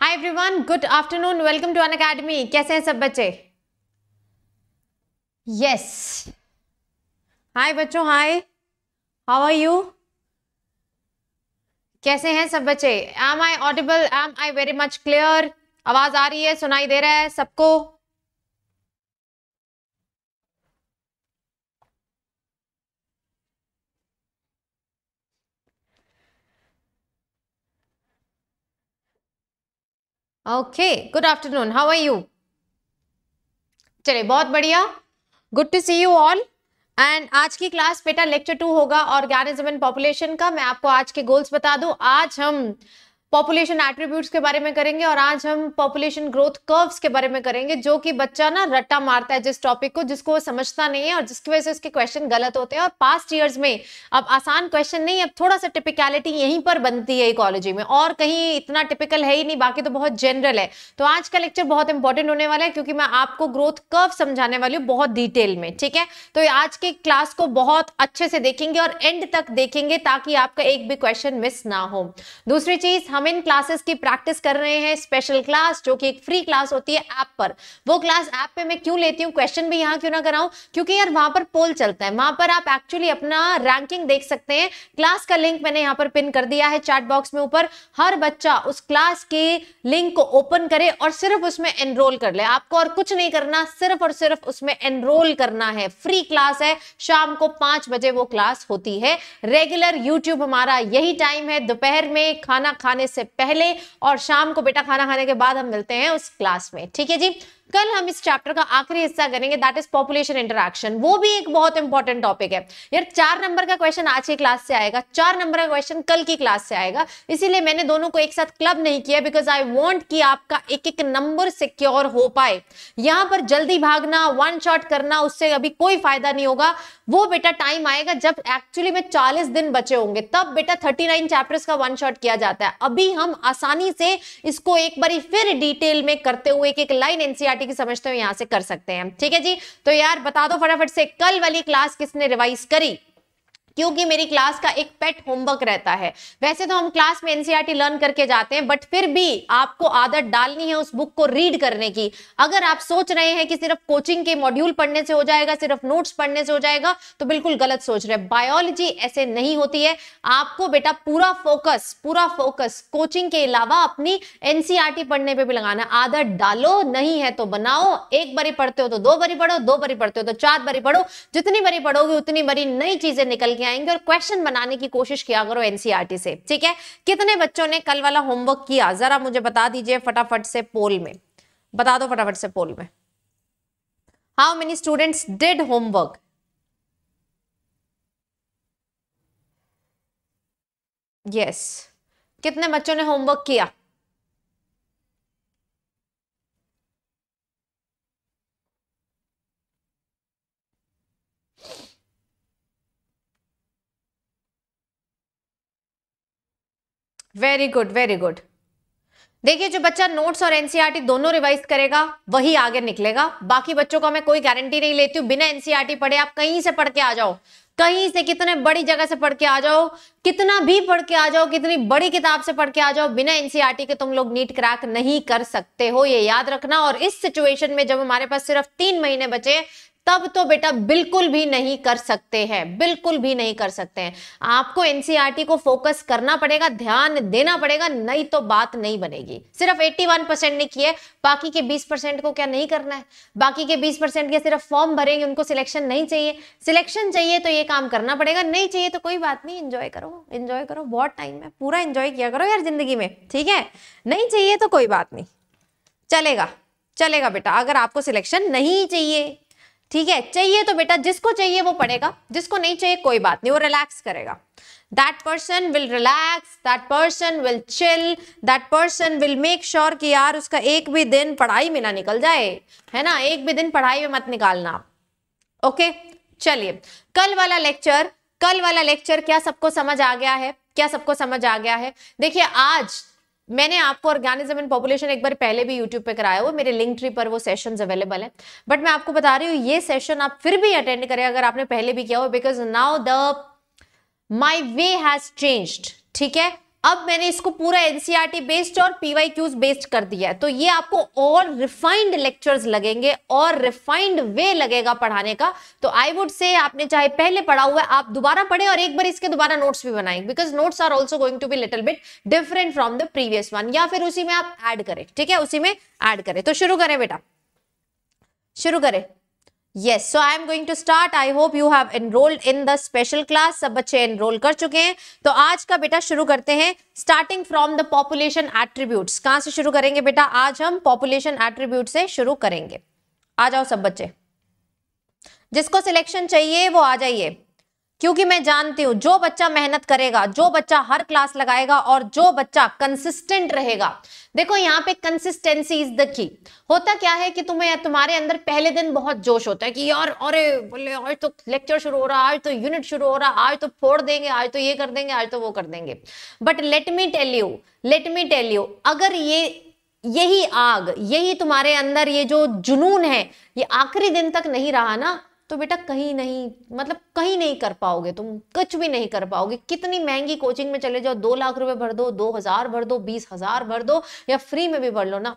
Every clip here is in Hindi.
Hi everyone good afternoon welcome to Unacademy कैसे हैं सब बच्चे यस हाय बच्चों हाय हाउ आर यू कैसे हैं सब बच्चे am I audible am I very much clear आवाज आ रही है सुनाई दे रहा है सबको okay good afternoon how are you चलिए बहुत बढ़िया good to see you all and आज की क्लास बेटा लेक्चर टू होगा ऑर्गेनिज्म एंड पॉपुलेशन का मैं आपको आज के गोल्स बता दूं आज हम पॉपुलेशन एट्रीब्यूट्स के बारे में करेंगे और आज हम पॉपुलेशन ग्रोथ कर्व्स के बारे में करेंगे जो कि बच्चा ना रट्टा मारता है जिस टॉपिक को जिसको वो समझता नहीं है और जिसकी वजह से उसके क्वेश्चन गलत होते हैं और पास्ट ईयर्स में अब आसान क्वेश्चन नहीं अब थोड़ा सा टिपिकलिटी यहीं पर बनती है इकोलॉजी में और कहीं इतना टिपिकल है ही नहीं बाकी तो बहुत जनरल है तो आज का लेक्चर बहुत इंपॉर्टेंट होने वाला है क्योंकि मैं आपको ग्रोथ कर्व समझाने वाली हूँ बहुत डिटेल में ठीक है तो आज की क्लास को बहुत अच्छे से देखेंगे और एंड तक देखेंगे ताकि आपका एक भी क्वेश्चन मिस ना हो दूसरी चीज हम इन क्लासेस की प्रैक्टिस कर रहे हैं स्पेशल क्लास जो कि एक फ्री क्लास होती है ऐप पर वो क्लास ऐप पे मैं क्यों लेती हूँ क्वेश्चन भी यहाँ क्यों ना कराऊं क्योंकि यार वहां पर पोल चलता है वहां पर आप एक्चुअली अपना रैंकिंग देख सकते हैं क्लास का लिंक मैंने यहाँ पर पिन कर दिया है चैट बॉक्स में ऊपर हर बच्चा उस क्लास के लिंक को ओपन करे और सिर्फ उसमें एनरोल कर ले आपको और कुछ नहीं करना सिर्फ और सिर्फ उसमें एनरोल करना है फ्री क्लास है शाम को पांच बजे वो क्लास होती है रेगुलर यूट्यूब हमारा यही टाइम है दोपहर में खाना खाने से पहले और शाम को बेटा खाना खाने के बाद हम मिलते हैं उस क्लास में ठीक है जी कल हम इस चैप्टर का आखिरी हिस्सा करेंगे दैट इज पॉपुलेशन इंटरेक्शन वो भी एक बहुत इंपॉर्टेंट टॉपिक है यार चार नंबर का क्वेश्चन आज की क्लास से आएगा चार नंबर का क्वेश्चन कल की क्लास से आएगा इसीलिए मैंने दोनों को एक साथ क्लब नहीं किया बिकॉज आई वॉन्ट कि आपका एक एक नंबर सिक्योर हो पाए यहां पर जल्दी भागना वन शॉट करना उससे अभी कोई फायदा नहीं होगा वो बेटा टाइम आएगा जब एक्चुअली में चालीस दिन बचे होंगे तब बेटा थर्टी चैप्टर्स का वन शॉट किया जाता है अभी हम आसानी से इसको एक बार फिर डिटेल में करते हुए एक एक लाइन एनसीआर पार्टी की समझते हो यहाँ से कर सकते हैं ठीक है जी तो यार बता दो फटाफट से कल वाली क्लास किसने रिवाइज करी क्योंकि मेरी क्लास का एक पेट होमवर्क रहता है वैसे तो हम क्लास में एनसीईआरटी लर्न e करके जाते हैं बट फिर भी आपको आदत डालनी है उस बुक को रीड करने की अगर आप सोच रहे हैं कि सिर्फ कोचिंग के मॉड्यूल पढ़ने से हो जाएगा सिर्फ नोट्स पढ़ने से हो जाएगा तो बिल्कुल गलत सोच रहे बायोलॉजी ऐसे नहीं होती है आपको बेटा पूरा फोकस पूरा फोकस कोचिंग के अलावा अपनी एनसीआरटी e पढ़ने पर भी लगाना आदत डालो नहीं है तो बनाओ एक बारी पढ़ते हो तो दो बारी पढ़ो दो बारी पढ़ते हो तो चार बारी पढ़ो जितनी बारी पढ़ोगे उतनी बारी नई चीजें निकल के आएंगे और क्वेश्चन बनाने की कोशिश किया करो एनसीईआरटी e से ठीक है कितने बच्चों ने कल वाला होमवर्क किया जरा मुझे बता दीजिए फटाफट से पोल में बता दो फटाफट से पोल में how many students did homework yes कितने बच्चों ने होमवर्क किया वेरी गुड वेरी गुड देखिए जो बच्चा नोट्स और एनसीईआरटी e दोनों रिवाइज करेगा वही आगे निकलेगा बाकी बच्चों का मैं कोई गारंटी नहीं लेती हूँ बिना एनसीईआरटी e पढ़े आप कहीं से पढ़ के आ जाओ कहीं से कितने बड़ी जगह से पढ़ के आ जाओ कितना भी पढ़ के आ जाओ कितनी बड़ी किताब से पढ़ के आ जाओ बिना एनसीईआरटी e के तुम लोग नीट क्रैक नहीं कर सकते हो ये याद रखना और इस सिचुएशन में जब हमारे पास सिर्फ तीन महीने बचे तब तो बेटा बिल्कुल भी नहीं कर सकते हैं बिल्कुल भी नहीं कर सकते हैं आपको एनसीईआरटी e को फोकस करना पड़ेगा ध्यान देना पड़ेगा नहीं तो बात नहीं बनेगी सिर्फ 81 परसेंट ने किए बाकी के 20 परसेंट को क्या नहीं करना है बाकी के 20 परसेंट के सिर्फ फॉर्म भरेंगे उनको सिलेक्शन नहीं चाहिए सिलेक्शन चाहिए तो ये काम करना पड़ेगा नहीं चाहिए तो कोई बात नहीं इंजॉय करो इंजॉय करो बहुत टाइम है पूरा इंजॉय किया करो यार जिंदगी में ठीक है नहीं चाहिए तो कोई बात नहीं चलेगा चलेगा बेटा अगर आपको सिलेक्शन नहीं चाहिए ठीक है चाहिए तो बेटा जिसको चाहिए वो पढ़ेगा जिसको नहीं चाहिए कोई बात नहीं वो रिलैक्स करेगा that person will relax that person will chill that person will make sure कि यार उसका एक भी दिन पढ़ाई में ना निकल जाए है ना एक भी दिन पढ़ाई में मत निकालना ओके चलिए कल वाला लेक्चर कल वाला लेक्चर क्या सबको समझ आ गया है क्या सबको समझ आ गया है देखिए आज मैंने आपको ऑर्गेनिज्म एंड पॉपुलेशन एक बार पहले भी यूट्यूब पे कराया हुआ मेरे लिंक ट्री पर वो सेशंस अवेलेबल है बट मैं आपको बता रही हूँ ये सेशन आप फिर भी अटेंड करें अगर आपने पहले भी किया हो because now the my way has changed ठीक है अब मैंने इसको पूरा एनसीईआरटी बेस्ड e और पीवाई क्यूज बेस्ड कर दिया है तो ये आपको और रिफाइंड लेक्चर्स लगेंगे और रिफाइंड वे लगेगा पढ़ाने का तो आई वुड से आपने चाहे पहले पढ़ा हुआ है आप दोबारा पढ़े और एक बार इसके दोबारा नोट्स भी बनाए because notes are also going to be little bit different from the previous one या फिर उसी में आप एड करें ठीक है उसी में एड करें तो शुरू करें बेटा शुरू करें yes so I am going to start I hope you have enrolled in the special class सब बच्चे एनरोल कर चुके हैं तो आज का बेटा शुरू करते हैं starting from the population attributes कहाँ से शुरू करेंगे बेटा आज हम पॉपुलेशन एट्रीब्यूट से शुरू करेंगे आ जाओ सब बच्चे जिसको सिलेक्शन चाहिए वो आ जाइए क्योंकि मैं जानती हूँ जो बच्चा मेहनत करेगा जो बच्चा हर क्लास लगाएगा और जो बच्चा कंसिस्टेंट रहेगा देखो यहाँ पे कंसिस्टेंसी इज द की होता क्या है कि तुम्हें तुम्हारे अंदर पहले दिन बहुत जोश होता है कि यार अरे बोले आज तो लेक्चर शुरू हो रहा आज तो यूनिट शुरू हो रहा आज तो फोड़ देंगे आज तो ये कर देंगे आज तो वो कर देंगे but let me tell you let me tell you अगर ये यही आग यही तुम्हारे अंदर ये जो जुनून है ये आखिरी दिन तक नहीं रहा ना तो बेटा कहीं नहीं मतलब कहीं नहीं कर पाओगे तुम कुछ भी नहीं कर पाओगे कितनी महंगी कोचिंग में चले जाओ दो लाख रुपए भर दो दो हजार भर दो बीस हजार भर दो या फ्री में भी भर लो ना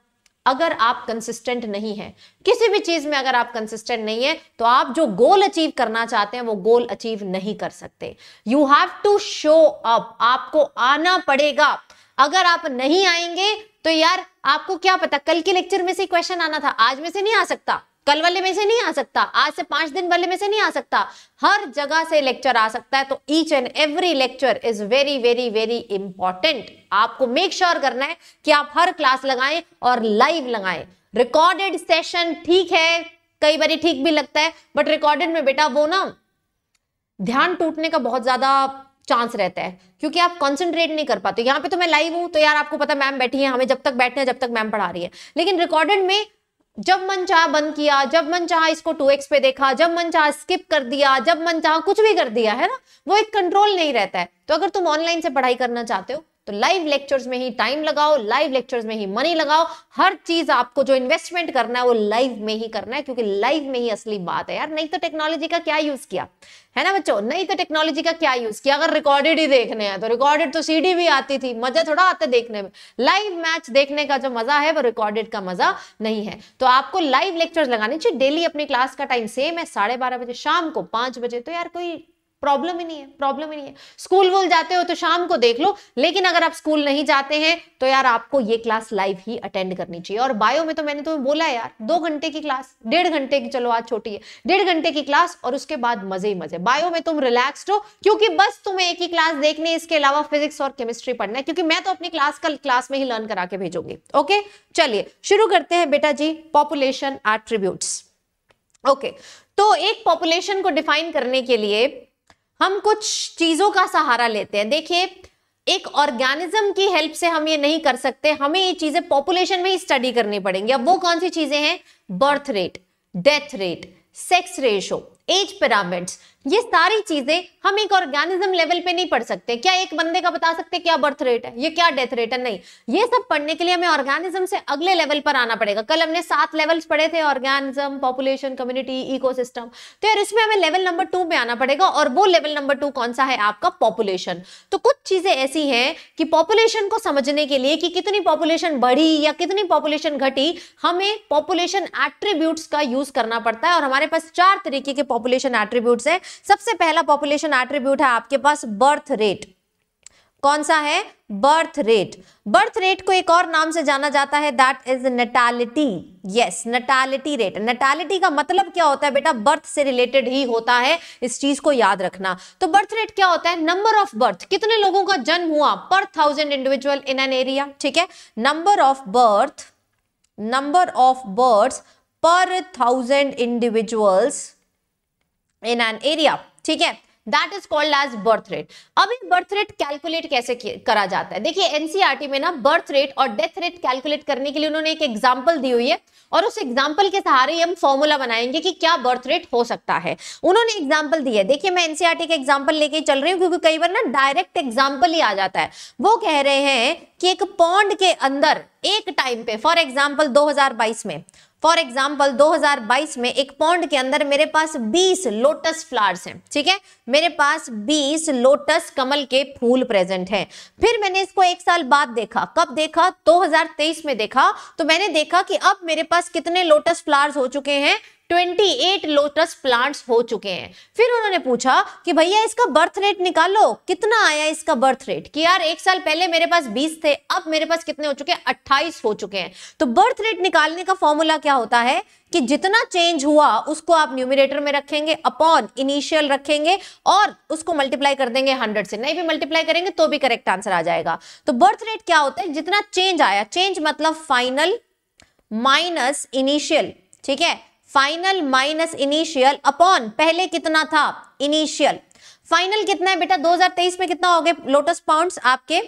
अगर आप कंसिस्टेंट नहीं है किसी भी चीज में अगर आप कंसिस्टेंट नहीं है तो आप जो गोल अचीव करना चाहते हैं वो गोल अचीव नहीं कर सकते you have to show up आपको आना पड़ेगा अगर आप नहीं आएंगे तो यार आपको क्या पता कल के लेक्चर में से क्वेश्चन आना था आज में से नहीं आ सकता कल वाले में से नहीं आ सकता आज से पांच दिन वाले में से नहीं आ सकता हर जगह से लेक्चर आ सकता है तो each and every lecture is very very very important आपको मेक श्योर sure करना है कि आप हर क्लास लगाएं और लाइव लगाएं रिकॉर्डेड सेशन ठीक है कई बार ठीक भी लगता है बट रिकॉर्डेड में बेटा वो ना ध्यान टूटने का बहुत ज्यादा चांस रहता है क्योंकि आप कंसंट्रेट नहीं कर पाते यहाँ पे तो मैं लाइव हूं तो यार आपको पता मैम बैठी है हमें जब तक बैठना है जब तक मैम पढ़ा रही है लेकिन रिकॉर्डेड में जब मन चाह बंद किया जब मन चाह इसको टू एक्स पे देखा जब मन चाह स्किप कर दिया जब मन चाह कुछ भी कर दिया है ना वो एक कंट्रोल नहीं रहता है तो अगर तुम ऑनलाइन से पढ़ाई करना चाहते हो तो लाइव लेक्चर्स में ही टाइम लगाओ लाइव लेक्चर्स में ही मनी लगाओ हर चीज आपको जो इन्वेस्टमेंट करना है वो लाइव में ही करना है क्योंकि लाइव में ही असली बात है यार नहीं तो टेक्नोलॉजी का क्या यूज किया है ना बच्चों नहीं तो टेक्नोलॉजी का क्या यूज किया अगर रिकॉर्डेड ही देखने हैं तो रिकॉर्डेड तो सीडी भी आती थी मजा थोड़ा आता देखने में लाइव मैच देखने का जो मजा है वो रिकॉर्डेड का मजा नहीं है तो आपको लाइव लेक्चर्स लगाने चाहिए डेली अपनी क्लास का टाइम सेम है साढ़े बारह बजे शाम को पांच बजे तो यार कोई प्रॉब्लम ही नहीं है प्रॉब्लम ही नहीं है स्कूल वूल जाते हो तो शाम को देख लो लेकिन अगर आप स्कूल नहीं जाते हैं तो यार आपको ये क्लास लाइव ही अटेंड करनी चाहिए और बायो में तो मैंने तुम्हें बोला है यार दो घंटे की क्लास डेढ़ घंटे की चलो आज छोटी है डेढ़ घंटे की क्लास और उसके बाद मजे ही मजे बायो में तुम रिलैक्सड हो क्योंकि बस तुम्हें एक ही क्लास देखनी है इसके अलावा फिजिक्स और केमिस्ट्री पढ़ना है क्योंकि मैं तो अपनी क्लास कल क्लास में ही लर्न करा के भेजूंगी ओके चलिए शुरू करते हैं बेटा जी पॉपुलेशन एट्रीब्यूट्स ओके तो एक पॉपुलेशन को डिफाइन करने के लिए हम कुछ चीजों का सहारा लेते हैं देखिए एक ऑर्गेनिज्म की हेल्प से हम ये नहीं कर सकते हमें ये चीजें पॉपुलेशन में ही स्टडी करनी पड़ेंगी अब वो कौन सी चीजें हैं birth rate death rate sex ratio age pyramids ये सारी चीजें हम एक ऑर्गेनिज्म लेवल पे नहीं पढ़ सकते क्या एक बंदे का बता सकते क्या बर्थ रेट है ये क्या डेथ रेट है नहीं ये सब पढ़ने के लिए हमें ऑर्गेनिज्म से अगले लेवल पर आना पड़ेगा कल हमने सात लेवल्स पढ़े थे ऑर्गेनिज्म पॉपुलेशन कम्युनिटी इकोसिस्टम तो यार इसमें हमें लेवल नंबर टू पे आना पड़ेगा और वो लेवल नंबर टू कौन सा है आपका पॉपुलेशन तो कुछ चीजें ऐसी हैं कि पॉपुलेशन को समझने के लिए कि कितनी पॉपुलेशन बढ़ी या कितनी पॉपुलेशन घटी हमें पॉपुलेशन एट्रीब्यूट का यूज करना पड़ता है और हमारे पास चार तरीके के पॉपुलेशन एट्रीब्यूट है सबसे पहला पॉपुलेशन एट्रीब्यूट है आपके पास बर्थ रेट कौन सा है बर्थ रेट बर्थ रेट को एक और नाम से जाना जाता है that is natality yes natality rate natality का मतलब क्या होता है बेटा बर्थ से रिलेटेड ही होता है इस चीज को याद रखना तो बर्थ रेट क्या होता है नंबर ऑफ बर्थ कितने लोगों का जन्म हुआ per thousand individual in an area ठीक है number of birth number of birth per thousand individuals in an area ठीक है That is called as birth rate. अब ये बर्थ रेट कैलकुलेट कैसे करा जाता है देखिए NCERT में ना birth rate और death rate calculate करने के लिए उन्होंने एक example दी हुई है और उस example के सहारे हम formula बनाएंगे कि क्या birth rate हो सकता है उन्होंने example दी है देखिए मैं NCERT का example लेके चल रही हूँ क्योंकि कई बार ना direct example ही आ जाता है वो कह रहे हैं कि एक पौंड के अंदर एक टाइम पे फॉर एग्जाम्पल 2022 में फॉर एग्जाम्पल 2022 में एक पौंड के अंदर मेरे पास 20 लोटस फ्लावर्स हैं ठीक है मेरे पास 20 लोटस कमल के फूल प्रेजेंट हैं फिर मैंने इसको एक साल बाद देखा कब देखा 2023 में देखा तो मैंने देखा कि अब मेरे पास कितने लोटस फ्लावर्स हो चुके हैं 28 लोटस प्लांट्स हो चुके हैं फिर उन्होंने पूछा कि भैया इसका बर्थ रेट निकालो कितना आया इसका बर्थ रेट कि यार एक साल पहले मेरे पास 20 थे अब मेरे पास कितने हो चुके हैं 28 हो चुके हैं तो बर्थ रेट निकालने का फॉर्मूला क्या होता है कि जितना चेंज हुआ उसको आप न्यूमिनेटर में रखेंगे अपॉन इनिशियल रखेंगे और उसको मल्टीप्लाई कर देंगे हंड्रेड से नहीं भी मल्टीप्लाई करेंगे तो भी करेक्ट आंसर आ जाएगा तो बर्थ रेट क्या होता है जितना चेंज आया चेंज मतलब फाइनल माइनस इनिशियल ठीक है फाइनल माइनस इनिशियल अपॉन पहले कितना था इनिशियल फाइनल कितना है बेटा 2023 में कितना हो गए लोटस पाउंड आपके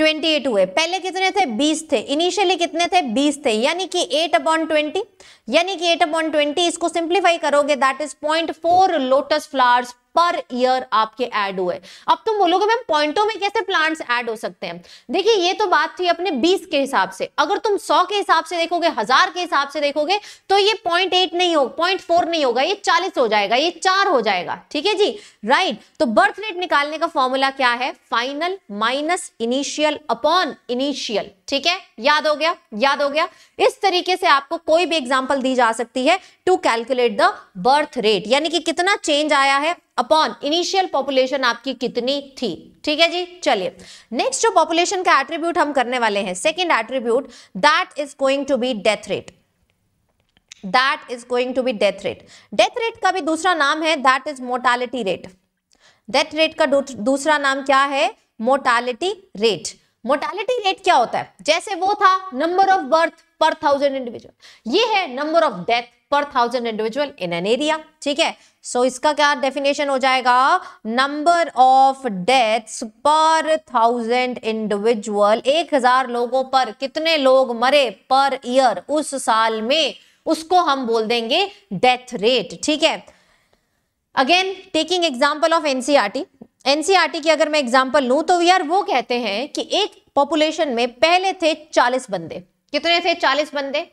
28 हुए पहले कितने थे 20 थे इनिशियली कितने थे 20 थे यानी कि 8 अपॉन ट्वेंटी यानी कि एट अपॉइंट ट्वेंटी इसको सिंप्लीफाई करोगे that is point four lotus flowers per year आपके ऐड हुए अब तुम बोलोगे मैम पॉइंटों में कैसे प्लांट्स ऐड हो सकते हैं देखिए ये तो बात थी अपने 20 के हिसाब से अगर तुम 100 के हिसाब से देखोगे हजार के हिसाब से देखोगे तो ये पॉइंट एट नहीं होगा पॉइंट फोर नहीं होगा ये 40 हो जाएगा ये चार हो जाएगा ठीक है जी राइट तो बर्थ रेट निकालने का फॉर्मूला क्या है final minus initial upon initial ठीक है याद हो गया याद हो गया इस तरीके से आपको कोई भी एग्जाम्पल दी जा सकती है to calculate the birth rate यानी कि कितना चेंज आया है अपॉन इनिशियल पॉपुलेशन आपकी कितनी थी ठीक है जी चलिए नेक्स्ट जो पॉपुलेशन का एट्रीब्यूट हम करने वाले हैं second attribute that is going to be death rate that is going to be death rate death rate का भी दूसरा नाम है that is mortality rate death rate का दूसरा नाम क्या है मोर्टालिटी रेट मोर्टालिटी रेट क्या होता है जैसे वो था number of birth per thousand individual ये है number of death per thousand individual in an area ठीक है सो so, इसका क्या डेफिनेशन हो जाएगा number of deaths per thousand individual एक हजार लोगों पर कितने लोग मरे पर ईयर उस साल में उसको हम बोल देंगे डेथ रेट ठीक है again taking example of NCERT NCERT की अगर मैं एग्जांपल लूं तो यार वो कहते हैं कि एक पॉपुलेशन में पहले थे 40 बंदे कितने थे 40 बंदे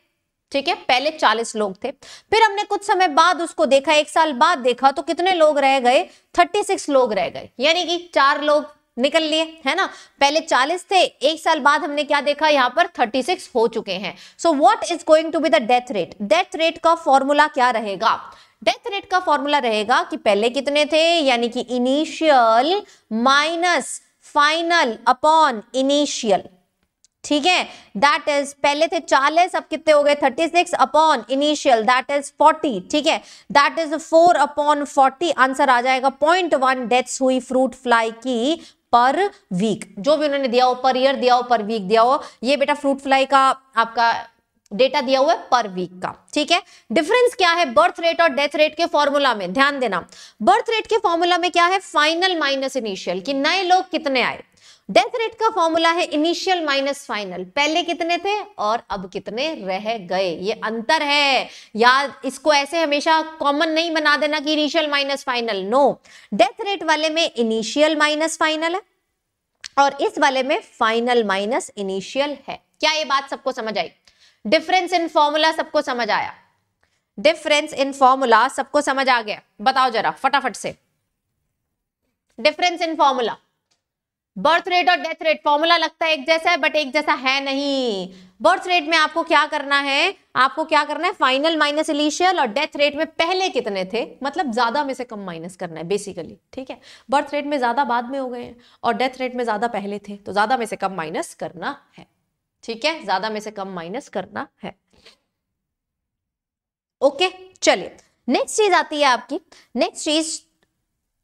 ठीक है पहले 40 लोग थे फिर हमने कुछ समय बाद उसको देखा एक साल बाद देखा तो कितने लोग रह गए 36 लोग रह गए यानी कि चार लोग निकल लिए है ना पहले 40 थे एक साल बाद हमने क्या देखा यहां पर 36 हो चुके हैं so what is going to be the death rate death rate का फॉर्मूला क्या रहेगा डेथ रेट का फॉर्मूला रहेगा कि पहले कितने थे यानी कि initial minus final upon initial ठीक है दैट इज पहले थे 40 अब कितने हो गए 36 six upon initial that is 40 ठीक है दैट इज 4 अपॉन 40 आंसर आ जाएगा पॉइंट वन डेथ्स हुई फ्रूट फ्लाई की पर वीक जो भी उन्होंने दिया हो पर ईयर दिया हो पर वीक दिया हो ये बेटा फ्रूट फ्लाई का आपका डेटा दिया हुआ है पर वीक का ठीक है डिफरेंस क्या है बर्थ रेट और डेथ रेट के फॉर्मूला में ध्यान देना बर्थ रेट के फॉर्मूला में क्या है फाइनल माइनस इनिशियल कि नए लोग कितने आए डेथ रेट का फॉर्मूला है इनिशियल माइनस फाइनल पहले कितने थे और अब कितने रह गए ये अंतर है याद इसको ऐसे हमेशा कॉमन नहीं बना देना कि initial minus final no death rate वाले में इनिशियल माइनस फाइनल है और इस वाले में फाइनल माइनस इनिशियल है क्या ये बात सबको समझ आई डिफरेंस इन फॉर्मूला सबको समझ आया डिफरेंस इन फॉर्मूला सबको समझ आ गया बताओ जरा फटाफट से difference in formula birth rate और डेथ रेट फॉर्मूला लगता है एक जैसा है बट एक जैसा है नहीं बर्थ रेट में आपको क्या करना है आपको क्या करना है फाइनल माइनस इनिशियल और डेथ रेट में पहले कितने थे मतलब ज्यादा में से कम माइनस करना है बेसिकली ठीक है बर्थ रेट में ज्यादा बाद में हो गए हैं और डेथ रेट में ज्यादा पहले थे तो ज्यादा में से कम माइनस करना है ठीक है ज्यादा में से कम माइनस करना है ओके चलिए नेक्स्ट चीज आती है आपकी नेक्स्ट चीज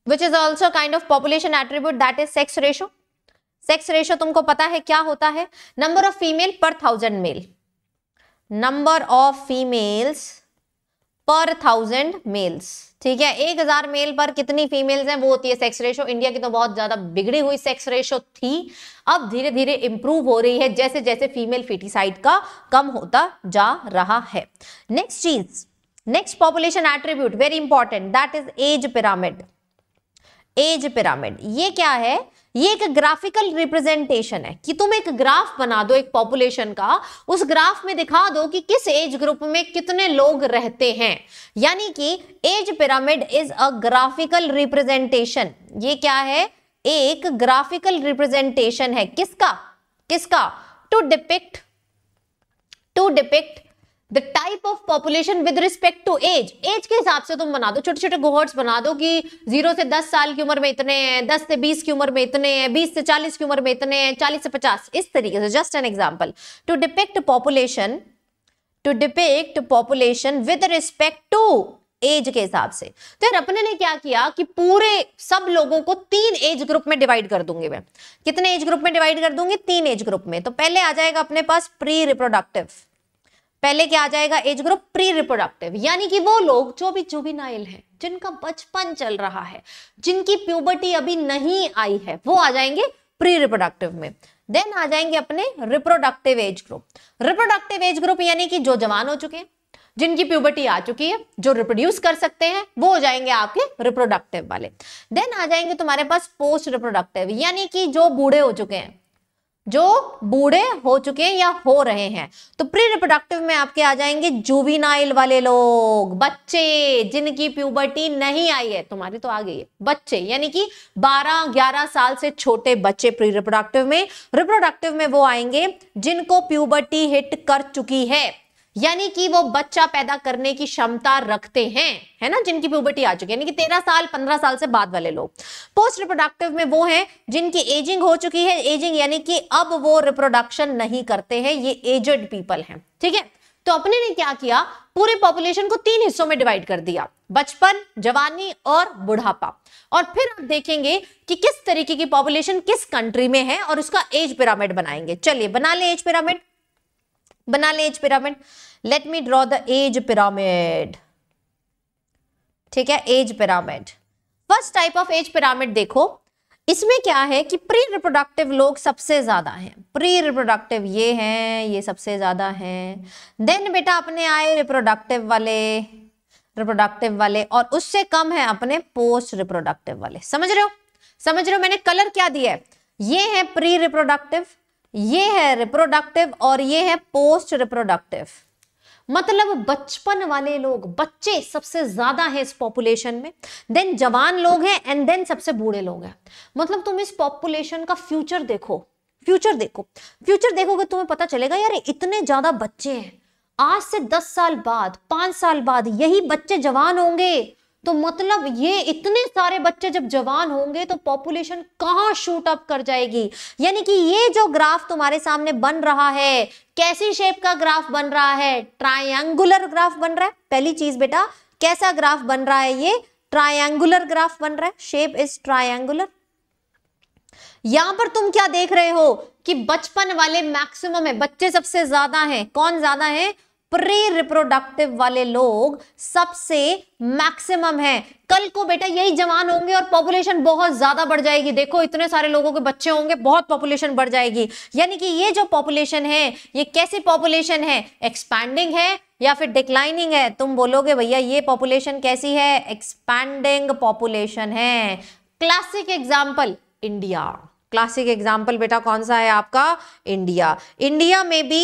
which is also kind of population attribute that is sex ratio sex ratio तुमको पता है क्या होता है number of female per thousand male number of females per thousand males ठीक है एक हजार मेल पर कितनी फीमेल्स हैं वो होती है सेक्स रेशो इंडिया की तो बहुत ज्यादा बिगड़ी हुई सेक्स रेशो थी अब धीरे धीरे इंप्रूव हो रही है जैसे जैसे फीमेल फिटिसाइड का कम होता जा रहा है नेक्स्ट चीज next population attribute very important that is age pyramid age pyramid ये क्या है ये एक ग्राफिकल रिप्रेजेंटेशन है कि तुम एक ग्राफ बना दो एक पॉपुलेशन का उस ग्राफ में दिखा दो कि किस एज ग्रुप में कितने लोग रहते हैं यानी कि age pyramid is a graphical representation ये क्या है एक ग्राफिकल रिप्रेजेंटेशन है किसका किसका to depict to depict the type of population with respect to age age के हिसाब से तुम बना दो छोटे छोटे कोहर्ट्स बना दो कि जीरो से दस साल की उम्र में इतने हैं दस से बीस की उम्र में इतने हैं बीस से चालीस की उम्र में इतने हैं चालीस से पचास इस तरीके से just an example to depict population to depict population with respect to age के हिसाब से तो यार अपने ने क्या किया कि पूरे सब लोगों को तीन एज ग्रुप में डिवाइड कर दूंगी मैं कितने एज ग्रुप में डिवाइड कर दूंगी तीन एज ग्रुप में तो पहले आ जाएगा अपने पास प्री रिप्रोडक्टिव पहले क्या आ जाएगा एज ग्रुप प्री रिप्रोडक्टिव यानी कि वो लोग जो भी जुबिनाइल हैं जिनका बचपन चल रहा है जिनकी प्यूबर्टी अभी नहीं आई है वो आ जाएंगे प्री रिप्रोडक्टिव में देन आ जाएंगे अपने reproductive age group reproductive age group यानी कि जो जवान हो चुके हैं जिनकी प्यूबर्टी आ चुकी है जो रिप्रोड्यूस कर सकते हैं वो हो जाएंगे आपके रिप्रोडक्टिव वाले देन आ जाएंगे तुम्हारे पास पोस्ट रिप्रोडक्टिव यानी कि जो बूढ़े हो चुके हैं जो बूढ़े हो चुके हैं या हो रहे हैं तो प्री रिप्रोडक्टिव में आपके आ जाएंगे जुबिनाइल वाले लोग बच्चे जिनकी प्यूबर्टी नहीं आई है तुम्हारी तो आ गई है बच्चे यानी कि 12-11 साल से छोटे बच्चे प्री रिप्रोडक्टिव में रिप्रोडक्टिव में वो आएंगे जिनको प्यूबर्टी हिट कर चुकी है यानी कि वो बच्चा पैदा करने की क्षमता रखते हैं है ना जिनकी प्यूबर्टी आ चुकी है यानी कि तेरह साल पंद्रह साल से बाद वाले लोग पोस्ट रिप्रोडक्टिव में वो हैं जिनकी एजिंग हो चुकी है एजिंग यानी कि अब वो रिप्रोडक्शन नहीं करते हैं ये एजड पीपल हैं ठीक है तो अपने ने क्या किया पूरे पॉपुलेशन को तीन हिस्सों में डिवाइड कर दिया बचपन जवानी और बुढ़ापा और फिर आप देखेंगे कि किस तरीके की पॉपुलेशन किस कंट्री में है और उसका एज पिरामिड बनाएंगे चलिए बना ले एज पिरामिड बना ले age pyramid let me draw the age pyramid ठीक है age pyramid first type of age pyramid देखो इसमें क्या है कि प्री रिप्रोडक्टिव लोग सबसे ज्यादा हैं प्री रिप्रोडक्टिव ये हैं ये सबसे ज्यादा हैं देन बेटा अपने आए रिप्रोडक्टिव वाले रिप्रोडक्टिव वाले और उससे कम है अपने पोस्ट रिप्रोडक्टिव वाले समझ रहे हो समझ रहे हो मैंने कलर क्या दिया है ये है प्री रिप्रोडक्टिव ये है रिप्रोडक्टिव और ये है पोस्ट रिप्रोडक्टिव मतलब बचपन वाले लोग बच्चे सबसे ज्यादा हैं इस पॉपुलेशन में देन जवान लोग हैं एंड देन सबसे बूढ़े लोग हैं मतलब तुम इस पॉपुलेशन का फ्यूचर देखो फ्यूचर देखो फ्यूचर देखोगे तुम्हें पता चलेगा यार इतने ज्यादा बच्चे हैं आज से दस साल बाद पांच साल बाद यही बच्चे जवान होंगे तो मतलब ये इतने सारे बच्चे जब जवान होंगे तो पॉपुलेशन कहाँ शूट अप कर जाएगी यानी कि ये जो ग्राफ तुम्हारे सामने बन रहा है कैसी शेप का ग्राफ बन रहा है ट्रायंगुलर ग्राफ बन रहा है पहली चीज बेटा कैसा ग्राफ बन रहा है ये ट्रायंगुलर ग्राफ बन रहा है शेप इज ट्रायंगुलर यहां पर तुम क्या देख रहे हो कि बचपन वाले मैक्सिमम है बच्चे सबसे ज्यादा हैं कौन ज्यादा है प्री रिप्रोडक्टिव वाले लोग सबसे मैक्सिमम है कल को बेटा यही जवान होंगे और पॉपुलेशन बहुत ज्यादा बढ़ जाएगी देखो इतने सारे लोगों के बच्चे होंगे बहुत पॉपुलेशन बढ़ जाएगी यानी कि ये जो पॉपुलेशन है ये कैसी पॉपुलेशन है एक्सपैंडिंग है या फिर डिक्लाइनिंग है तुम बोलोगे भैया ये पॉपुलेशन कैसी है एक्सपैंडिंग पॉपुलेशन है classic example India classic example बेटा कौन सा है आपका इंडिया इंडिया में भी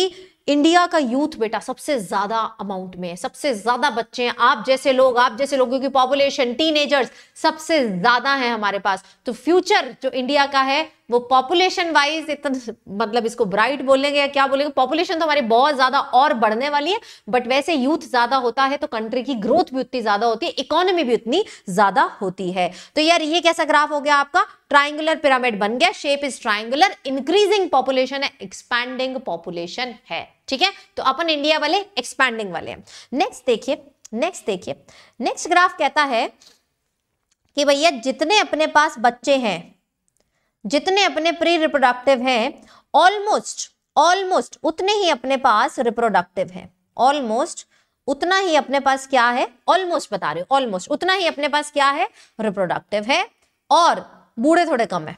इंडिया का यूथ बेटा सबसे ज्यादा अमाउंट में है सबसे ज्यादा बच्चे हैं आप जैसे लोग आप जैसे लोगों की पॉपुलेशन टीनेजर्स सबसे ज्यादा है हमारे पास तो फ्यूचर जो इंडिया का है वो पॉपुलेशन वाइज इतना तो मतलब इसको ब्राइट बोलेंगे या क्या बोलेंगे पॉपुलेशन तो हमारी बहुत ज्यादा और बढ़ने वाली है बट वैसे यूथ ज्यादा होता है तो कंट्री की ग्रोथ भी उतनी ज्यादा होती है इकोनॉमी भी उतनी ज्यादा होती है तो यार ये कैसा ग्राफ हो गया आपका ट्राइंगुलर पिरामिड बन गया shape is triangular increasing population है एक्सपैंडिंग पॉपुलेशन है ठीक है तो अपन इंडिया वाले एक्सपैंडिंग वाले नेक्स्ट देखिए नेक्स्ट देखिए नेक्स्ट ग्राफ कहता है कि भैया जितने अपने पास बच्चे हैं जितने अपने प्री रिप्रोडक्टिव हैं ऑलमोस्ट ऑलमोस्ट उतने ही अपने पास रिप्रोडक्टिव है ऑलमोस्ट उतना ही अपने पास क्या है ऑलमोस्ट बता रहे हो ऑलमोस्ट उतना ही अपने पास क्या है रिप्रोडक्टिव है और बूढ़े थोड़े कम है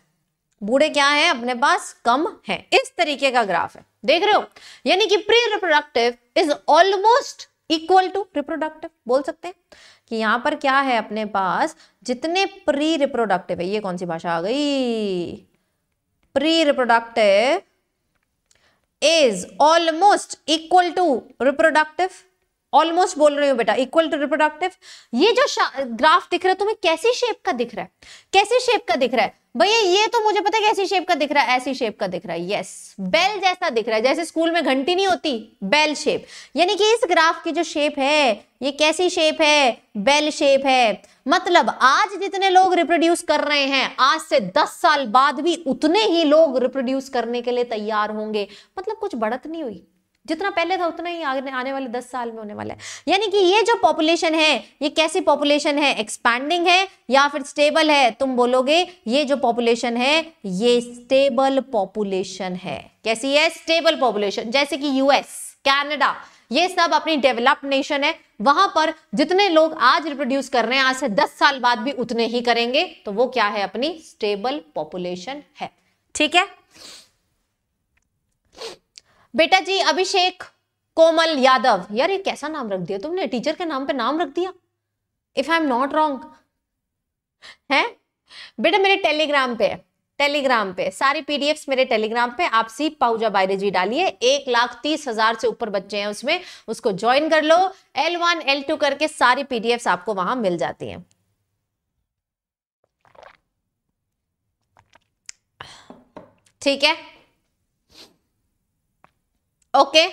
बूढ़े क्या है अपने पास कम है इस तरीके का ग्राफ है देख रहे हो यानी कि pre reproductive is almost equal to reproductive बोल सकते हैं कि यहां पर क्या है अपने पास जितने प्री रिप्रोडक्टिव है ये कौन सी भाषा आ गई pre reproductive is almost equal to reproductive almost बोल रही हूँ बेटा इक्वल टू रिप्रोडक्टिव ये जो ग्राफ दिख रहा है तुम्हें कैसी शेप का दिख रहा है कैसी शेप का दिख रहा है भैया ये तो मुझे पता है कैसी शेप का दिख रहा है ऐसी शेप का दिख रहा है यस बेल जैसा दिख रहा है जैसे स्कूल में घंटी नहीं होती बेल शेप यानी कि इस ग्राफ की जो शेप है ये कैसी शेप है बेल शेप है मतलब आज जितने लोग रिप्रोड्यूस कर रहे हैं आज से 10 साल बाद भी उतने ही लोग रिप्रोड्यूस करने के लिए तैयार होंगे मतलब कुछ बढ़त नहीं हुई जितना पहले था उतना ही आने वाले दस साल में होने वाला है यानी कि ये जो पॉपुलेशन है ये कैसी पॉपुलेशन है एक्सपैंडिंग है या फिर स्टेबल है तुम बोलोगे ये जो पॉपुलेशन है ये स्टेबल पॉपुलेशन है कैसी है स्टेबल पॉपुलेशन जैसे कि यूएस कैनेडा ये सब अपनी डेवलप्ड नेशन है वहां पर जितने लोग आज रिप्रोड्यूस कर रहे हैं आज से दस साल बाद भी उतने ही करेंगे तो वो क्या है अपनी स्टेबल पॉपुलेशन है ठीक है बेटा जी अभिषेक कोमल यादव यार ये कैसा नाम रख दिया तुमने टीचर के नाम पे नाम रख दिया if I am not wrong है बेटा मेरे टेलीग्राम पे टेलीग्राम पे सारी पीडीएफ मेरे टेलीग्राम पे आप सी पाउजा बायरे जी डालिए एक लाख तीस हजार से ऊपर बच्चे हैं उसमें उसको ज्वाइन कर लो एल वन एल टू करके सारी पीडीएफ आपको वहां मिल जाती हैं ठीक है okay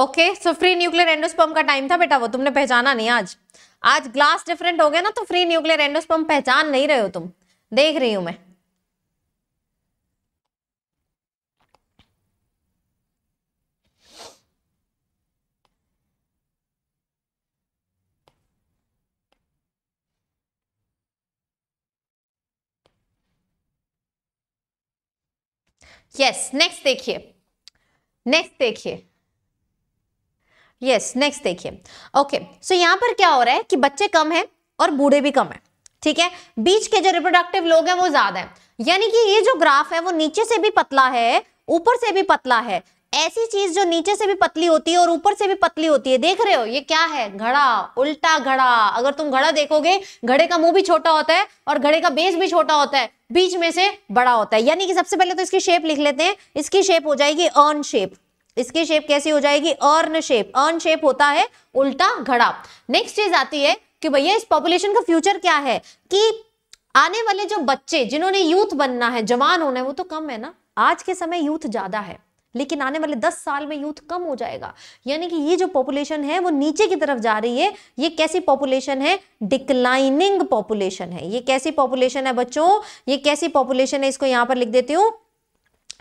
okay so free nuclear endosperm का टाइम था बेटा वो तुमने पहचाना नहीं आज आज ग्लास डिफरेंट हो गया ना तो फ्री न्यूक्लियर एंडोस्पम पहचान नहीं रहे हो तुम देख रही हूं मैं यस नेक्स्ट देखिए नेक्स्ट देखिए यस नेक्स्ट देखिए ओके सो यहां पर क्या हो रहा है कि बच्चे कम हैं और बूढ़े भी कम हैं ठीक है बीच के जो रिप्रोडक्टिव लोग हैं वो ज्यादा है यानी कि ये जो ग्राफ है वो नीचे से भी पतला है ऊपर से भी पतला है ऐसी चीज जो नीचे से भी पतली होती है और ऊपर से भी पतली होती है देख रहे हो ये क्या है घड़ा उल्टा घड़ा अगर तुम घड़ा देखोगे घड़े का मुंह भी छोटा होता है और घड़े का बेस भी छोटा होता है बीच में से बड़ा होता है यानी कि सबसे पहले तो इसकी शेप लिख लेते हैं इसकी शेप हो जाएगी अर्न शेप इसकी शेप कैसी हो जाएगी अर्न शेप अर्न शेप होता है उल्टा घड़ा नेक्स्ट चीज आती है कि भैया इस पॉपुलेशन का फ्यूचर क्या है कि आने वाले जो बच्चे जिन्होंने यूथ बनना है जवान होना है वो तो कम है ना आज के समय यूथ ज्यादा है लेकिन आने वाले दस साल में यूथ कम हो जाएगा यानी कि ये जो पॉपुलेशन है वो नीचे की तरफ जा रही है ये कैसी पॉपुलेशन है डिक्लाइनिंग पॉपुलेशन है ये कैसी पॉपुलेशन है बच्चों ये कैसी पॉपुलेशन है इसको यहां पर लिख देती हूँ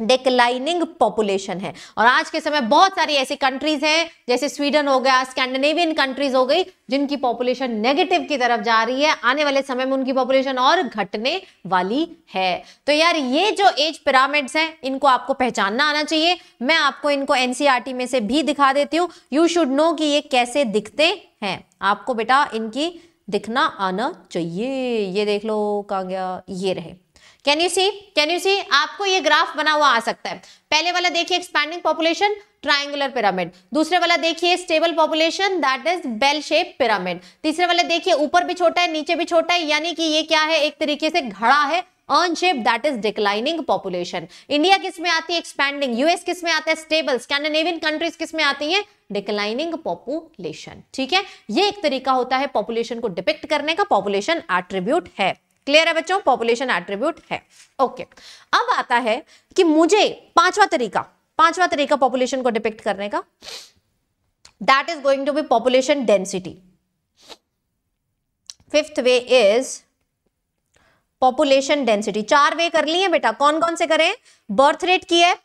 डिक्लाइनिंग पॉपुलेशन है और आज के समय बहुत सारी ऐसी कंट्रीज हैं जैसे स्वीडन हो गया स्कैंडिनेवियन कंट्रीज हो गई जिनकी पॉपुलेशन नेगेटिव की तरफ जा रही है आने वाले समय में उनकी पॉपुलेशन और घटने वाली है तो यार ये जो एज पिरामिड्स हैं इनको आपको पहचानना आना चाहिए मैं आपको इनको एनसीआरटी e में से भी दिखा देती हूँ यू शुड नो कि ये कैसे दिखते हैं आपको बेटा इनकी दिखना आना चाहिए ये देख लो कहा गया ये रहे can you see can you see आपको ये ग्राफ बना हुआ आ सकता है पहले वाला देखिए एक्सपैंडिंग पॉपुलेशन ट्राइंगुलर पिरामिड दूसरे वाला देखिए stable population that is bell shape pyramid तीसरे वाला देखिए ऊपर भी छोटा है नीचे भी छोटा है यानी कि ये क्या है एक तरीके से घड़ा है urn shape that is declining population India किस में आती है एक्सपैंडिंग यूएस किस में आता है स्टेबल स्कैंडिनेवियन कंट्रीज किस में आती है डिक्लाइनिंग पॉपुलेशन ठीक है ये एक तरीका होता है पॉपुलेशन को डिपेक्ट करने का पॉपुलेशन एट्रीब्यूट है क्लियर है बच्चों पॉपुलेशन एट्रीब्यूट है ओके अब आता है कि मुझे पांचवा तरीका पांचवा तरीका पॉपुलेशन को डिपेक्ट करने का that is going to be population density fifth way is population density चार वे कर लिए बेटा कौन कौन से करें बर्थ रेट की है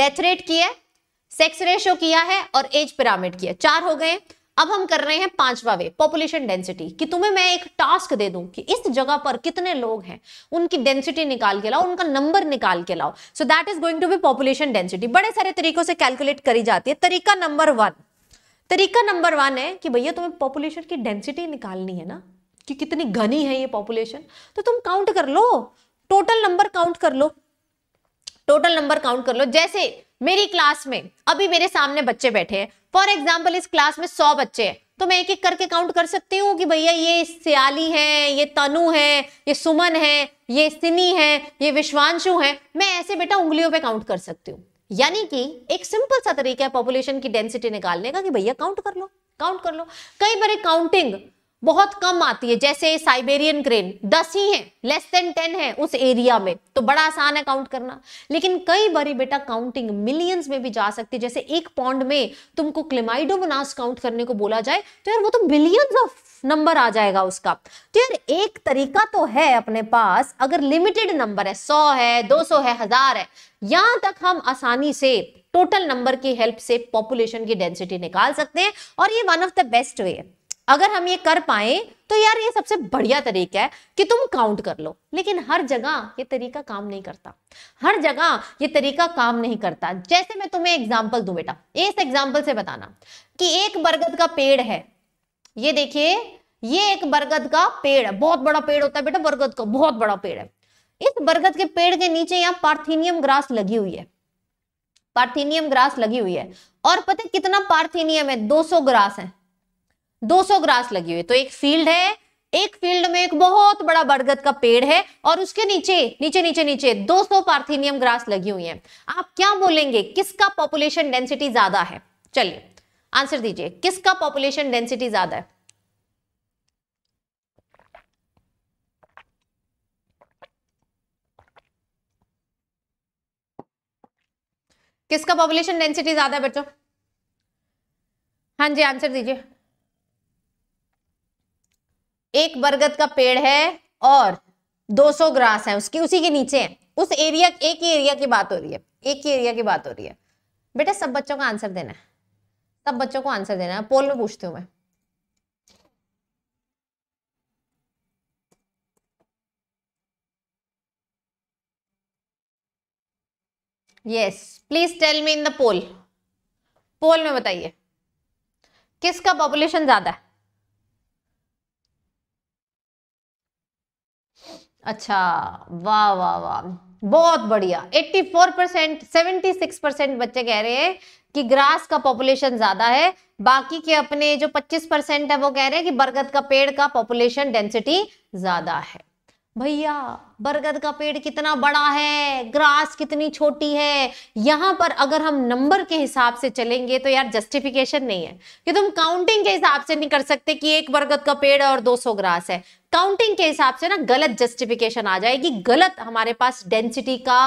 डेथ रेट की है सेक्स रेशियो किया है और एज पिरामिड किया चार हो गए अब हम कर रहे हैं पांचवा वे पॉपुलेशन डेंसिटी कि तुम्हें मैं एक टास्क दे दूं कि इस जगह पर कितने लोग हैं उनकी डेंसिटी निकाल के लाओ उनका नंबर निकाल के लाओ so that is going to be population density बड़े सारे तरीकों से कैलकुलेट करी जाती है तरीका नंबर वन तरीका नंबर वन है कि भैया तुम्हें पॉपुलेशन की डेंसिटी निकालनी है ना कि कितनी घनी है ये पॉपुलेशन तो तुम काउंट कर लो टोटल नंबर काउंट कर लो टोटल नंबर काउंट कर लो जैसे मेरी क्लास में अभी मेरे सामने बच्चे बैठे हैं फॉर एग्जाम्पल इस क्लास में सौ बच्चे हैं तो मैं एक एक करके काउंट कर सकती हूँ कि भैया ये सियाली है ये तनु है ये सुमन है ये सिनी है ये विश्वांशु है मैं ऐसे बेटा उंगलियों पे काउंट कर सकती हूँ यानी कि एक सिंपल सा तरीका है पॉपुलेशन की डेंसिटी निकालने का कि भैया काउंट कर लो काउंट कर लो कई बार काउंटिंग बहुत कम आती है जैसे साइबेरियन क्रेन दस ही है लेस देन टेन है उस एरिया में तो बड़ा आसान है काउंट करना लेकिन कई बारी बेटा काउंटिंग मिलियंस में भी जा सकती है जैसे एक पॉन्ड में तुमको मनास काउंट करने को बोला जाए तो यार वो तो मिलियंस ऑफ नंबर आ जाएगा उसका तो यार एक तरीका तो है अपने पास अगर लिमिटेड नंबर है सौ है दो सौ है हजार है यहां तक हम आसानी से टोटल नंबर की हेल्प से पॉपुलेशन की डेंसिटी निकाल सकते हैं और ये one of the best way है अगर हम ये कर पाए तो यार ये सबसे बढ़िया तरीका है कि तुम काउंट कर लो लेकिन हर जगह ये तरीका काम नहीं करता हर जगह ये तरीका काम नहीं करता जैसे मैं तुम्हें एग्जाम्पल दू बेटा इस एग्जाम्पल से बताना कि एक बरगद का पेड़ है ये देखिए ये एक बरगद का पेड़ है बहुत बड़ा पेड़ होता है बेटा बरगद का बहुत बड़ा पेड़ है इस बरगद के पेड़ के नीचे यहाँ पार्थिनियम ग्रास लगी हुई है पार्थिनियम ग्रास लगी हुई है और पता कितना पार्थिनियम है 200 ग्रास है 200 ग्रास लगी हुई तो एक फील्ड है एक फील्ड में एक बहुत बड़ा बरगद का पेड़ है और उसके नीचे नीचे नीचे नीचे 200 पार्थिनियम ग्रास लगी हुई है आप क्या बोलेंगे किसका पॉपुलेशन डेंसिटी ज्यादा है चलिए आंसर दीजिए किसका पॉपुलेशन डेंसिटी ज्यादा है किसका पॉपुलेशन डेंसिटी ज्यादा है बच्चों हाँ जी आंसर दीजिए एक बरगद का पेड़ है और 200 ग्रास है उसकी उसी के नीचे है उस एरिया एक ही एरिया की बात हो रही है एक ही एरिया की बात हो रही है बेटा सब बच्चों का आंसर देना है सब बच्चों को आंसर देना है पोल में पूछती हूँ मैं yes please tell me in the poll poll में बताइए किसका पॉपुलेशन ज्यादा है अच्छा वाह वाह वाह बहुत बढ़िया 84 परसेंट सेवेंटी परसेंट बच्चे कह रहे हैं कि ग्रास का पॉपुलेशन ज्यादा है बाकी के अपने जो 25 परसेंट है वो कह रहे हैं कि बरगद का पेड़ का पॉपुलेशन डेंसिटी ज्यादा है भैया बरगद का पेड़ कितना बड़ा है ग्रास कितनी छोटी है यहाँ पर अगर हम नंबर के हिसाब से चलेंगे तो यार जस्टिफिकेशन नहीं है कि तुम काउंटिंग के हिसाब से नहीं कर सकते कि एक बरगद का पेड़ और 200 ग्रास है काउंटिंग के हिसाब से ना गलत जस्टिफिकेशन आ जाएगी गलत हमारे पास डेंसिटी का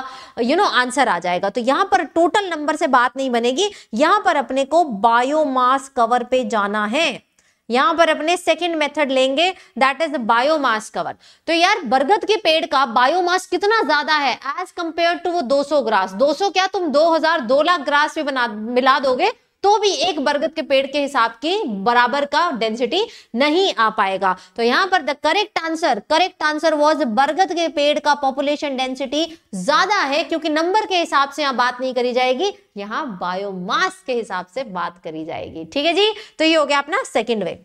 यू नो आंसर आ जाएगा तो यहाँ पर टोटल नंबर से बात नहीं बनेगी यहाँ पर अपने को बायोमास कवर पे जाना है यहां पर अपने सेकेंड मेथड लेंगे दैट इज बायोमास कवर तो यार बरगद के पेड़ का बायोमास कितना ज्यादा है एज कंपेयर टू वो 200 ग्रास 200 क्या तुम 2000 दो लाख ग्रास भी बना मिला दोगे तो भी एक बरगद के पेड़ के हिसाब की बराबर का डेंसिटी नहीं आ पाएगा तो यहां पर the correct answer correct answer was बरगद के पेड़ का पॉपुलेशन डेंसिटी ज्यादा है क्योंकि नंबर के हिसाब से यहां बात नहीं करी जाएगी यहां बायोमास के हिसाब से बात करी जाएगी ठीक है जी तो ये हो गया अपना सेकेंड वे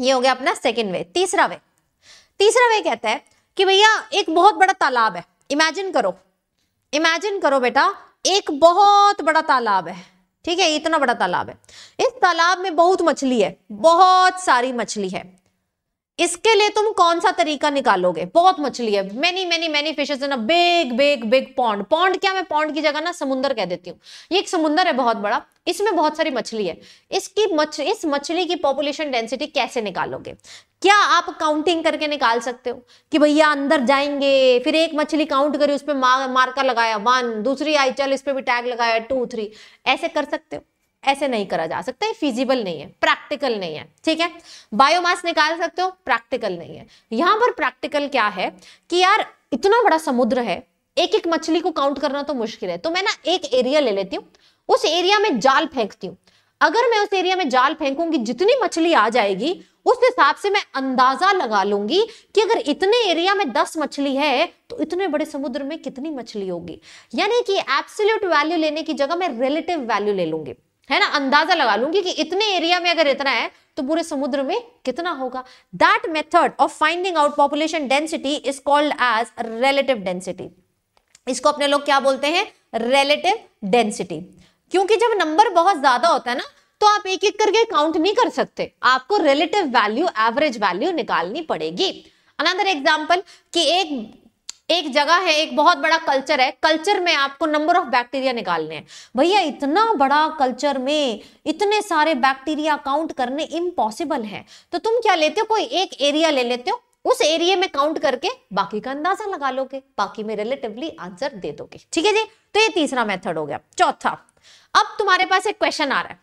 ये हो गया अपना सेकेंड वे तीसरा वे तीसरा वे कहता है कि भैया एक बहुत बड़ा तालाब है इमेजिन करो इमेजिन करो बेटा एक बहुत बड़ा तालाब है ठीक है इतना बड़ा तालाब है इस तालाब में बहुत मछली है बहुत सारी मछली है इसके लिए तुम कौन सा तरीका निकालोगे बहुत मछली है many many many fishes in big big big pond pond क्या मैं पॉन्ड की जगह ना समुंदर कह देती हूँ ये एक समुंदर है बहुत बड़ा इसमें बहुत सारी मछली है इसकी मछ इस मछली की पॉपुलेशन डेंसिटी कैसे निकालोगे क्या आप काउंटिंग करके निकाल सकते हो कि भैया अंदर जाएंगे फिर एक मछली काउंट करी उस पर मार्का लगाया वन दूसरी आई चल इस पर भी टैग लगाया टू थ्री ऐसे कर सकते हो ऐसे नहीं करा जा सकता है फिजिबल नहीं है प्रैक्टिकल नहीं है ठीक है बायोमास निकाल सकते हो प्रैक्टिकल नहीं है यहां पर प्रैक्टिकल क्या है कि यार इतना बड़ा समुद्र है एक एक मछली को काउंट करना तो मुश्किल है तो मैं ना एक एरिया ले लेती हूँ उस एरिया में जाल फेंकती हूँ अगर मैं उस एरिया में जाल फेंकूंगी जितनी मछली आ जाएगी उस हिसाब से मैं अंदाजा लगा लूंगी कि अगर इतने एरिया में दस मछली है तो इतने बड़े समुद्र में कितनी मछली होगी यानी कि एब्सोल्यूट वैल्यू लेने की जगह मैं रिलेटिव वैल्यू ले लूंगी है ना अंदाजा लगा लूंगी कि इतने एरिया में अगर इतना है तो पूरे समुद्र में कितना होगा that method of finding out population density is called as relative density इसको अपने लोग क्या बोलते हैं रिलेटिव डेंसिटी क्योंकि जब नंबर बहुत ज्यादा होता है ना तो आप एक एक करके काउंट नहीं कर सकते आपको रिलेटिव वैल्यू एवरेज वैल्यू निकालनी पड़ेगी अनदर एग्जाम्पल कि एक एक जगह है एक बहुत बड़ा कल्चर है कल्चर में आपको नंबर ऑफ बैक्टीरिया निकालने हैं भैया इतना बड़ा कल्चर में इतने सारे बैक्टीरिया काउंट करने इम्पॉसिबल है तो तुम क्या लेते हो कोई एक एरिया ले लेते हो उस एरिया में काउंट करके बाकी का अंदाजा लगा लोगे बाकी में रिलेटिवली आंसर दे दोगे ठीक है जी तो ये तीसरा मेथड हो गया चौथा अब तुम्हारे पास एक क्वेश्चन आ रहा है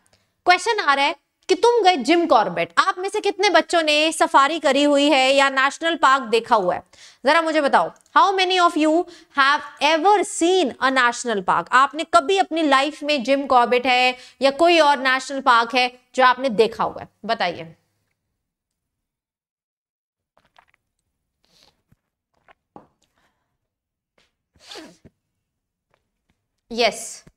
क्वेश्चन आ रहा है कि तुम गए जिम कॉर्बेट आप में से कितने बच्चों ने सफारी करी हुई है या नेशनल पार्क देखा हुआ है जरा मुझे बताओ how many of you have ever seen a national park आपने कभी अपनी लाइफ में जिम कॉर्बेट है या कोई और नेशनल पार्क है जो आपने देखा हुआ है बताइए यस yes.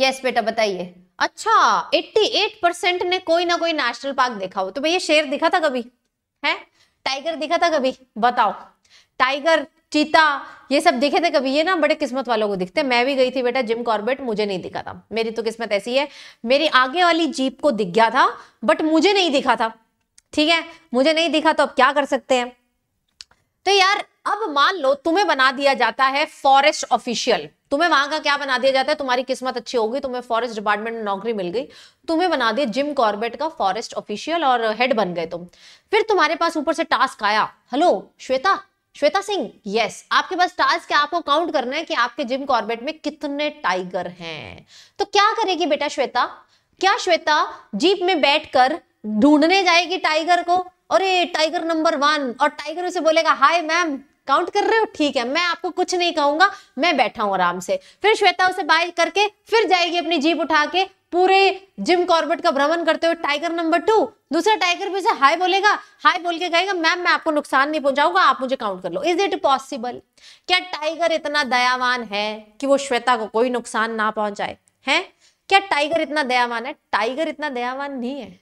यस बेटा बताइए अच्छा 88 परसेंट ने कोई ना कोई नेशनल पार्क देखा हो तो भैया शेर दिखा था कभी है टाइगर दिखा था कभी बताओ टाइगर चीता ये सब दिखे थे कभी ये ना बड़े किस्मत वालों को दिखते मैं भी गई थी बेटा जिम कॉर्बेट मुझे नहीं दिखा था मेरी तो किस्मत ऐसी है मेरी आगे वाली जीप को दिख गया था बट मुझे नहीं दिखा था ठीक है मुझे नहीं दिखा तो अब क्या कर सकते हैं तो यार अब मान लो तुम्हें बना दिया जाता है फॉरेस्ट ऑफिशियल तुम्हें वहां का क्या बना दिया जाता है तुम्हारी किस्मत अच्छी होगी तुम्हें फॉरेस्ट डिपार्टमेंट में नौकरी मिल गई तुम्हें बना दिया जिम कॉर्बेट का फॉरेस्ट ऑफिशियल और हेड बन गए तुम फिर तुम्हारे पास ऊपर से टास्क आया हेलो श्वेता श्वेता सिंह यस आपके पास टास्क है आपको काउंट करना है कि आपके जिम कॉर्बेट में कितने टाइगर हैं तो क्या करेगी बेटा श्वेता क्या श्वेता जीप में बैठकर ढूंढने जाएगी टाइगर को अरे टाइगर नंबर वन और टाइगर उसे बोलेगा हाय मैम काउंट कर रहे हो ठीक है मैं आपको कुछ नहीं कहूंगा मैं बैठा हूं आराम से फिर श्वेता उसे बाय करके फिर जाएगी अपनी जीप उठा के पूरे जिम कॉर्बेट का भ्रमण करते हुए टाइगर नंबर टू दूसरा टाइगर भी उसे हाई बोलेगा हाई बोल के कहेगा मैम मैं आपको नुकसान नहीं पहुंचाऊंगा आप मुझे काउंट कर लो इज इट पॉसिबल क्या टाइगर इतना दयावान है कि वो श्वेता को कोई नुकसान ना पहुंचाए है क्या टाइगर इतना दयावान है टाइगर इतना दयावान नहीं है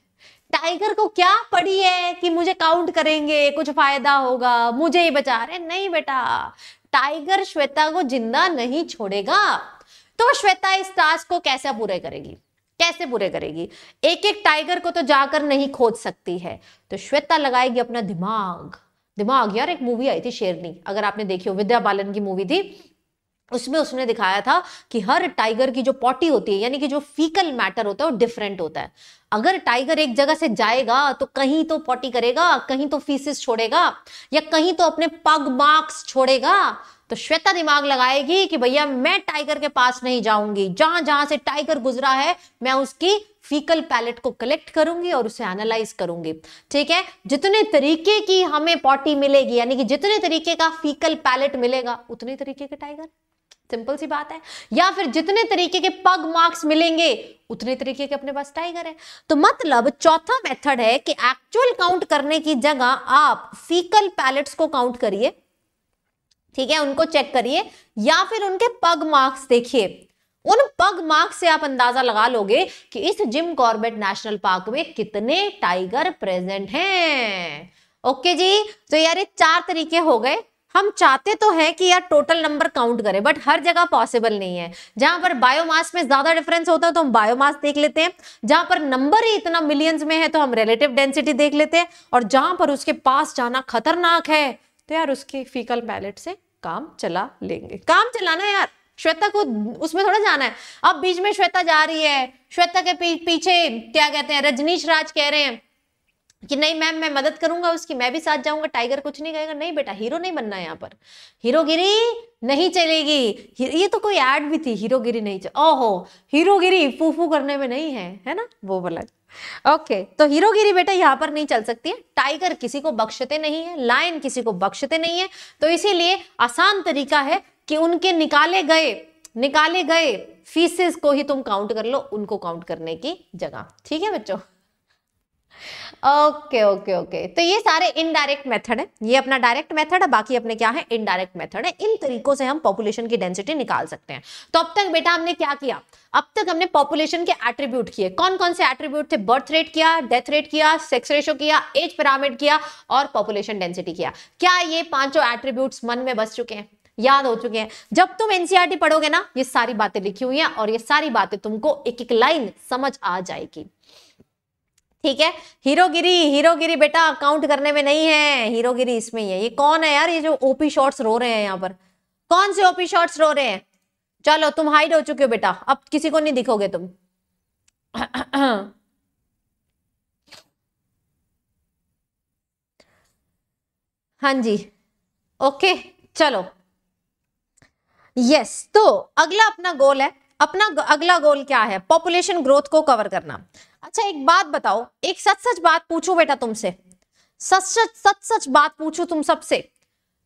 टाइगर को क्या पड़ी है कि मुझे काउंट करेंगे कुछ फायदा होगा मुझे ही बचा रहे नहीं बेटा टाइगर श्वेता को जिंदा नहीं छोड़ेगा तो श्वेता इस टास्क को कैसे पूरे करेगी कैसे पूरे करेगी एक एक टाइगर को तो जाकर नहीं खोज सकती है तो श्वेता लगाएगी अपना दिमाग दिमाग यार एक मूवी आई थी शेरनी अगर आपने देखी हो विद्या बालन की मूवी थी उसमें उसने दिखाया था कि हर टाइगर की जो पॉटी होती है यानी कि जो फीकल मैटर होता है वो डिफरेंट होता है अगर टाइगर एक जगह से जाएगा तो कहीं तो पॉटी करेगा कहीं तो फीसिस छोड़ेगा या कहीं तो अपने पग मार्क्स छोड़ेगा तो श्वेता दिमाग लगाएगी कि भैया मैं टाइगर के पास नहीं जाऊंगी जहां जहां से टाइगर गुजरा है मैं उसकी फीकल पैलेट को कलेक्ट करूंगी और उसे एनालाइज करूंगी ठीक है जितने तरीके की हमें पॉटी मिलेगी यानी कि जितने तरीके का फीकल पैलेट मिलेगा उतने तरीके का टाइगर सिंपल सी बात है या फिर जितने तरीके के पग मार्क्स मिलेंगे उतने तरीके के अपने पास टाइगर है तो मतलब चौथा मेथड है कि एक्चुअल काउंट करने की जगह आप फीकल पैलेट्स को काउंट करिए ठीक है उनको चेक करिए या फिर उनके पग मार्क्स देखिए उन पग मार्क्स से आप अंदाजा लगा लोगे कि इस जिम कॉर्बेट नेशनल पार्क में कितने टाइगर प्रेजेंट हैं ओके जी तो यार ये चार तरीके हो गए हम चाहते तो हैं कि यार टोटल नंबर काउंट करें बट हर जगह पॉसिबल नहीं है जहां पर बायोमास में ज्यादा डिफरेंस होता है तो हम बायोमास देख लेते हैं जहां पर नंबर ही इतना मिलियंस में है तो हम रिलेटिव डेंसिटी देख लेते हैं और जहां पर उसके पास जाना खतरनाक है तो यार उसकी फीकल पैलेट से काम चला लेंगे काम चलाना यार श्वेता को उसमें थोड़ा जाना है अब बीच में श्वेता जा रही है श्वेता के पीछे क्या कहते हैं रजनीश राज कह रहे हैं कि नहीं मैम मैं मदद करूंगा उसकी मैं भी साथ जाऊंगा टाइगर कुछ नहीं कहेगा नहीं बेटा हीरो नहीं बनना है यहाँ पर हीरोगिरी नहीं चलेगी ये तो कोई ऐड भी थी हीरोगिरी नहीं चल ओहो हीरोगिरी फूफू करने में नहीं है है ना वो बोला ओके तो हीरोगिरी बेटा यहाँ पर नहीं चल सकती है टाइगर किसी को बख्शते नहीं है लाइन किसी को बख्शते नहीं है तो इसीलिए आसान तरीका है कि उनके निकाले गए निकाले गए फीसेस को ही तुम काउंट कर लो उनको काउंट करने की जगह ठीक है बच्चों ओके ओके ओके तो ये सारे इनडायरेक्ट मेथड है ये अपना डायरेक्ट मेथड है बाकी अपने क्या है इनडायरेक्ट मेथड है इन तरीकों से हम पॉपुलेशन की डेंसिटी निकाल सकते हैं तो अब तक बेटा हमने क्या किया अब तक हमने पॉपुलेशन के एट्रीब्यूट किए कौन कौन से एट्रीब्यूट थे बर्थ रेट किया डेथ रेट किया सेक्स रेशो किया एज पिरामिड किया और पॉपुलेशन डेंसिटी किया क्या ये पांचों एट्रीब्यूट मन में बस चुके हैं याद हो चुके हैं जब तुम एनसीआरटी e पढ़ोगे ना ये सारी बातें लिखी हुई हैं और ये सारी बातें तुमको एक एक लाइन समझ आ जाएगी ठीक है हीरोगिरी हीरोगिरी बेटा काउंट करने में नहीं है हीरोगिरी इसमें ही है ये कौन है यार ये जो ओपी शॉर्ट्स रो रहे हैं यहाँ पर कौन से ओपी शॉर्ट्स रो रहे हैं चलो तुम हाइड हो चुके हो बेटा अब किसी को नहीं दिखोगे तुम हाँ जी ओके चलो यस तो अगला अपना गोल है अपना अगला गोल क्या है पॉपुलेशन ग्रोथ को कवर करना अच्छा एक बात बताओ एक सच सच बात पूछू बेटा तुमसे सच सच सच सच बात पूछू तुम सबसे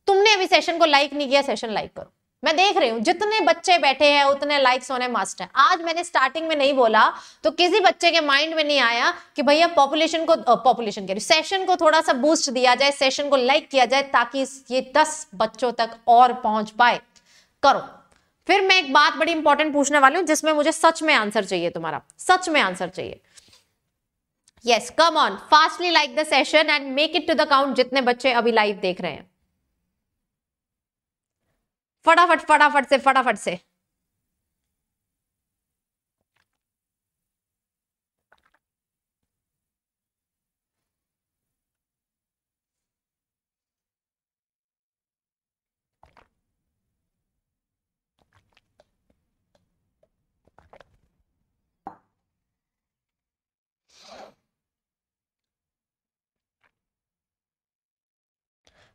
तुमने अभी सेशन को लाइक नहीं किया सेशन लाइक करो मैं देख रही हूँ जितने बच्चे बैठे हैं उतने लाइक्स होने मस्ट है आज मैंने स्टार्टिंग में नहीं बोला तो किसी बच्चे के माइंड में नहीं आया कि भैया पॉपुलेशन को पॉपुलेशन के सेशन को थोड़ा सा बूस्ट दिया जाए सेशन को लाइक किया जाए ताकि ये दस बच्चों तक और पहुंच पाए करो फिर मैं एक बात बड़ी इंपॉर्टेंट पूछने वाली हूँ जिसमें मुझे सच में आंसर चाहिए तुम्हारा सच में आंसर चाहिए yes come on fastly like the session and make it to the count जितने बच्चे अभी लाइव देख रहे हैं फटाफट फटाफट से फटाफट से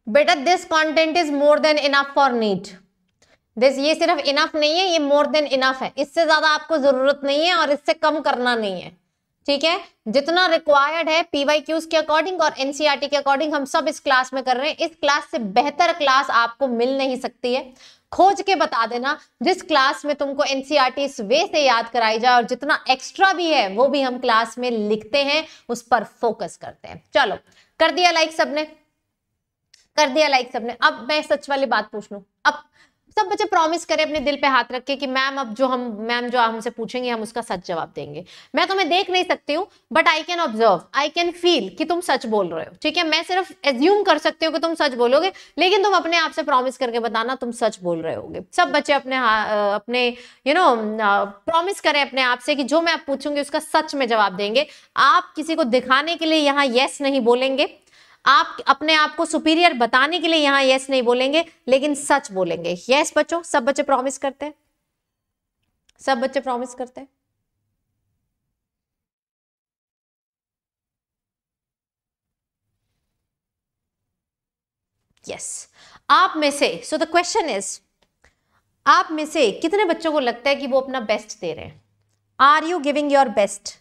बेटा this content is more than enough for NEET this ये सिर्फ इनफ नहीं है ये मोर देन इनफ है इससे ज्यादा आपको जरूरत नहीं है और इससे कम करना नहीं है ठीक है जितना रिक्वायर्ड है पीवाई क्यूज के अकॉर्डिंग और एनसीआरटी e के अकॉर्डिंग हम सब इस क्लास में कर रहे हैं इस क्लास से बेहतर क्लास आपको मिल नहीं सकती है खोज के बता देना जिस क्लास में तुमको एनसीआरटी e इस वे से याद कराई जाए और जितना एक्स्ट्रा भी है वो भी हम क्लास में लिखते हैं उस पर फोकस करते हैं चलो कर दिया लाइक सबने कर दिया लाइक सबने अब मैं सच वाली बात पूछ लू अब सब बच्चे प्रॉमिस करें अपने दिल पे हाथ रख के कि मैम अब जो हम मैम जो हमसे पूछेंगे हम उसका सच जवाब देंगे मैं तुम्हें तो देख नहीं सकती हूँ but I can observe I can feel कि तुम सच बोल रहे हो ठीक है मैं सिर्फ एज्यूम कर सकती हूँ कि तुम सच बोलोगे लेकिन तुम अपने आप से प्रॉमिस करके बताना तुम सच बोल रहे होगे सब बच्चे अपने अपने यू नो प्रॉमिस करें अपने आप से कि जो मैं आप पूछूंगी उसका सच में जवाब देंगे आप किसी को दिखाने के लिए यहाँ येस नहीं बोलेंगे आप अपने आप को सुपीरियर बताने के लिए यहां यस नहीं बोलेंगे लेकिन सच बोलेंगे यस बच्चों सब बच्चे प्रॉमिस करते हैं सब बच्चे प्रॉमिस करते हैं यस yes. आप में से सो द क्वेश्चन इज आप में से कितने बच्चों को लगता है कि वो अपना बेस्ट दे रहे हैं are you giving your best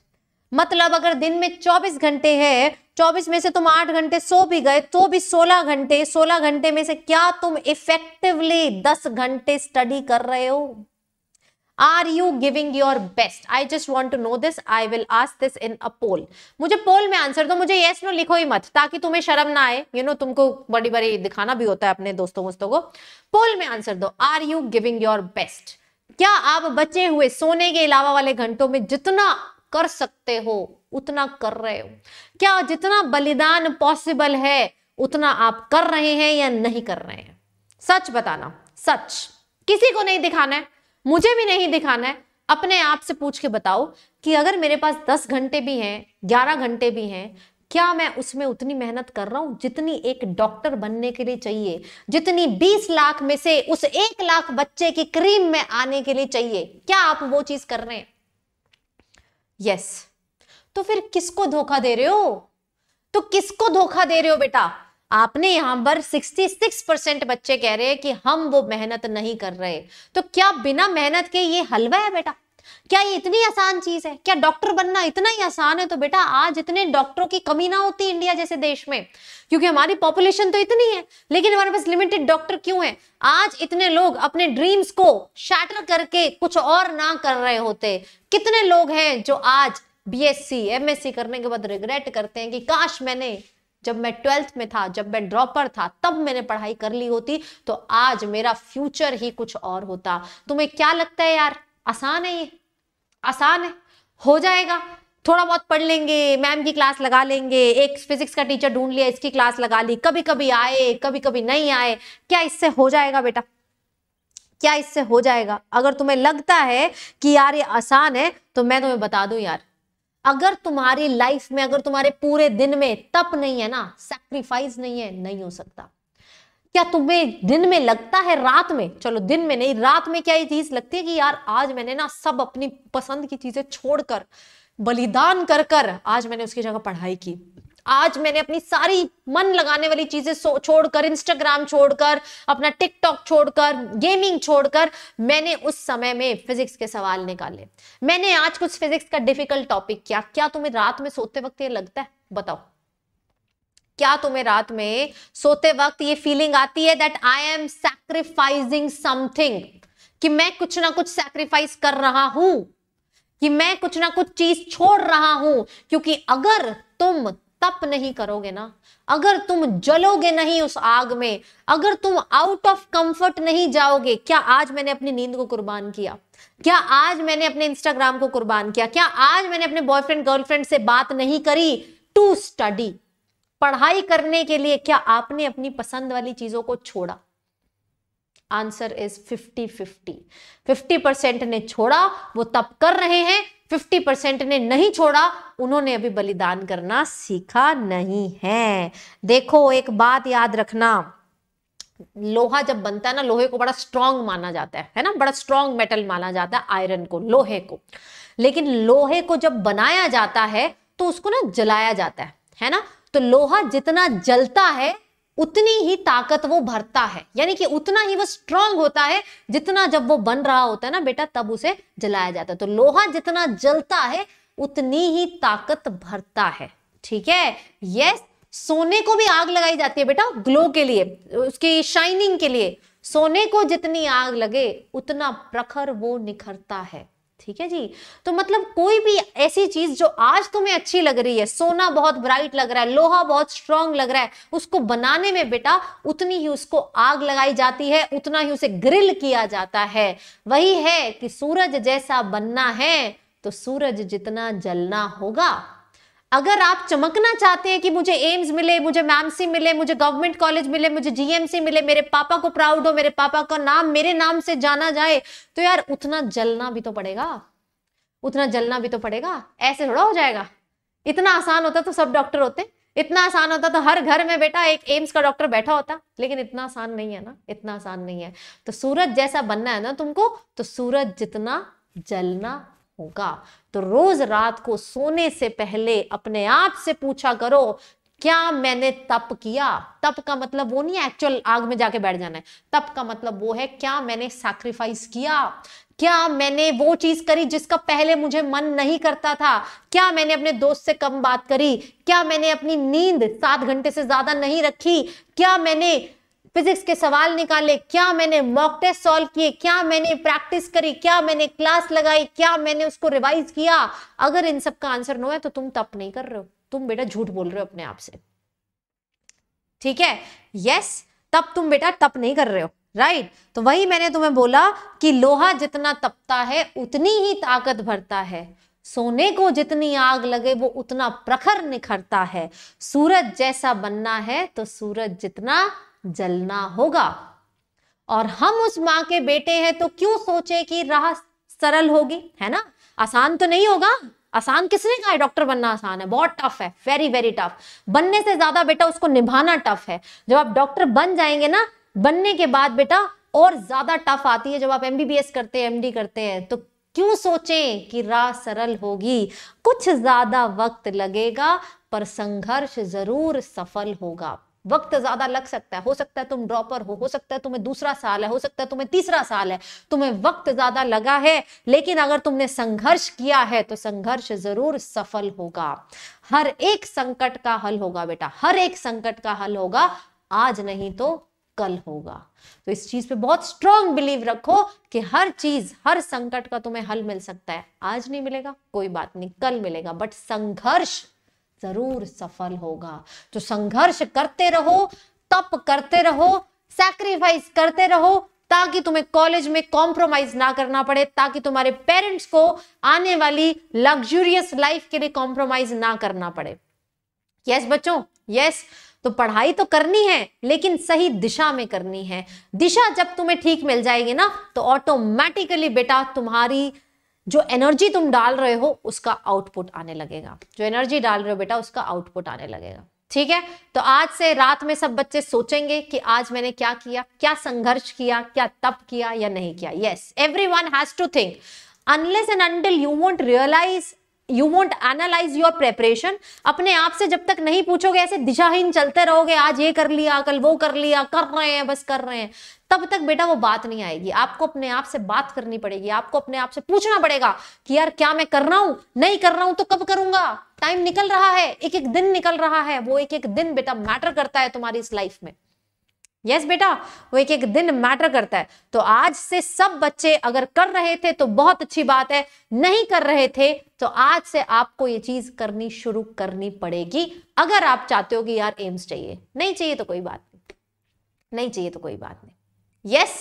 मतलब अगर दिन में 24 घंटे हैं चौबीस में से तुम आठ घंटे सो भी गए तो भी सोलह घंटे सोलह घंटे में से क्या तुम इफेक्टिवली दस घंटे स्टडी कर रहे हो are you giving your best I just want to know this I will ask this in a poll मुझे पोल में आंसर दो मुझे येस नो लिखो ही मत ताकि तुम्हें शर्म ना आए यू नो तुमको बड़ी बड़ी दिखाना भी होता है अपने दोस्तों वोस्तों को पोल में आंसर दो are you giving your best क्या आप बचे हुए सोने के अलावा वाले घंटों में जितना कर सकते हो उतना कर रहे हो क्या जितना बलिदान पॉसिबल है उतना आप कर रहे हैं या नहीं कर रहे हैं सच बताना सच किसी को नहीं दिखाना है मुझे भी नहीं दिखाना है अपने आप से पूछ के बताओ कि अगर मेरे पास दस घंटे भी हैं ग्यारह घंटे भी हैं क्या मैं उसमें उतनी मेहनत कर रहा हूं जितनी एक डॉक्टर बनने के लिए चाहिए जितनी 20 लाख में से उस एक लाख बच्चे की क्रीम में आने के लिए चाहिए क्या आप वो चीज कर रहे हैं यस yes. तो फिर किसको धोखा दे रहे हो तो किसको धोखा दे रहे हो बेटा आपने यहां पर 66 परसेंट बच्चे कह रहे हैं कि हम वो मेहनत नहीं कर रहे तो क्या बिना मेहनत के ये हलवा है बेटा क्या ये इतनी आसान चीज है क्या डॉक्टर बनना इतना ही आसान है तो बेटा आज इतने डॉक्टरों की कमी ना होती इंडिया जैसे देश में क्योंकि हमारी पॉपुलेशन तो इतनी है लेकिन हमारे पास लिमिटेड डॉक्टर क्यों है आज इतने लोग अपने ड्रीम्स को शैटर करके कुछ और ना कर रहे होते कितने लोग हैं जो आज बीएससी एमएससी करने के बाद रिग्रेट करते हैं कि काश मैंने जब मैं ट्वेल्थ में था जब मैं ड्रॉपर था तब मैंने पढ़ाई कर ली होती तो आज मेरा फ्यूचर ही कुछ और होता तुम्हें क्या लगता है यार आसान है ये आसान है हो जाएगा थोड़ा बहुत पढ़ लेंगे मैम की क्लास लगा लेंगे एक फिजिक्स का टीचर ढूंढ लिया इसकी क्लास लगा ली कभी कभी आए कभी कभी नहीं आए क्या इससे हो जाएगा बेटा क्या इससे हो जाएगा अगर तुम्हें लगता है कि यार ये आसान है तो मैं तुम्हें बता दूं यार अगर तुम्हारी लाइफ में अगर तुम्हारे पूरे दिन में तप नहीं है ना सेक्रीफाइस नहीं है नहीं हो सकता क्या तुम्हें दिन में लगता है रात में चलो दिन में नहीं रात में क्या ये चीज लगती है कि यार आज मैंने ना सब अपनी पसंद की चीजें छोड़कर बलिदान कर कर आज मैंने उसकी जगह पढ़ाई की आज मैंने अपनी सारी मन लगाने वाली चीजें छोड़कर इंस्टाग्राम छोड़कर अपना टिकटॉक छोड़कर गेमिंग छोड़कर मैंने उस समय में फिजिक्स के सवाल निकाले मैंने आज कुछ फिजिक्स का डिफिकल्ट टॉपिक किया क्या तुम्हें रात में सोते वक्त ये लगता है बताओ क्या तुम्हें रात में सोते वक्त ये फीलिंग आती है that I am sacrificing something कि मैं कुछ ना कुछ सैक्रिफाइस कर रहा हूं कि मैं कुछ ना कुछ चीज छोड़ रहा हूं क्योंकि अगर तुम तप नहीं करोगे ना अगर तुम जलोगे नहीं उस आग में अगर तुम आउट ऑफ कंफर्ट नहीं जाओगे क्या आज मैंने अपनी नींद को कुर्बान किया क्या आज मैंने अपने इंस्टाग्राम को कुर्बान किया क्या आज मैंने अपने बॉयफ्रेंड गर्लफ्रेंड से बात नहीं करी टू स्टडी पढ़ाई करने के लिए क्या आपने अपनी पसंद वाली चीजों को छोड़ा आंसर इज 50 50 50 परसेंट ने छोड़ा वो तप कर रहे हैं 50 परसेंट ने नहीं छोड़ा उन्होंने अभी बलिदान करना सीखा नहीं है देखो एक बात याद रखना लोहा जब बनता है ना लोहे को बड़ा स्ट्रांग माना जाता है है ना बड़ा स्ट्रांग मेटल माना जाता है आयरन को लोहे को लेकिन लोहे को जब बनाया जाता है तो उसको ना जलाया जाता है है ना तो लोहा जितना जलता है उतनी ही ताकत वो भरता है यानी कि उतना ही वो स्ट्रांग होता है जितना जब वो बन रहा होता है ना बेटा तब उसे जलाया जाता है तो लोहा जितना जलता है उतनी ही ताकत भरता है ठीक है यस सोने को भी आग लगाई जाती है बेटा ग्लो के लिए उसकी शाइनिंग के लिए सोने को जितनी आग लगे उतना प्रखर वो निखरता है ठीक है जी तो मतलब कोई भी ऐसी चीज जो आज तुम्हें अच्छी लग रही है सोना बहुत ब्राइट लग रहा है लोहा बहुत स्ट्रांग लग रहा है उसको बनाने में बेटा उतनी ही उसको आग लगाई जाती है उतना ही उसे ग्रिल किया जाता है वही है कि सूरज जैसा बनना है तो सूरज जितना जलना होगा अगर आप चमकना चाहते हैं कि मुझे एम्स मिले मुझे मैमसी मिले मुझे गवर्नमेंट कॉलेज मिले मुझे जीएमसी मिले मेरे पापा को प्राउड हो मेरे पापा का नाम मेरे नाम से जाना जाए तो यार उतना जलना भी तो पड़ेगा उतना जलना भी तो पड़ेगा ऐसे थोड़ा हो जाएगा इतना आसान होता तो सब डॉक्टर होते इतना आसान होता तो हर घर में बेटा एक एम्स का डॉक्टर बैठा होता लेकिन इतना आसान नहीं है ना इतना आसान नहीं है तो सूरज जैसा बनना है ना तुमको तो सूरज जितना जलना होगा तो रोज रात को सोने से पहले अपने आप से पूछा करो क्या मैंने तप किया तप का मतलब वो नहीं एक्चुअल आग में जाके बैठ जाना है तप का मतलब वो है क्या मैंने सैक्रिफाइस किया क्या मैंने वो चीज करी जिसका पहले मुझे मन नहीं करता था क्या मैंने अपने दोस्त से कम बात करी क्या मैंने अपनी नींद सात घंटे से ज्यादा नहीं रखी क्या मैंने फिजिक्स के सवाल निकाले क्या मैंने मॉक टेस्ट सॉल्व किए क्या मैंने प्रैक्टिस करी क्या मैंने क्लास लगाई क्या मैंने उसको रिवाइज किया अगर इन सब का आंसर नो है तो तुम तप नहीं कर रहे हो तुम बेटा झूठ बोल रहे हो अपने आप से ठीक है यस तब तुम बेटा तप नहीं कर रहे हो राइट right. तो वही मैंने तुम्हें बोला कि लोहा जितना तपता है उतनी ही ताकत भरता है सोने को जितनी आग लगे वो उतना प्रखर निखरता है सूरज जैसा बनना है तो सूरज जितना जलना होगा और हम उस माँ के बेटे हैं तो क्यों सोचे कि राह सरल होगी है ना आसान तो नहीं होगा आसान किसने कहा है डॉक्टर बनना आसान है बहुत टफ है वेरी वेरी टफ बनने से ज्यादा बेटा उसको निभाना टफ है जब आप डॉक्टर बन जाएंगे ना बनने के बाद बेटा और ज्यादा टफ आती है जब आप एमबीबीएस करते हैं एमडी करते हैं तो क्यों सोचें कि राह सरल होगी कुछ ज्यादा वक्त लगेगा पर संघर्ष जरूर सफल होगा वक्त ज्यादा लग सकता है हो सकता है तुम ड्रॉपर हो हो सकता है तुम्हें दूसरा साल है हो सकता है तुम्हें तीसरा साल है तुम्हें वक्त ज्यादा लगा है लेकिन अगर तुमने संघर्ष किया है तो संघर्ष जरूर सफल होगा हर एक संकट का हल होगा बेटा हर एक संकट का हल होगा आज नहीं तो कल होगा तो इस चीज पे बहुत स्ट्रॉन्ग बिलीव रखो कि हर चीज हर संकट का तुम्हें हल मिल सकता है आज नहीं मिलेगा कोई बात नहीं कल मिलेगा बट संघर्ष जरूर सफल होगा तो संघर्ष करते रहो तप करते रहो सैक्रिफाइस करते रहो ताकि तुम्हें कॉलेज में कॉम्प्रोमाइज ना करना पड़े ताकि तुम्हारे पेरेंट्स को आने वाली लग्जूरियस लाइफ के लिए कॉम्प्रोमाइज ना करना पड़े यस yes, बच्चों यस yes, तो पढ़ाई तो करनी है लेकिन सही दिशा में करनी है दिशा जब तुम्हें ठीक मिल जाएगी ना तो ऑटोमेटिकली बेटा तुम्हारी जो एनर्जी तुम डाल रहे हो उसका आउटपुट आने लगेगा जो एनर्जी डाल रहे हो बेटा उसका आउटपुट आने लगेगा ठीक है तो आज से रात में सब बच्चे सोचेंगे कि आज मैंने क्या किया क्या संघर्ष किया क्या तप किया या नहीं किया yes every one has to think unless and until you want realize you want analyze your preparation अपने आप से जब तक नहीं पूछोगे ऐसे दिशाहीन चलते रहोगे आज ये कर लिया कल वो कर लिया कर रहे हैं बस कर रहे हैं तब तक बेटा वो बात नहीं आएगी आपको अपने आप से बात करनी पड़ेगी आपको अपने आप से पूछना पड़ेगा कि यार क्या मैं कर रहा हूं नहीं कर रहा हूं तो कब करूंगा टाइम निकल रहा है एक एक दिन निकल रहा है वो एक एक दिन बेटा मैटर करता है तुम्हारी इस लाइफ में यस बेटा वो एक एक दिन मैटर करता है तो आज से सब बच्चे अगर कर रहे थे तो बहुत अच्छी बात है नहीं कर रहे थे तो आज से आपको ये चीज करनी शुरू करनी पड़ेगी अगर आप चाहते हो कि यार एम्स चाहिए नहीं चाहिए तो कोई बात नहीं नहीं चाहिए तो कोई बात नहीं यस yes,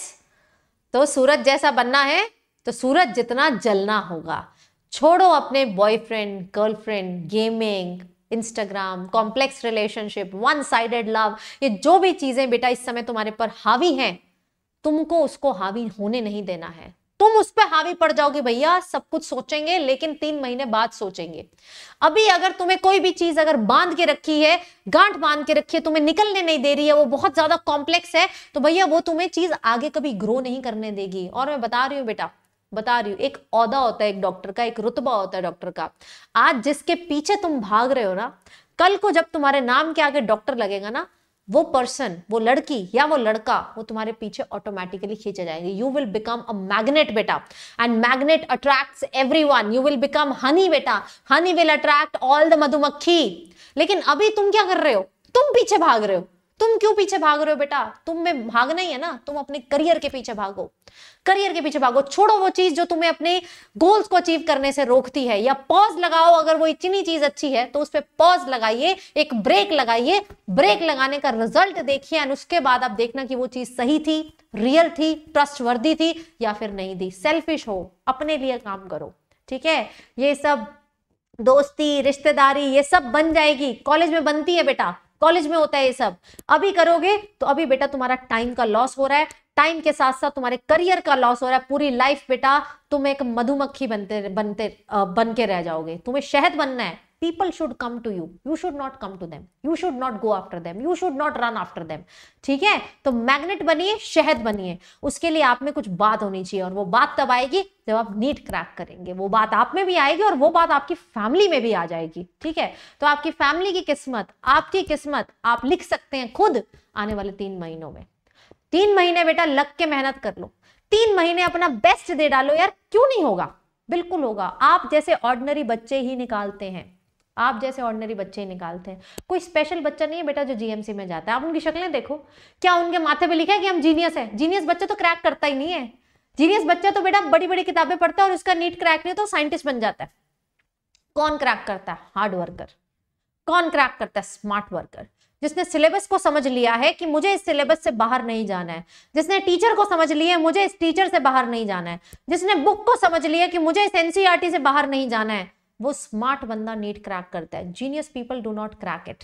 तो सूरज जैसा बनना है तो सूरज जितना जलना होगा छोड़ो अपने boyfriend girlfriend gaming Instagram complex relationship one sided love ये जो भी चीज़ें बेटा इस समय तुम्हारे पर हावी हैं तुमको उसको हावी होने नहीं देना है तुम उस पर हावी पड़ जाओगे भैया सब कुछ सोचेंगे लेकिन तीन महीने बाद सोचेंगे अभी अगर तुम्हें कोई भी चीज अगर बांध के रखी है गांठ बांध के रखी है तुम्हें निकलने नहीं दे रही है वो बहुत ज्यादा कॉम्प्लेक्स है तो भैया वो तुम्हें चीज आगे कभी ग्रो नहीं करने देगी और मैं बता रही हूँ बेटा बता रही हूँ एक औदा होता है एक डॉक्टर का एक रुतबा होता है डॉक्टर का आज जिसके पीछे तुम भाग रहे हो ना कल को जब तुम्हारे नाम के आगे डॉक्टर लगेगा ना वो पर्सन वो लड़की या वो लड़का वो तुम्हारे पीछे ऑटोमेटिकली खींचे जाएंगे you will become a magnet बेटा and magnet attracts everyone you will become honey बेटा honey will attract all the मधुमक्खी लेकिन अभी तुम क्या कर रहे हो तुम पीछे भाग रहे हो तुम क्यों पीछे भाग रहे हो बेटा तुम में भागना ही है ना तुम अपने करियर के पीछे भागो करियर के पीछे भागो छोड़ो वो चीज जो तुम्हें अपने गोल्स को अचीव करने से रोकती है या पॉज लगाओ अगर वो इतनी चीज अच्छी है तो उस पर पॉज लगाइए एक ब्रेक लगाइए ब्रेक लगाने का रिजल्ट देखिए एंड उसके बाद आप देखना कि वो चीज सही थी रियल थी ट्रस्टवर्दी थी या फिर नहीं थी सेल्फिश हो अपने लिए काम करो ठीक है ये सब दोस्ती रिश्तेदारी ये सब बन जाएगी कॉलेज में बनती है बेटा कॉलेज में होता है ये सब अभी करोगे तो अभी बेटा तुम्हारा टाइम का लॉस हो रहा है टाइम के साथ साथ तुम्हारे करियर का लॉस हो रहा है पूरी लाइफ बेटा तुम एक मधुमक्खी बनते बनते बन के रह जाओगे तुम्हें शहद बनना है people should come to you you should not come to them you should not go after them you should not run after them ठीक है तो मैग्नेट बनिए शहद बनिए उसके लिए आप में कुछ बात होनी चाहिए और वो बात तब आएगी जब आप नीट क्रैक करेंगे वो बात आप में भी आएगी और वो बात आपकी फैमिली में भी आ जाएगी ठीक है तो आपकी फैमिली की किस्मत आपकी किस्मत आप लिख सकते हैं खुद आने वाले तीन महीनों में तीन महीने बेटा लग के मेहनत कर लो तीन महीने अपना बेस्ट दे डालो यार क्यों नहीं होगा बिल्कुल होगा आप जैसे ऑर्डनरी बच्चे ही निकालते हैं आप जैसे ऑर्डनरी बच्चे ही निकालते हैं कोई स्पेशल बच्चा नहीं है बेटा जो जीएमसी में जाता है आप उनकी शक्लें देखो क्या उनके माथे पे लिखा है कि हम जीनियस है जीनियस बच्चा तो क्रैक करता ही नहीं है जीनियस बच्चा तो बेटा बड़ी बड़ी किताबें पढ़ता है और उसका नीट क्रैक नहीं तो साइंटिस्ट बन जाता है कौन क्रैक करता है हार्ड वर्कर कौन क्रैक करता है स्मार्ट वर्कर जिसने सिलेबस को समझ लिया है कि मुझे इस सिलेबस से बाहर नहीं जाना है जिसने टीचर को समझ लिया है मुझे इस टीचर से बाहर नहीं जाना है जिसने बुक को समझ लिया कि मुझे इस एनसीईआरटी e से बाहर नहीं जाना है वो स्मार्ट बंदा नीट क्रैक करता है genius people do not crack it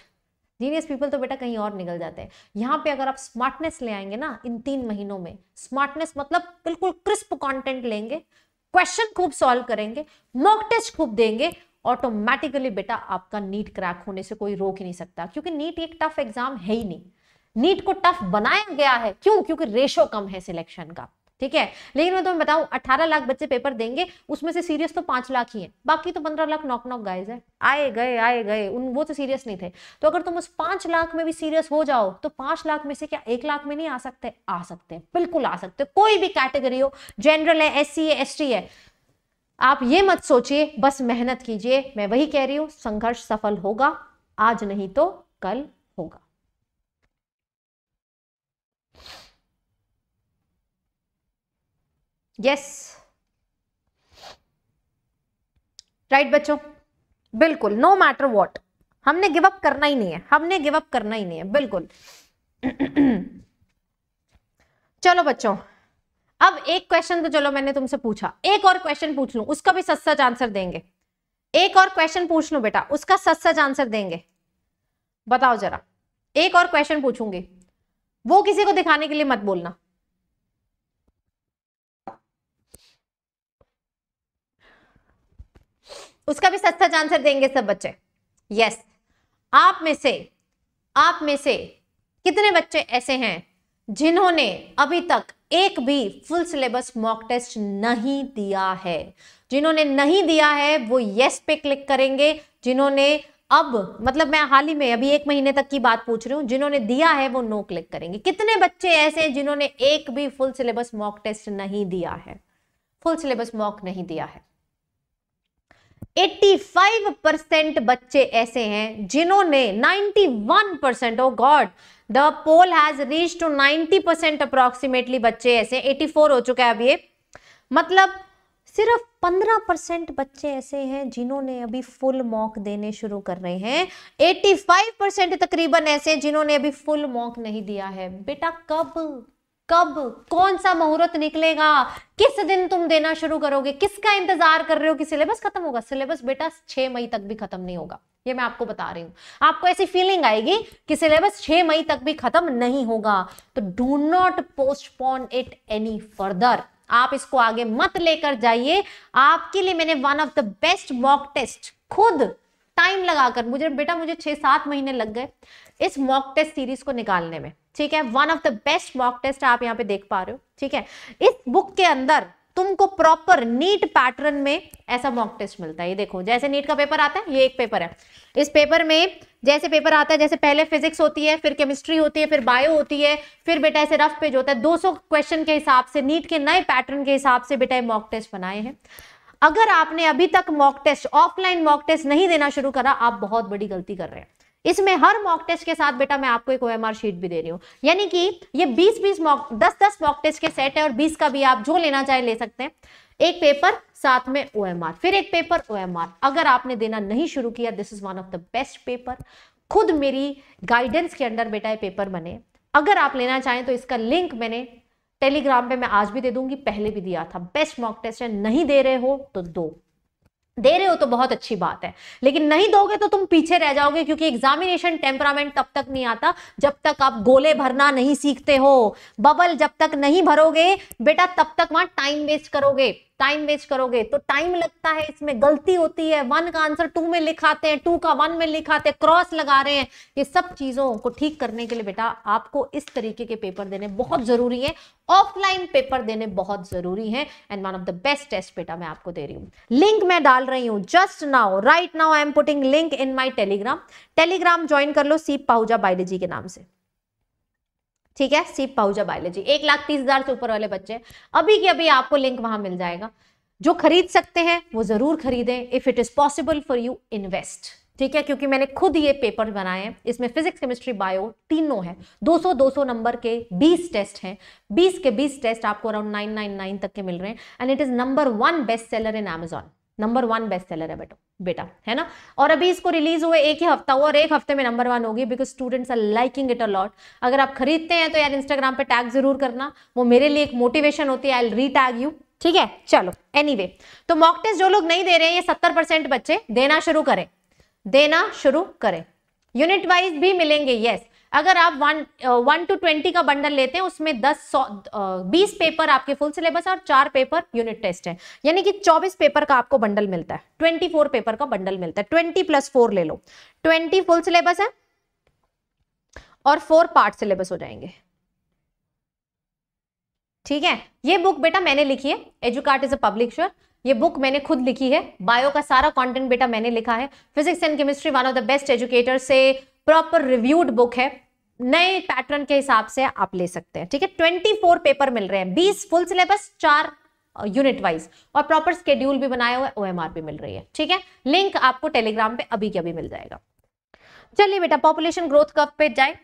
genius people तो बेटा कहीं और निकल जाते हैं यहाँ पे अगर आप स्मार्टनेस ले आएंगे ना इन तीन महीनों में स्मार्टनेस मतलब बिल्कुल क्रिस्प कॉन्टेंट लेंगे क्वेश्चन खूब सॉल्व करेंगे मॉक टेस्ट खूब देंगे ऑटोमेटिकली बेटा आपका नीट क्रैक होने से कोई रोक ही नहीं सकता क्योंकि नीट एक टफ एग्जाम है ही नहीं नीट को टफ बनाया गया है क्यों क्योंकि रेशो कम है सिलेक्शन का ठीक है लेकिन मैं तुम्हें बताऊं 18 लाख बच्चे पेपर देंगे उसमें से सीरियस तो पांच लाख ही है बाकी तो पंद्रह लाख नॉक नॉक गाइज है आए गए आए गए उन वो तो सीरियस नहीं थे तो अगर तुम उस पांच लाख में भी सीरियस हो जाओ तो पांच लाख में से क्या एक लाख में नहीं आ सकते आ सकते बिल्कुल आ सकते कोई भी कैटेगरी हो जनरल है एस है एस है आप ये मत सोचिए बस मेहनत कीजिए मैं वही कह रही हूँ संघर्ष सफल होगा आज नहीं तो कल होगा यस राइट बच्चों बिल्कुल नो मैटर वॉट हमने गिव अप करना ही नहीं है हमने गिव अप करना ही नहीं है बिल्कुल चलो बच्चों अब एक क्वेश्चन तो चलो मैंने तुमसे पूछा एक और क्वेश्चन पूछ लू उसका भी सच सच आंसर देंगे एक और क्वेश्चन पूछ लू बेटा उसका सच सच आंसर देंगे बताओ जरा एक और क्वेश्चन पूछूंगी वो किसी को दिखाने के लिए मत बोलना उसका भी सच आंसर देंगे सब बच्चे यस आप में से आप में से कितने बच्चे ऐसे हैं जिन्होंने अभी तक एक भी फुल सिलेबस मॉक टेस्ट नहीं दिया है जिन्होंने नहीं दिया है वो यस पे क्लिक करेंगे जिन्होंने अब मतलब मैं हाल ही में अभी एक महीने तक की बात पूछ रही हूं जिन्होंने दिया है वो नो क्लिक करेंगे कितने बच्चे ऐसे हैं जिन्होंने एक भी फुल सिलेबस मॉक टेस्ट नहीं दिया है फुल सिलेबस मॉक नहीं दिया है 85 परसेंट बच्चे ऐसे हैं जिन्होंने 91 percent oh God the poll has reach to 90 percent approximately बच्चे ऐसे 84 हो चुका है अब ये मतलब सिर्फ 15 परसेंट बच्चे ऐसे हैं जिन्होंने अभी फुल मॉक देने शुरू कर रहे हैं 85 परसेंट तकरीबन ऐसे जिन्होंने अभी फुल मॉक नहीं दिया है बेटा कब कब कौन सा मुहूर्त निकलेगा किस दिन तुम देना शुरू करोगे किसका इंतजार कर रहे हो कि सिलेबस खत्म होगा सिलेबस बेटा छह मई तक भी खत्म नहीं होगा ये मैं आपको बता रही हूँ आपको ऐसी फीलिंग आएगी कि सिलेबस छह मई तक भी खत्म नहीं होगा तो do not postpone it any further आप इसको आगे मत लेकर जाइए आपके लिए मैंने one of the best mock test खुद टाइम लगाकर मुझे बेटा मुझे छह सात महीने लग गए इस मॉक टेस्ट सीरीज को निकालने में ठीक है one of the best mock test आप यहाँ पे देख पा रहे हो ठीक है इस बुक के अंदर तुमको प्रॉपर नीट पैटर्न में ऐसा मॉक टेस्ट मिलता है ये देखो जैसे नीट का पेपर आता है ये एक पेपर है इस पेपर में जैसे पेपर आता है जैसे पहले फिजिक्स होती है फिर केमिस्ट्री होती है फिर बायो होती है फिर बेटा ऐसे रफ पेज होता है 200 क्वेश्चन के हिसाब से नीट के नए पैटर्न के हिसाब से बेटा मॉक टेस्ट बनाए हैं अगर आपने अभी तक mock test offline mock test नहीं देना शुरू करा आप बहुत बड़ी गलती कर रहे हैं इसमें हर मॉक टेस्ट के साथ बेटा मैं आपको एक ओ शीट भी दे रही हूँ यानी कि ये बीस बीस मॉक दस दस मॉक टेस्ट के सेट है और बीस का भी आप जो लेना चाहे ले सकते हैं एक पेपर साथ में ओ फिर एक पेपर ओ अगर आपने देना नहीं शुरू किया this is one of the best paper खुद मेरी गाइडेंस के अंडर बेटा ये पेपर बने अगर आप लेना चाहें तो इसका लिंक मैंने टेलीग्राम पे मैं आज भी दे दूंगी पहले भी दिया था बेस्ट मॉक टेस्ट है नहीं दे रहे हो तो दो दे रहे हो तो बहुत अच्छी बात है लेकिन नहीं दोगे तो तुम पीछे रह जाओगे क्योंकि एग्जामिनेशन टेम्परामेंट तब तक नहीं आता जब तक आप गोले भरना नहीं सीखते हो बबल जब तक नहीं भरोगे बेटा तब तक वहां टाइम वेस्ट करोगे टाइम वेस्ट करोगे तो टाइम लगता है इसमें गलती होती है वन का आंसर टू में लिखाते हैं टू का वन में लिखाते हैं क्रॉस लगा रहे हैं ये सब चीजों को ठीक करने के लिए बेटा आपको इस तरीके के पेपर देने बहुत जरूरी है ऑफलाइन पेपर देने बहुत जरूरी है and one of the best test बेटा मैं आपको दे रही हूँ लिंक मैं डाल रही हूँ just now right now I am putting link in my Telegram Telegram join कर लो सीप पाहुजा बायोलॉजी के नाम से ठीक है सी पाउजा बायोलॉजी एक लाख तीस हजार से ऊपर वाले बच्चे अभी की अभी आपको लिंक वहां मिल जाएगा जो खरीद सकते हैं वो जरूर खरीदें if it is possible for you invest ठीक है क्योंकि मैंने खुद ये पेपर बनाए हैं इसमें फिजिक्स केमिस्ट्री बायो तीनों है 200 200 नंबर के 20 टेस्ट हैं 20 के 20 टेस्ट आपको अराउंड 999 तक के मिल रहे हैं and it is number one best seller in Amazon number one best seller है बेटो बेटा है ना और अभी इसको रिलीज हुए एक ही हफ्ता हुआ और एक हफ्ते में नंबर वन होगी because students are liking it a lot अगर आप खरीदते हैं तो यार इंस्टाग्राम पे टैग जरूर करना वो मेरे लिए एक मोटिवेशन होती है आई री टैग यू ठीक है चलो एनी anyway, तो मॉक टेस्ट जो लोग नहीं दे रहे हैं ये सत्तर बच्चे देना शुरू करें देना शुरू करें यूनिट वाइज भी मिलेंगे यस yes. अगर आप वन वन टू ट्वेंटी का बंडल लेते हैं उसमें दस सौ uh, बीस पेपर आपके फुल सिलेबस और चार पेपर यूनिट टेस्ट है यानी कि चौबीस पेपर का आपको बंडल मिलता है ट्वेंटी फोर पेपर का बंडल मिलता है ट्वेंटी प्लस फोर ले लो ट्वेंटी फुल सिलेबस है और फोर पार्ट सिलेबस हो जाएंगे ठीक है ये बुक बेटा मैंने लिखी है एजुकार्ट इज अ पब्लिशर ये बुक मैंने खुद लिखी है बायो का सारा कंटेंट बेटा मैंने लिखा है physics and chemistry one of the best educator से प्रॉपर रिव्यूड बुक है नए पैटर्न के हिसाब से आप ले सकते हैं ठीक है ट्वेंटी फोर पेपर मिल रहे हैं बीस फुल सिलेबस चार यूनिट वाइज और प्रॉपर स्केड्यूल भी बनाया हुआ है भी मिल रही है ठीक है लिंक आपको टेलीग्राम पे अभी के अभी मिल जाएगा चलिए बेटा पॉपुलेशन ग्रोथ कप पे जाए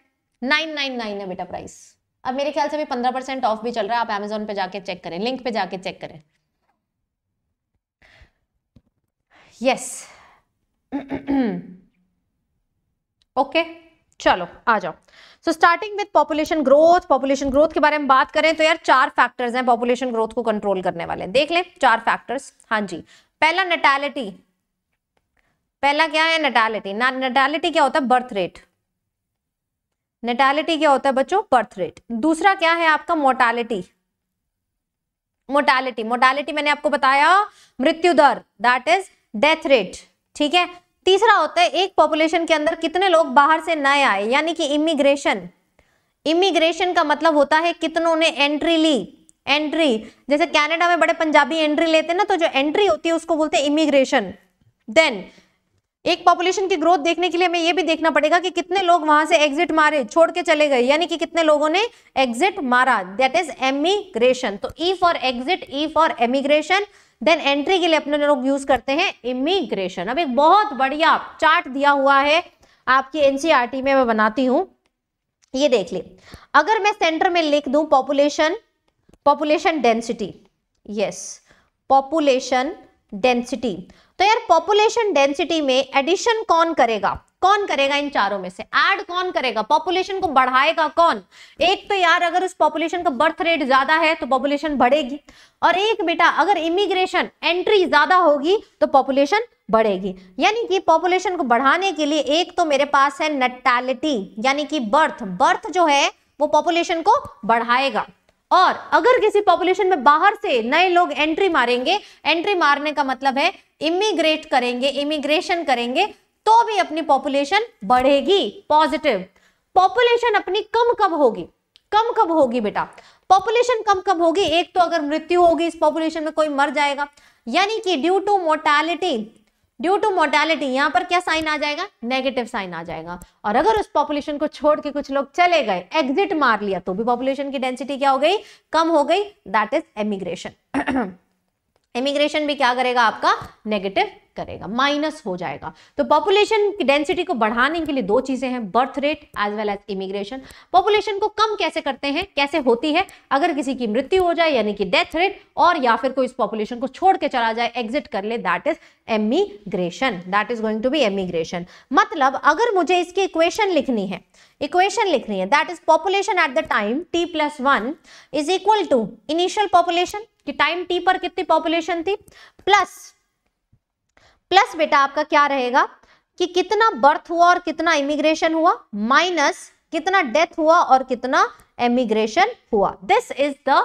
नाइन नाइन नाइन है बेटा प्राइस अब मेरे ख्याल से अभी पंद्रह परसेंट ऑफ भी चल रहा है आप एमेजोन पे जाके चेक करें लिंक पे जाके चेक करें यस ओके चलो आ जाओ so starting with population growth population growth के बारे में बात करें तो यार चार फैक्टर्स हैं पॉपुलेशन ग्रोथ को कंट्रोल करने वाले देख लें चार फैक्टर्स हाँ जी पहला नेटैलिटी पहला क्या है नेटैलिटी नेटैलिटी क्या होता है बर्थ रेट नेटैलिटी क्या होता है बच्चों बर्थ रेट दूसरा क्या है आपका मोर्टैलिटी मोर्टैलिटी मोर्टैलिटी मैंने आपको बताया मृत्यु दर दैट इज डेथ रेट ठीक है तीसरा होता है एक पॉपुलेशन के अंदर कितने लोग बाहर से नए आए यानी कि इमिग्रेशन इमिग्रेशन का मतलब होता है कितनों ने एंट्री ली एंट्री जैसे कनाडा में बड़े पंजाबी एंट्री लेते हैं ना तो जो एंट्री होती है उसको बोलते हैं इमिग्रेशन देन एक पॉपुलेशन की ग्रोथ देखने के लिए हमें यह भी देखना पड़ेगा कि कितने लोग वहां से एग्जिट मारे छोड़ के चले गए यानी कि कितने लोगों ने एग्जिट मारा दैट इज एमिग्रेशन तो E for exit E for emigration then entry के लिए अपने लोग यूज करते हैं इमिग्रेशन अब एक बहुत बढ़िया चार्ट दिया हुआ है आपकी एनसीआरटी e में मैं बनाती हूँ ये देख ले अगर मैं सेंटर में लिख दू population population density yes population density तो यार पॉपुलेशन डेंसिटी में एडिशन कौन करेगा कौन करेगा इन चारों में से ऐड कौन करेगा पॉपुलेशन को बढ़ाएगा कौन एक तो यार अगर उस पॉपुलेशन का बर्थ रेट ज्यादा है तो पॉपुलेशन बढ़ेगी और एक बेटा अगर इमिग्रेशन एंट्री ज्यादा होगी तो पॉपुलेशन बढ़ेगी यानी कि पॉपुलेशन को बढ़ाने के लिए एक तो मेरे पास है नेटैलिटी यानी कि बर्थ बर्थ जो है वो पॉपुलेशन को बढ़ाएगा और अगर किसी पॉपुलेशन में बाहर से नए लोग एंट्री मारेंगे एंट्री मारने का मतलब है इमिग्रेट करेंगे इमिग्रेशन करेंगे तो भी अपनी पॉपुलेशन बढ़ेगी पॉजिटिव पॉपुलेशन अपनी कम कब होगी कम कब होगी बेटा पॉपुलेशन कम कब होगी एक तो अगर मृत्यु होगी इस पॉपुलेशन में कोई मर जाएगा यानी कि due to mortality due to mortality यहां पर क्या साइन आ जाएगा नेगेटिव साइन आ जाएगा और अगर उस पॉपुलेशन को छोड़ के कुछ लोग चले गए एग्जिट मार लिया तो भी पॉपुलेशन की डेंसिटी क्या हो गई कम हो गई दैट इज एमिग्रेशन इमिग्रेशन भी क्या करेगा आपका नेगेटिव करेगा माइनस हो जाएगा तो पॉपुलेशन की डेंसिटी को बढ़ाने के लिए दो चीजें हैं birth rate as well as immigration population को कम कैसे करते हैं कैसे होती है अगर किसी की मृत्यु हो जाए यानी कि डेथ रेट और या फिर कोई इस पॉपुलेशन को छोड़ के चला जाए एग्जिट कर ले that is emigration that is going to be emigration मतलब अगर मुझे इसकी इक्वेशन लिखनी है इक्वेशन लिखनी है that is population at the time T plus one is equal to initial population कि टाइम टी पर कितनी पॉपुलेशन थी प्लस प्लस बेटा आपका क्या रहेगा कि कितना बर्थ हुआ और कितना इमिग्रेशन हुआ माइनस कितना डेथ हुआ और कितना एमिग्रेशन हुआ this is the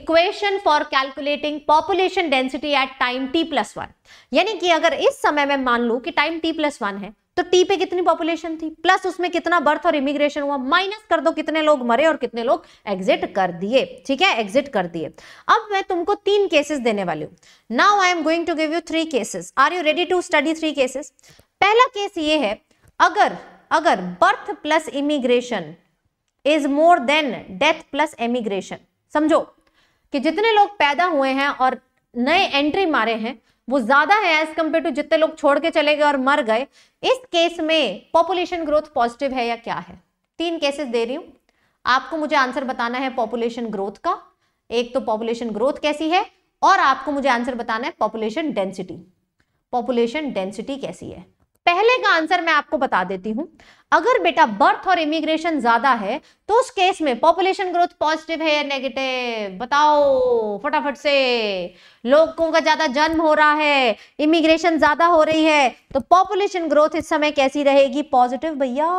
equation for calculating population density at time T plus one यानी कि अगर इस समय में मान लू कि टाइम टी प्लस वन है तो टी पे कितनी पॉपुलेशन थी प्लस उसमें कितना बर्थ और इमिग्रेशन हुआ माइनस कर दो कितने लोग मरे और कितने लोग एग्जिट कर दिए ठीक है एग्जिट कर दिए अब मैं तुमको तीन केसेस देने वाली हूं now I am going to give you three cases are you ready to study three cases पहला केस ये है अगर अगर birth plus immigration is more than death plus emigration समझो कि जितने लोग पैदा हुए हैं और नए एंट्री मारे हैं वो ज्यादा है एज कम्पेयर टू जितने लोग छोड़ के चले गए और मर गए इस केस में पॉपुलेशन ग्रोथ पॉजिटिव है या क्या है तीन केसेस दे रही हूं आपको मुझे आंसर बताना है पॉपुलेशन ग्रोथ का एक तो पॉपुलेशन ग्रोथ कैसी है और आपको मुझे आंसर बताना है पॉपुलेशन डेंसिटी पॉपुलेशन डेंसिटी कैसी है पहले का आंसर मैं आपको बता देती हूं अगर बेटा बर्थ और इमिग्रेशन ज्यादा है तो उस केस में पॉपुलेशन ग्रोथ पॉजिटिव है या नेगेटिव बताओ फटाफट से लोगों का ज्यादा जन्म हो रहा है इमिग्रेशन ज्यादा हो रही है तो पॉपुलेशन ग्रोथ इस समय कैसी रहेगी पॉजिटिव भैया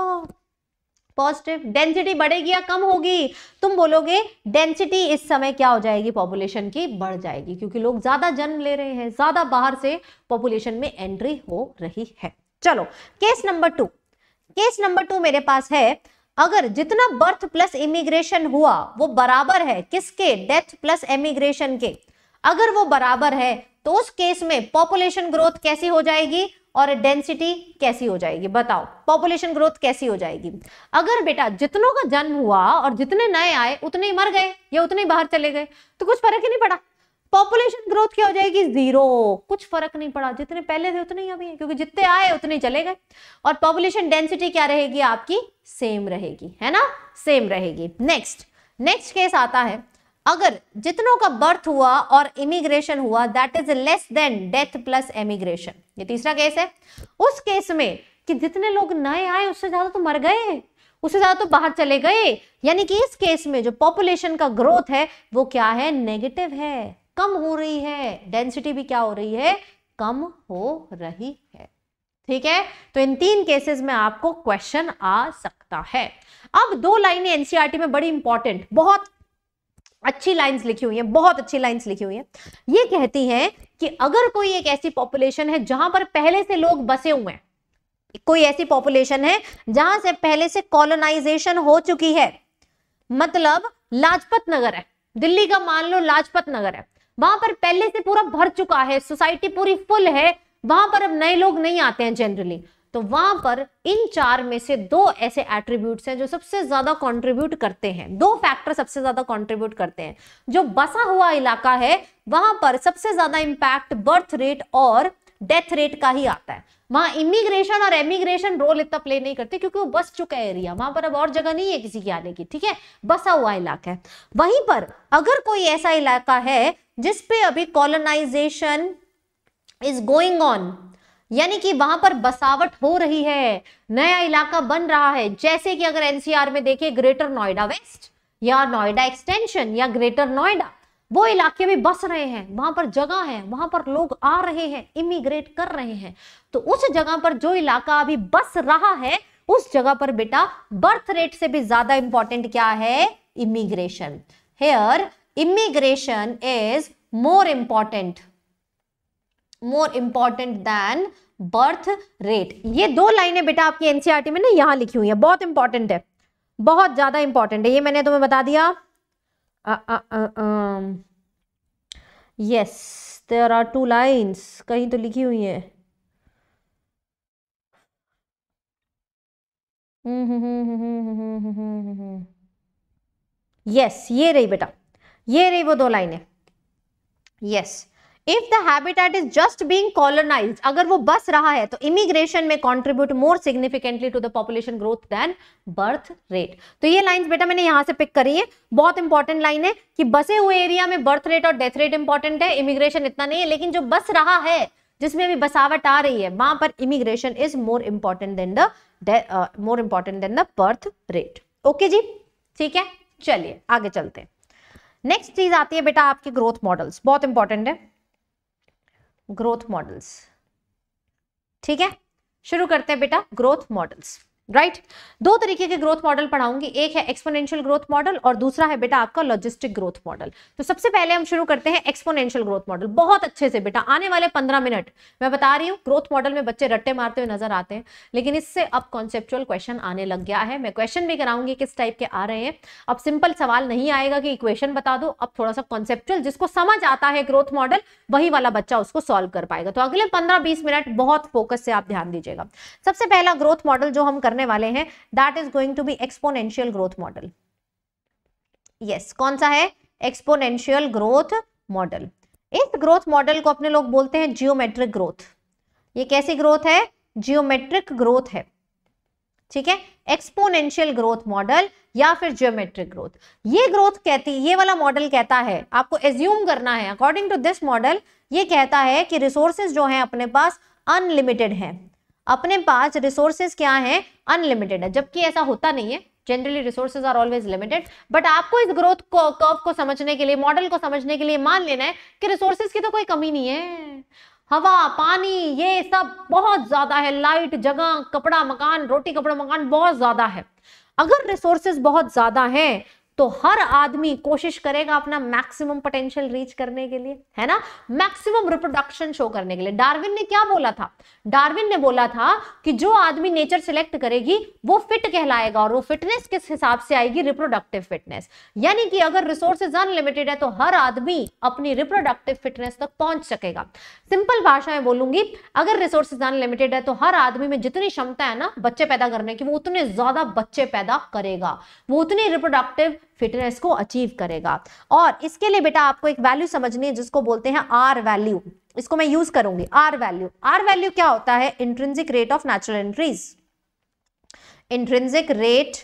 पॉजिटिव डेंसिटी बढ़ेगी या कम होगी तुम बोलोगे डेंसिटी इस समय क्या हो जाएगी पॉपुलेशन की बढ़ जाएगी क्योंकि लोग ज्यादा जन्म ले रहे हैं ज्यादा बाहर से पॉपुलेशन में एंट्री हो रही है चलो case number two case number two मेरे पास है अगर जितना बर्थ प्लस इमिग्रेशन हुआ वो बराबर है किसके डेथ प्लस इमिग्रेशन के अगर वो बराबर है तो उस केस में पॉपुलेशन ग्रोथ कैसी हो जाएगी और डेंसिटी कैसी हो जाएगी बताओ पॉपुलेशन ग्रोथ कैसी हो जाएगी अगर बेटा जितनों का जन्म हुआ और जितने नए आए उतने मर गए या उतने बाहर चले गए तो कुछ फर्क ही नहीं पड़ा पॉपुलेशन ग्रोथ क्या हो जाएगी जीरो कुछ फर्क नहीं पड़ा जितने पहले थे उतने ही अभी हैं क्योंकि जितने आए उतने चले गए और पॉपुलेशन डेंसिटी क्या रहेगी आपकी सेम रहेगी है ना सेम रहेगी नेक्स्ट नेक्स्ट केस आता है अगर जितनों का बर्थ हुआ और इमिग्रेशन हुआ that is less than death plus emigration ये तीसरा केस है उस केस में कि जितने लोग नए आए उससे ज्यादा तो मर गए उससे ज्यादा तो बाहर चले गए यानी कि इस केस में जो पॉपुलेशन का ग्रोथ है वो क्या है नेगेटिव है कम हो रही है डेंसिटी भी क्या हो रही है कम हो रही है ठीक है तो इन तीन केसेस में आपको क्वेश्चन आ सकता है अब दो लाइनें एनसीईआरटी e में बड़ी इंपॉर्टेंट बहुत अच्छी लाइंस लिखी हुई हैं बहुत अच्छी लाइंस लिखी हुई हैं ये कहती हैं कि अगर कोई एक ऐसी पॉपुलेशन है जहां पर पहले से लोग बसे हुए हैं कोई ऐसी पॉपुलेशन है जहां से पहले से कॉलोनाइजेशन हो चुकी है मतलब लाजपत नगर है दिल्ली का मान लो लाजपत नगर है वहां पर पहले से पूरा भर चुका है सोसाइटी पूरी फुल है वहां पर अब नए लोग नहीं आते हैं जनरली तो वहां पर इन चार में से दो ऐसे एट्रीब्यूट्स हैं जो सबसे ज्यादा कंट्रीब्यूट करते हैं दो फैक्टर सबसे ज्यादा कंट्रीब्यूट करते हैं जो बसा हुआ इलाका है वहां पर सबसे ज्यादा इम्पैक्ट बर्थ रेट और डेथ रेट का ही आता है वहां इमिग्रेशन और एमिग्रेशन रोल इतना प्ले नहीं करते क्योंकि वो बस चुका है एरिया वहां पर अब और जगह नहीं है किसी की आने की ठीक है बसा हुआ इलाका है वहीं पर अगर कोई ऐसा इलाका है जिस पे अभी कॉलोनाइजेशन इज गोइंग ऑन यानी कि वहां पर बसावट हो रही है नया इलाका बन रहा है जैसे कि अगर एनसीआर में देखिए ग्रेटर नोएडा वेस्ट या नोएडा एक्सटेंशन या ग्रेटर नोएडा वो इलाके भी बस रहे हैं वहां पर जगह है वहां पर लोग आ रहे हैं इमिग्रेट कर रहे हैं तो उस जगह पर जो इलाका अभी बस रहा है उस जगह पर बेटा बर्थ रेट से भी ज्यादा इंपॉर्टेंट क्या है immigration here immigration is more important more important than birth rate ये दो लाइनें बेटा आपकी एनसीआरटी में ना यहां लिखी हुई है बहुत इंपॉर्टेंट है बहुत ज़्यादा इंपॉर्टेंट है ये मैंने तुम्हें बता दिया yes there are two lines कहीं तो लिखी हुई है यस ये रही बेटा ये रही वो दो लाइनें yes if the habitat is just being colonize अगर वो बस रहा है तो इमिग्रेशन में contribute more significantly to the population growth than birth rate तो ये लाइंस बेटा मैंने यहां से पिक करी है बहुत इंपॉर्टेंट लाइन है कि बसे हुए एरिया में बर्थ रेट और डेथ रेट इंपॉर्टेंट है इमिग्रेशन इतना नहीं है लेकिन जो बस रहा है जिसमें अभी बसावट आ रही है वहां पर immigration is more important than the more important than the birth rate okay जी ठीक है चलिए आगे चलते हैं नेक्स्ट चीज आती है बेटा आपके ग्रोथ मॉडल्स बहुत इंपॉर्टेंट है ग्रोथ मॉडल्स ठीक है शुरू करते हैं बेटा ग्रोथ मॉडल्स राइट right? दो तरीके के ग्रोथ मॉडल पढ़ाऊंगी एक है एक्सपोनेंशियल ग्रोथ मॉडल और दूसरा है बेटा आपका लॉजिस्टिक ग्रोथ मॉडल तो सबसे पहले हम शुरू करते हैं एक्सपोनेंशियल ग्रोथ मॉडल बहुत अच्छे से बेटा आने वाले पंद्रह मिनट मैं बता रही हूँ ग्रोथ मॉडल में बच्चे रट्टे मारते हुए नजर आते हैं लेकिन इससे अब कॉन्सेप्चुअल क्वेश्चन आने लग गया है मैं क्वेश्चन भी कराऊंगी किस टाइप के आ रहे हैं अब सिंपल सवाल नहीं आएगा कि इक्वेशन बता दो अब थोड़ा सा कॉन्सेप्चुअल जिसको समझ आता है ग्रोथ मॉडल वही वाला बच्चा उसको सॉल्व कर पाएगा तो अगले पंद्रह बीस मिनट बहुत फोकस से आप ध्यान दीजिएगा सबसे पहला ग्रोथ मॉडल जो हम कर करने वाले हैं that is going to be exponential growth model yes कौन सा है एक्सपोनेंशियल ग्रोथ मॉडल इस ग्रोथ मॉडल को अपने लोग बोलते हैं जियोमेट्रिक ग्रोथ ये कैसी ग्रोथ है जियोमेट्रिक ग्रोथ है ठीक है एक्सपोनेंशियल ग्रोथ मॉडल या फिर जियोमेट्रिक ग्रोथ ये ग्रोथ कहती ये वाला मॉडल कहता है आपको एज्यूम करना है अकॉर्डिंग टू दिस मॉडल ये कहता है कि रिसोर्सेज जो हैं अपने पास अनलिमिटेड हैं अपने पास रिसोर्सेज क्या है अनलिमिटेड है जबकि ऐसा होता नहीं है generally resources are always limited but आपको इस ग्रोथ को कर्व को समझने के लिए मॉडल को समझने के लिए मान लेना है कि रिसोर्सेज की तो कोई कमी नहीं है हवा पानी ये सब बहुत ज्यादा है लाइट जगह कपड़ा मकान रोटी कपड़ा मकान बहुत ज्यादा है अगर रिसोर्सेज बहुत ज्यादा है तो हर आदमी कोशिश करेगा अपना मैक्सिमम पोटेंशियल रीच करने के लिए है ना मैक्सिमम रिप्रोडक्शन शो करने के लिए डार्विन ने क्या बोला था डार्विन ने बोला था कि जो आदमी नेचर सिलेक्ट करेगी वो फिट कहलाएगा और वो फिटनेस किस हिसाब से आएगी रिप्रोडक्टिव फिटनेस यानी कि अगर रिसोर्सेज अनलिमिटेड है तो हर आदमी अपनी रिप्रोडक्टिव फिटनेस तक पहुंच सकेगा सिंपल भाषा में बोलूंगी अगर रिसोर्सेज अनलिमिटेड है तो हर आदमी में जितनी क्षमता है ना बच्चे पैदा करने की वो उतने ज्यादा बच्चे पैदा करेगा वो उतनी रिप्रोडक्टिव फिटनेस को अचीव करेगा और इसके लिए बेटा आपको एक वैल्यू समझनी है जिसको बोलते हैं आर वैल्यू इसको मैं यूज करूंगी आर वैल्यू आर वैल्यू क्या होता है intrinsic rate of natural increase intrinsic rate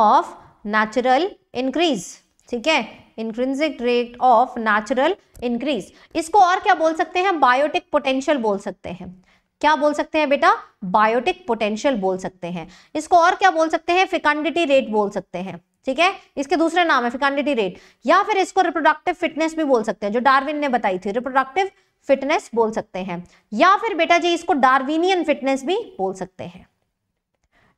of natural increase ठीक है intrinsic rate of natural increase इसको और क्या बोल सकते हैं बायोटिक पोटेंशियल बोल सकते हैं क्या बोल सकते हैं बेटा बायोटिक पोटेंशियल बोल सकते हैं इसको और क्या बोल सकते हैं फिकंडिटी रेट बोल सकते हैं ठीक है इसके दूसरे नाम है फिकांडिटी रेट या फिर इसको रिप्रोडक्टिव फिटनेस भी बोल सकते हैं जो डार्विन ने बताई थी रिप्रोडक्टिव फिटनेस बोल सकते हैं या फिर बेटा जी इसको डार्विनियन फिटनेस भी बोल सकते हैं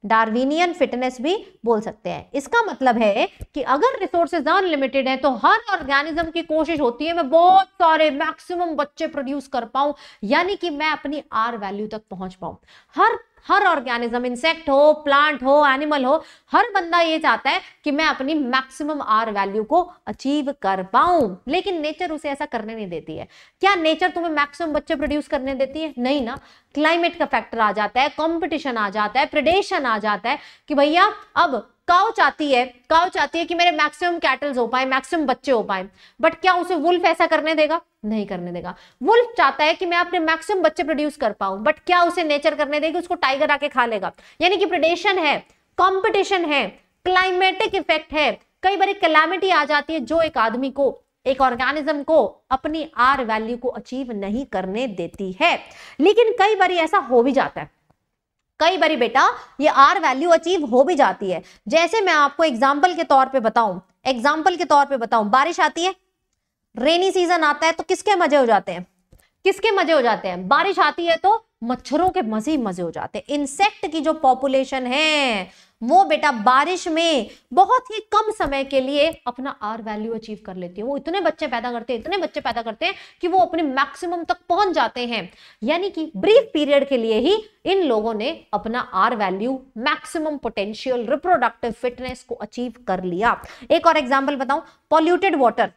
डार्विनियन फिटनेस भी बोल सकते हैं इसका मतलब है कि अगर रिसोर्सेज अनलिमिटेड हैं तो हर ऑर्गेनिज्म की कोशिश होती है मैं बहुत सारे मैक्सिमम बच्चे प्रोड्यूस कर पाऊं यानी कि मैं अपनी आर वैल्यू तक पहुंच पाऊं हर हर ऑर्गेनिज्म इंसेक्ट हो प्लांट हो एनिमल हो हर बंदा ये चाहता है कि मैं अपनी मैक्सिमम आर वैल्यू को अचीव कर पाऊं लेकिन नेचर उसे ऐसा करने नहीं देती है क्या नेचर तुम्हें मैक्सिमम बच्चे प्रोड्यूस करने देती है नहीं ना क्लाइमेट का फैक्टर आ जाता है कॉम्पिटिशन आ जाता है प्रिडेशन आ जाता है कि भैया अब काव चाहती है काउ चाहती है कि मेरे मैक्सिमम कैटल्स हो पाए मैक्सिमम बच्चे हो पाए बट क्या उसे वुल्फ ऐसा करने देगा नहीं करने देगा वुल्फ चाहता है कि मैं अपने मैक्सिमम बच्चे प्रोड्यूस कर पाऊं बट क्या उसे नेचर करने देगी उसको टाइगर आके खा लेगा यानी कि प्रोडेशन है कॉम्पिटिशन है क्लाइमेटिक इफेक्ट है कई बार कैलामिटी आ जाती है जो एक आदमी को एक ऑर्गेनिज्म को अपनी आर वैल्यू को अचीव नहीं करने देती है लेकिन कई बार ऐसा हो भी जाता है कई बारी बेटा ये आर वैल्यू अचीव हो भी जाती है जैसे मैं आपको एग्जाम्पल के तौर पर बताऊं एग्जाम्पल के तौर पर बताऊं बारिश आती है रेनी सीजन आता है तो किसके मजे हो जाते हैं किसके मजे हो जाते हैं बारिश आती है तो मच्छरों के मजे ही मजे हो जाते हैं इंसेक्ट की जो पॉपुलेशन है वो बेटा बारिश में बहुत ही कम समय के लिए अपना आर वैल्यू अचीव कर लेती है वो इतने बच्चे पैदा करते हैं इतने बच्चे पैदा करते हैं कि वो अपने मैक्सिमम तक पहुंच जाते हैं यानी कि ब्रीफ पीरियड के लिए ही इन लोगों ने अपना r value maximum potential reproductive fitness को अचीव कर लिया एक और एग्जाम्पल बताऊं polluted water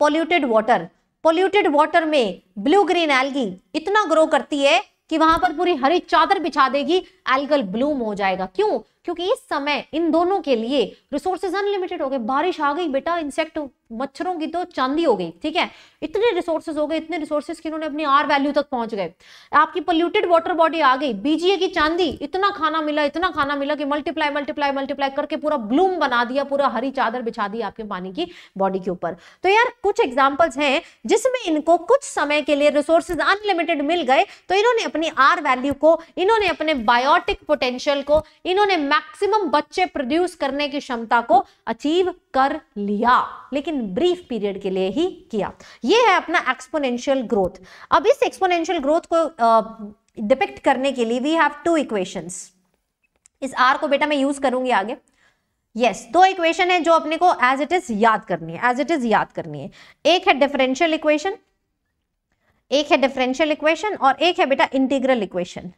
polluted water polluted water में ब्लू ग्रीन एल्गी इतना ग्रो करती है कि वहां पर पूरी हरी चादर बिछा देगी एल्गल ब्लूम हो जाएगा क्यों क्योंकि इस समय इन दोनों के लिए रिसोर्सेज अनलिमिटेड हो गए बारिश आ गई बेटा इंसेक्ट मच्छरों की तो चांदी हो गई ठीक है इतने रिसोर्सेज हो गए इतने रिसोर्सेज कि इन्होंने अपनी आर वैल्यू तक पहुंच गए आपकी पोल्यूटेड वाटर बॉडी आ गई बीजीए की चांदी इतना खाना मिला इतना खाना मिला कि मल्टीप्लाई मल्टीप्लाई मल्टीप्लाई करके पूरा ब्लूम बना दिया पूरा हरी चादर बिछा दी आपके पानी की बॉडी के ऊपर तो यार कुछ एग्जाम्पल्स हैं जिसमें इनको कुछ समय के लिए रिसोर्सेज अनलिमिटेड मिल गए तो इन्होंने अपनी आर वैल्यू को इन्होंने अपने बायोटिक पोटेंशियल को इन्होंने मैक्सिमम बच्चे प्रोड्यूस करने की क्षमता को अचीव कर लिया लेकिन ब्रीफ पीरियड के लिए ही किया ये है अपना एक्सपोनेंशियल ग्रोथ अब इस एक्सपोनेंशियल ग्रोथ को डिपेक्ट uh, करने के लिए वी हैव टू इक्वेशंस इस आर को बेटा मैं यूज करूंगी आगे यस yes, दो इक्वेशन है जो अपने को एज इट इज याद करनी है एज इट इज याद करनी है एक है डिफरेंशियल इक्वेशन एक है डिफरेंशियल इक्वेशन और एक है बेटा इंटीग्रल इक्वेशन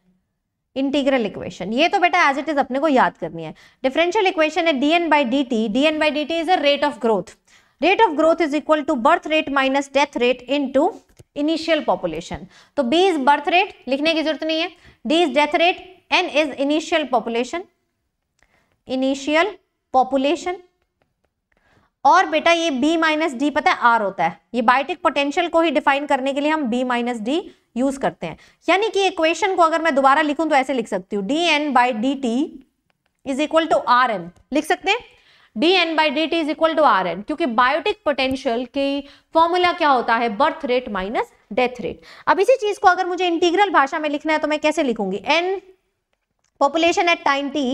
इंटीग्रल इक्वेशन ये तो बेटा एज इट इज अपने को याद करनी है डिफरेंशियल इक्वेशन है d n by d t d n by d t is a rate of growth rate of growth is equal to birth rate minus death rate into initial population तो बी इज बर्थ रेट लिखने की जरूरत नहीं है d is death rate n is initial population initial population और बेटा ये b माइनस डी पता है r होता है ये बायोटिक पोटेंशियल को ही डिफाइन करने के लिए हम b माइनस डी यूज करते हैं यानी कि इक्वेशन को अगर मैं दोबारा लिखूं तो ऐसे लिख सकती हूँ d n by d t is equal to r n लिख सकते हैं d n by d t is equal to r n क्योंकि बायोटिक पोटेंशियल की फॉर्मूला क्या होता है birth rate minus death rate अब इसी चीज को अगर मुझे इंटीग्रल भाषा में लिखना है तो मैं कैसे लिखूंगी n population at time t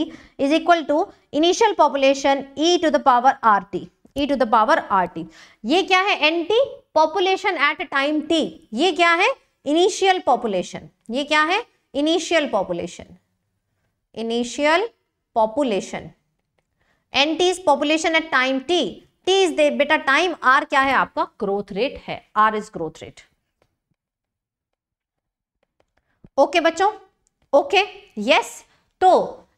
is equal to initial population e to the power r t e to the power r t ये क्या है n t population at time t ये क्या है इनिशियल पॉपुलेशन ये क्या है initial population initial population n t is population at time t t is the बेटा टाइम आर क्या है आपका ग्रोथ रेट है r is growth rate okay बच्चों ओके यस तो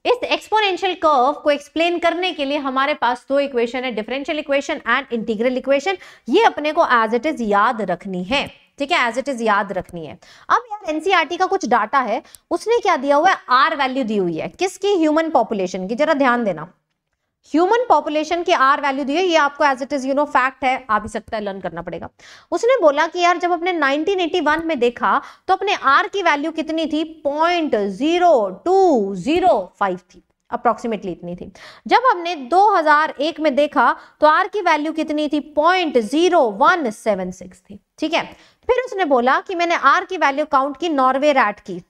इस एक्सपोनेंशियल कर्व को एक्सप्लेन करने के लिए हमारे पास दो इक्वेशन है differential equation and integral equation ये अपने को एज इट इज याद रखनी है ठीक है एज इट इज याद रखनी है अब यार एनसीईआरटी e का कुछ डाटा है उसने क्या दिया हुआ है आर वैल्यू दी हुई है किसकी ह्यूमन पॉपुलेशन की जरा ध्यान देना ह्यूमन पॉपुलेशन की आर वैल्यू दी है ये आपको as it is you know fact है आ भी सकता है लर्न करना पड़ेगा उसने बोला कि यार जब अपने 1981 में देखा तो अपने आर की वैल्यू कितनी थी point zero two zero five थी अप्रोक्सीमेटली इतनी थी जब हमने 2001 में देखा तो आर की वैल्यू कितनी थी पॉइंट थी ठीक है फिर उसने बोला कि मैंने आर की वैल्यू काउंट की नॉर्वे रैट की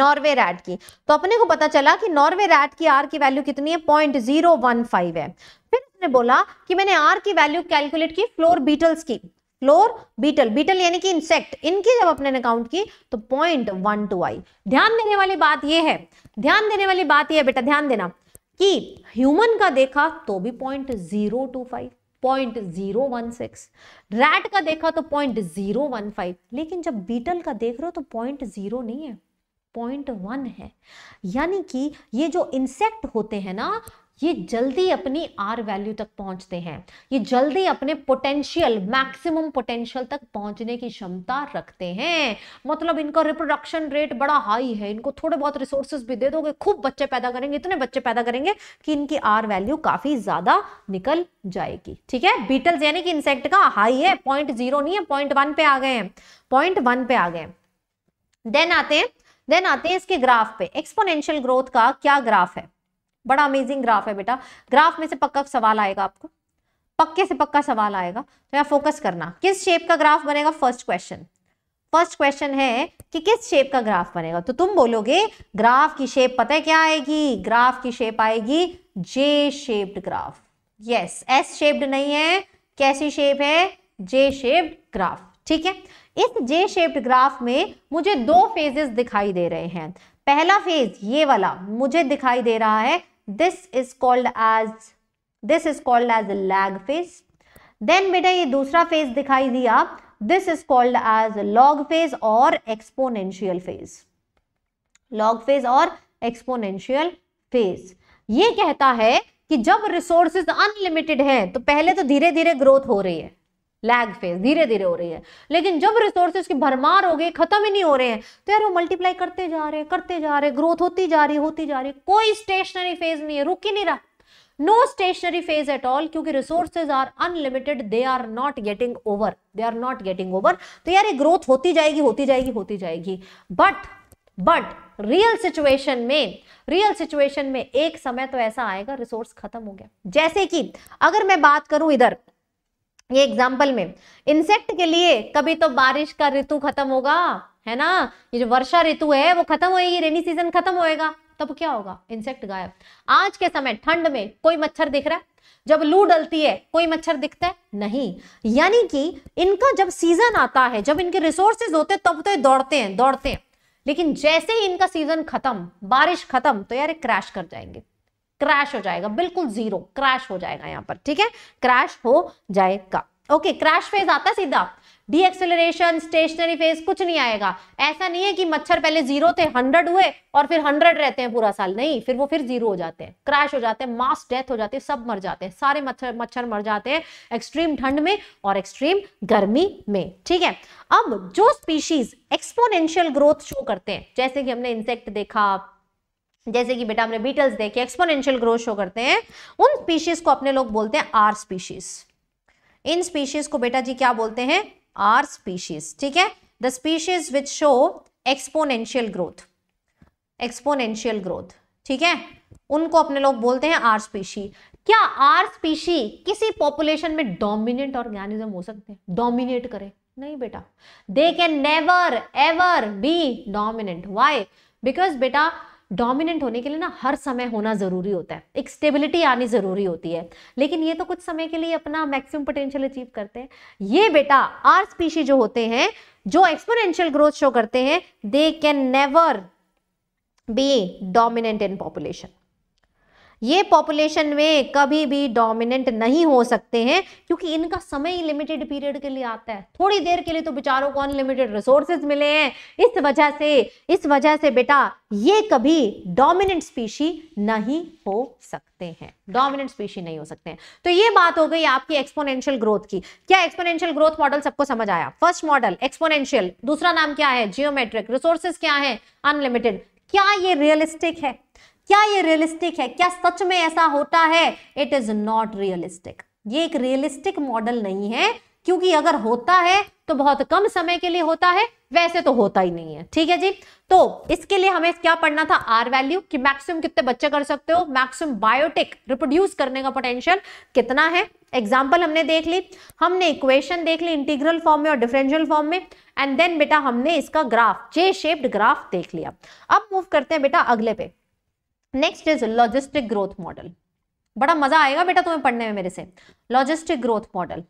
नॉर्वे रैट की तो अपने को पता चला कि नॉर्वे रैट की आर की वैल्यू कितनी है पॉइंट जीरो वन फाइव है फिर उसने बोला कि मैंने आर की वैल्यू कैलकुलेट की फ्लोर बीटल्स की फ्लोर बीटल बीटल यानी कि इंसेक्ट इनकी जब अपने ने काउंट की तो पॉइंट वन टू आई ध्यान देने वाली बात यह है ध्यान देने वाली बात यह है बेटा ध्यान देना कि ह्यूमन का देखा तो भी point zero two five point zero one six rat का देखा तो पॉइंट जीरो वन फाइव लेकिन जब बीटल का देख रहे हो तो पॉइंट जीरो नहीं है पॉइंट वन है यानी कि ये जो इंसेक्ट होते हैं ना ये जल्दी अपनी आर वैल्यू तक पहुंचते हैं ये जल्दी अपने पोटेंशियल मैक्सिमम पोटेंशियल तक पहुंचने की क्षमता रखते हैं मतलब इनका रिप्रोडक्शन रेट बड़ा हाई है इनको थोड़े बहुत रिसोर्सेज भी दे दोगे खूब बच्चे पैदा करेंगे इतने बच्चे पैदा करेंगे कि इनकी आर वैल्यू काफी ज्यादा निकल जाएगी ठीक है बीटल्स यानी कि इंसेक्ट का हाई है पॉइंट जीरो नहीं है पॉइंट वन पे आ गए हैं पॉइंट वन पे आ गए देन आते हैं देन आते हैं इसके ग्राफ पे एक्सपोनेंशियल ग्रोथ का क्या ग्राफ है बड़ा अमेजिंग ग्राफ है बेटा ग्राफ में से पक्का सवाल आएगा आपको पक्के से पक्का सवाल आएगा तो यहाँ फोकस करना किस शेप का ग्राफ बनेगा फर्स्ट क्वेश्चन फर्स्ट क्वेश्चन है कि किस शेप का ग्राफ बनेगा तो तुम बोलोगे ग्राफ की शेप पता है क्या आएगी ग्राफ की शेप आएगी J shaped graph yes S shaped नहीं है कैसी शेप है जे शेप्ड ग्राफ ठीक है इस जे शेप्ड ग्राफ में मुझे दो फेजेस दिखाई दे रहे हैं पहला फेज ये वाला मुझे दिखाई दे रहा है this is called as this is called as lag phase then बेटा ये दूसरा फेज दिखाई दिया this is called as log phase और एक्सपोनेंशियल फेज लॉग फेज और एक्सपोनेंशियल फेज ये कहता है कि जब रिसोर्सेज अनलिमिटेड हैं तो पहले तो धीरे धीरे ग्रोथ हो रही है लैग फेज धीरे धीरे हो रही है लेकिन जब रिसोर्सेज की भरमार हो गई खत्म ही नहीं हो रहे हैं तो यार वो मल्टीप्लाई करते जा रहे हैं करते जा रहे हैं ग्रोथ होती जा रही होती जा रही कोई स्टेशनरी फेज नहीं है रुक ही नहीं रहा no stationary phase at all क्योंकि resources are unlimited they are not getting over they are not getting over तो यार ये ग्रोथ होती जाएगी होती जाएगी होती जाएगी बट बट रियल सिचुएशन में रियल सिचुएशन में एक समय तो ऐसा आएगा रिसोर्स खत्म हो गया जैसे कि अगर मैं बात करूं इधर ये एग्जाम्पल में इंसेक्ट के लिए कभी तो बारिश का ऋतु खत्म होगा है ना ये जो वर्षा ऋतु है वो खत्म होगी रेनी सीजन खत्म होएगा तब क्या होगा इंसेक्ट गायब आज के समय ठंड में कोई मच्छर दिख रहा है जब लू डलती है कोई मच्छर दिखता है नहीं यानी कि इनका जब सीजन आता है जब इनके रिसोर्सेज होते हैं तब तो ये दौड़ते हैं दौड़ते हैं लेकिन जैसे ही इनका सीजन खत्म बारिश खत्म तो यार क्रैश कर जाएंगे क्रैश हो जाएगा बिल्कुल जीरो क्रैश हो जाएगा यहाँ पर ठीक है क्रैश हो जाएगा ओके क्रैश फेज आता है सीधा डी एक्सेलरेशन स्टेशनरी फेज कुछ नहीं आएगा ऐसा नहीं है कि मच्छर पहले जीरो थे हंड्रेड हुए और फिर हंड्रेड रहते हैं पूरा साल नहीं फिर वो फिर जीरो हो जाते हैं क्रैश हो जाते हैं मास डेथ हो जाती है सब मर जाते हैं सारे मच्छर मच्छर मर जाते हैं एक्सट्रीम ठंड में और एक्सट्रीम गर्मी में ठीक है अब जो स्पीशीज एक्सपोनेंशियल ग्रोथ शो करते हैं जैसे कि हमने इंसेक्ट देखा जैसे कि बेटा हमने बीटल्स देखे एक्सपोनेंशियल ग्रो शो करते हैं उन स्पीशीज को अपने लोग बोलते हैं आर स्पीशीज इन स्पीशीज को बेटा जी क्या बोलते हैं आर स्पीशीज ठीक है the species which show exponential growth exponential growth ठीक है उनको अपने लोग बोलते हैं आर स्पीशी क्या आर स्पीशी किसी पॉपुलेशन में डोमिनेंट ऑर्गेनिज्म हो सकते हैं डोमिनेट करें नहीं बेटा they can never ever be dominant why because बेटा डोमिनेंट होने के लिए ना हर समय होना ज़रूरी होता है एक स्टेबिलिटी आनी ज़रूरी होती है लेकिन ये तो कुछ समय के लिए अपना मैक्सिमम पोटेंशियल अचीव करते हैं ये बेटा आर स्पीशी जो होते हैं जो एक्सपोनेंशियल ग्रोथ शो करते हैं they can never be dominant in population ये पॉपुलेशन में कभी भी डोमिनेंट नहीं हो सकते हैं क्योंकि इनका समय ही लिमिटेड पीरियड के लिए आता है थोड़ी देर के लिए तो बेचारों को अनलिमिटेड रिसोर्सेज मिले हैं इस वजह से इस वजह से बेटा ये कभी डोमिनेंट स्पीशी नहीं हो सकते हैं डोमिनेंट स्पीशी नहीं हो सकते हैं तो ये बात हो गई आपकी एक्सपोनेंशियल ग्रोथ की क्या एक्सपोनेंशियल ग्रोथ मॉडल सबको समझ आया फर्स्ट मॉडल एक्सपोनेंशियल दूसरा नाम क्या है जियोमेट्रिक रिसोर्सेज क्या है अनलिमिटेड क्या ये रियलिस्टिक है क्या ये रियलिस्टिक है क्या सच में ऐसा होता है इट इज नॉट रियलिस्टिक ये एक रियलिस्टिक मॉडल नहीं है क्योंकि अगर होता है तो बहुत कम समय के लिए होता है वैसे तो होता ही नहीं है ठीक है जी तो इसके लिए हमें क्या पढ़ना था आर वैल्यू कि मैक्सिमम कितने बच्चे कर सकते हो मैक्सिमम बायोटिक रिप्रोड्यूस करने का पोटेंशियल कितना है एग्जाम्पल हमने देख ली हमने इक्वेशन देख ली इंटीग्रल फॉर्म में और डिफरेंशियल फॉर्म में एंड देन बेटा हमने इसका ग्राफ जे शेप्ड ग्राफ देख लिया अब मूव करते हैं बेटा अगले पे next is logistic growth model बड़ा मजा आएगा बेटा तुम्हें पढ़ने में मेरे से लॉजिस्टिक ग्रोथ मॉडल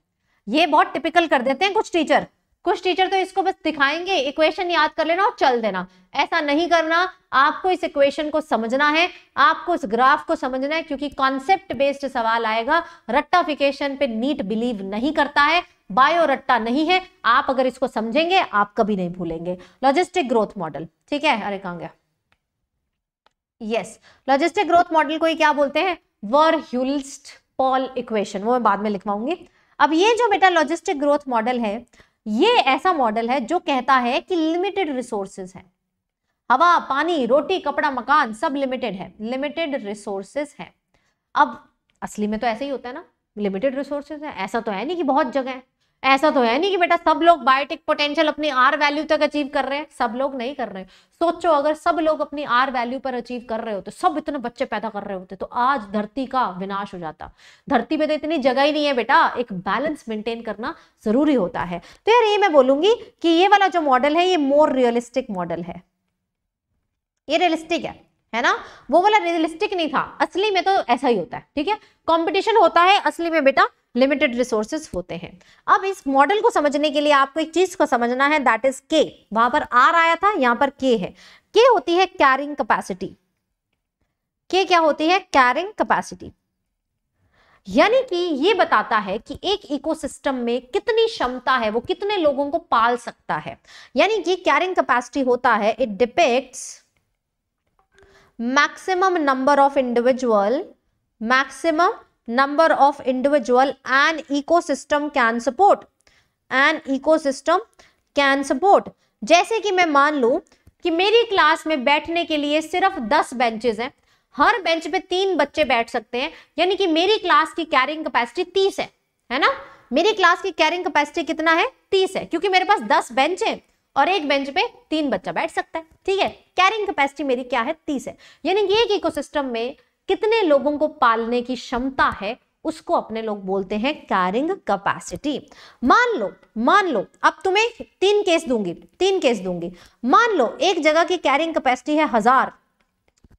ये बहुत टिपिकल कर देते हैं कुछ टीचर कुछ टीचर तो इसको बस दिखाएंगे इक्वेशन याद कर लेना और चल देना ऐसा नहीं करना आपको इस इक्वेशन को समझना है आपको इस ग्राफ को समझना है क्योंकि कॉन्सेप्ट बेस्ड सवाल आएगा रट्टाफिकेशन पे नीट बिलीव नहीं करता है बायो रट्टा नहीं है आप अगर इसको समझेंगे आप कभी नहीं भूलेंगे लॉजिस्टिक ग्रोथ मॉडल ठीक है अरे कहा गया यस लॉजिस्टिक ग्रोथ मॉडल को ही क्या बोलते हैं वर्ह्यूलिस्ट पॉल इक्वेशन वो मैं बाद में लिखवाऊंगी अब ये जो बेटा लॉजिस्टिक ग्रोथ मॉडल है ये ऐसा मॉडल है जो कहता है कि लिमिटेड रिसोर्सेज है हवा पानी रोटी कपड़ा मकान सब लिमिटेड है लिमिटेड रिसोर्सेज है अब असली में तो ऐसे ही होता है ना लिमिटेड रिसोर्सेज है ऐसा तो है नहीं कि बहुत जगह है ऐसा तो है नहीं कि बेटा सब लोग बायोटिक पोटेंशियल अपनी आर वैल्यू तक अचीव कर रहे हैं सब लोग नहीं कर रहे सोचो अगर सब लोग अपनी आर वैल्यू पर अचीव कर रहे होते तो सब इतने बच्चे पैदा कर रहे होते तो आज धरती का विनाश हो जाता धरती पे तो इतनी जगह ही नहीं है बेटा एक बैलेंस मेंटेन करना जरूरी होता है तो यार ये मैं बोलूंगी कि ये वाला जो मॉडल है ये मोर रियलिस्टिक मॉडल है ये रियलिस्टिक है है ना वो वाला रियलिस्टिक नहीं था असली में तो ऐसा ही होता है ठीक है कंपटीशन होता है असली में बेटा लिमिटेड रिसोर्सेज होते हैं अब इस मॉडल को समझने के लिए आपको एक चीज को समझना है दैट इज के वहां पर आर आया था यहां पर के है के होती है कैरिंग कैपेसिटी के क्या होती है कैरिंग कैपेसिटी यानी कि ये बताता है कि एक इकोसिस्टम में कितनी क्षमता है वो कितने लोगों को पाल सकता है यानी कि कैरिंग कैपेसिटी होता है it depicts maximum number of individual maximum number of individual an ecosystem can support an ecosystem can support जैसे कि मैं मान लू कि मेरी क्लास में बैठने के लिए सिर्फ दस बेंचेस हैं हर बेंच पे तीन बच्चे बैठ सकते हैं यानी कि मेरी क्लास की कैरिंग कैपेसिटी तीस है है ना मेरी क्लास की कैरिंग कैपेसिटी कितना है तीस है क्योंकि मेरे पास दस बेंच है और एक बेंच पे तीन बच्चा बैठ सकता है ठीक है कैरिंग कैपेसिटी मेरी क्या है तीस है यानी कि एक इकोसिस्टम में कितने लोगों को पालने की क्षमता है उसको अपने लोग बोलते हैं कैरिंग कैपेसिटी मान लो मान लो अब तुम्हें तीन केस दूंगी तीन केस दूंगी मान लो एक जगह की कैरिंग कैपेसिटी है हजार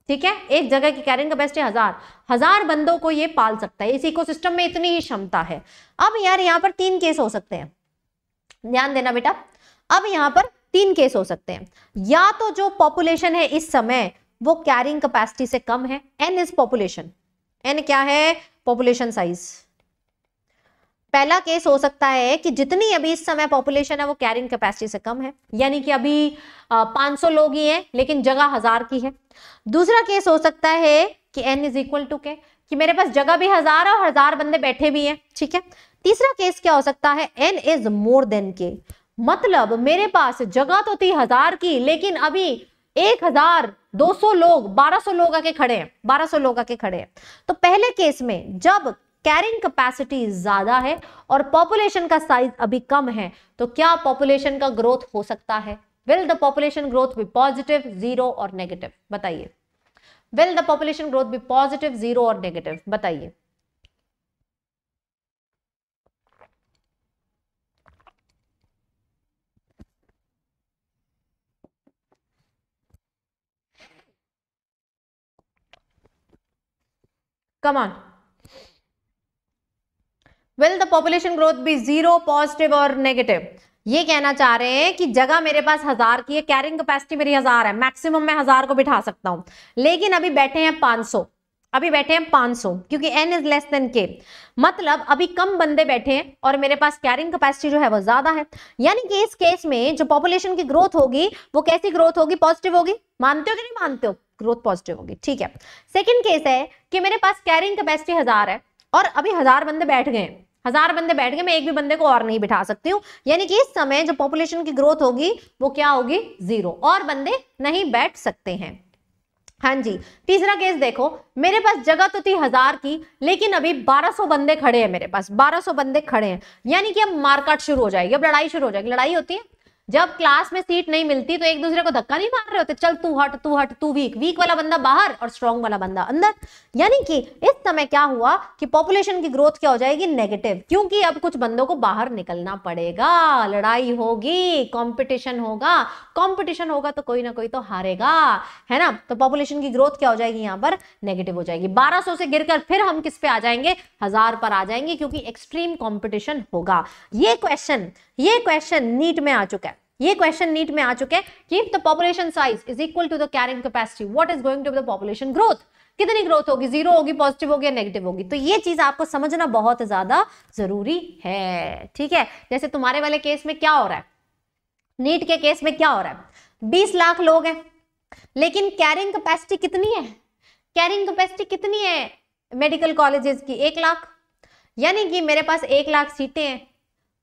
ठीक है एक जगह की कैरिंग कैपेसिटी हजार हजार बंदों को ये पाल सकता है इस इकोसिस्टम में इतनी ही क्षमता है अब यार यहाँ पर तीन केस हो सकते हैं ध्यान देना बेटा अब यहाँ पर तीन केस हो सकते हैं या तो जो पॉपुलेशन है इस समय वो कैरिंग कैपेसिटी से कम है एन इज पॉपुलेशन एन क्या है पॉपुलेशन साइज पहला केस हो सकता है कि जितनी अभी इस समय पॉपुलेशन है वो कैरिंग कैपेसिटी से कम है यानी कि अभी 500 सौ लोग ही हैं लेकिन जगह हजार की है दूसरा केस हो सकता है कि एन इज इक्वल टू के कि मेरे पास जगह भी हजार है और हजार बंदे बैठे भी हैं ठीक है तीसरा केस क्या हो सकता है एन इज मोर देन के मतलब मेरे पास जगह तो थी हजार की लेकिन अभी एक हजार दो सौ लोग बारह सौ लोग आके खड़े हैं बारह सौ लोग आके खड़े हैं तो पहले केस में जब कैरिंग कैपेसिटी ज्यादा है और पॉपुलेशन का साइज अभी कम है तो क्या पॉपुलेशन का ग्रोथ हो सकता है will the population growth be positive zero और नेगेटिव बताइए will the population growth be positive zero और नेगेटिव बताइए come on will the population growth be zero positive or negative ये कहना चाह रहे हैं कि जगह मेरे पास हजार की है कैरिंग कैपेसिटी मेरी हजार है मैक्सिमम मैं हजार को बिठा सकता हूं लेकिन अभी बैठे हैं सौ अभी बैठे हैं 500 क्योंकि एन इज लेस देन के मतलब अभी कम बंदे बैठे हैं और मेरे पास कैरिंग कैपेसिटी जो है वो ज्यादा है यानी कि इस केस में जो पॉपुलेशन की ग्रोथ होगी वो कैसी ग्रोथ होगी पॉजिटिव होगी मानते हो कि नहीं मानते हो ग्रोथ पॉजिटिव होगी ठीक है सेकेंड केस है कि मेरे पास कैरिंग कैपेसिटी हजार है और अभी हजार बंदे बैठ गए हजार बंदे बैठ गए मैं एक भी बंदे को और नहीं बिठा सकती हूँ यानी कि इस समय जो पॉपुलेशन की ग्रोथ होगी वो क्या होगी जीरो और बंदे नहीं बैठ सकते हैं हाँ जी तीसरा केस देखो मेरे पास जगह तो थी हजार की लेकिन अभी 1200 बंदे खड़े हैं मेरे पास 1200 बंदे खड़े हैं यानी कि अब मारकाट शुरू हो जाएगी अब लड़ाई शुरू हो जाएगी लड़ाई होती है जब क्लास में सीट नहीं मिलती तो एक दूसरे को धक्का नहीं मार रहे होते चल तू हट तू हट तू वीक वीक वाला बंदा बाहर और स्ट्रॉन्ग वाला बंदा अंदर यानी कि इस समय क्या हुआ कि पॉपुलेशन की ग्रोथ क्या हो जाएगी नेगेटिव क्योंकि अब कुछ बंदों को बाहर निकलना पड़ेगा लड़ाई होगी कॉम्पिटिशन होगा कॉम्पिटिशन होगा तो कोई ना कोई तो हारेगा है ना तो पॉपुलेशन की ग्रोथ क्या हो जाएगी यहाँ पर नेगेटिव हो जाएगी बारह से गिर फिर हम किस पे आ जाएंगे हजार पर आ जाएंगे क्योंकि एक्सट्रीम कॉम्पिटिशन होगा ये क्वेश्चन ये क्वेश्चन नीट में आ चुका है ये क्वेश्चन नीट में आ चुके हैं कि if the population size is equal to the carrying capacity what is going to the population growth कितनी ग्रोथ होगी जीरो होगी पॉजिटिव होगी या नेगेटिव होगी तो ये चीज आपको समझना बहुत ज्यादा जरूरी है ठीक है जैसे तुम्हारे वाले केस में क्या हो रहा है नीट के केस में क्या हो रहा है बीस लाख लोग हैं लेकिन कैरिंग कैपेसिटी कितनी है कैरिंग कैपेसिटी कितनी है मेडिकल कॉलेजेस की एक लाख यानी कि मेरे पास एक लाख सीटें हैं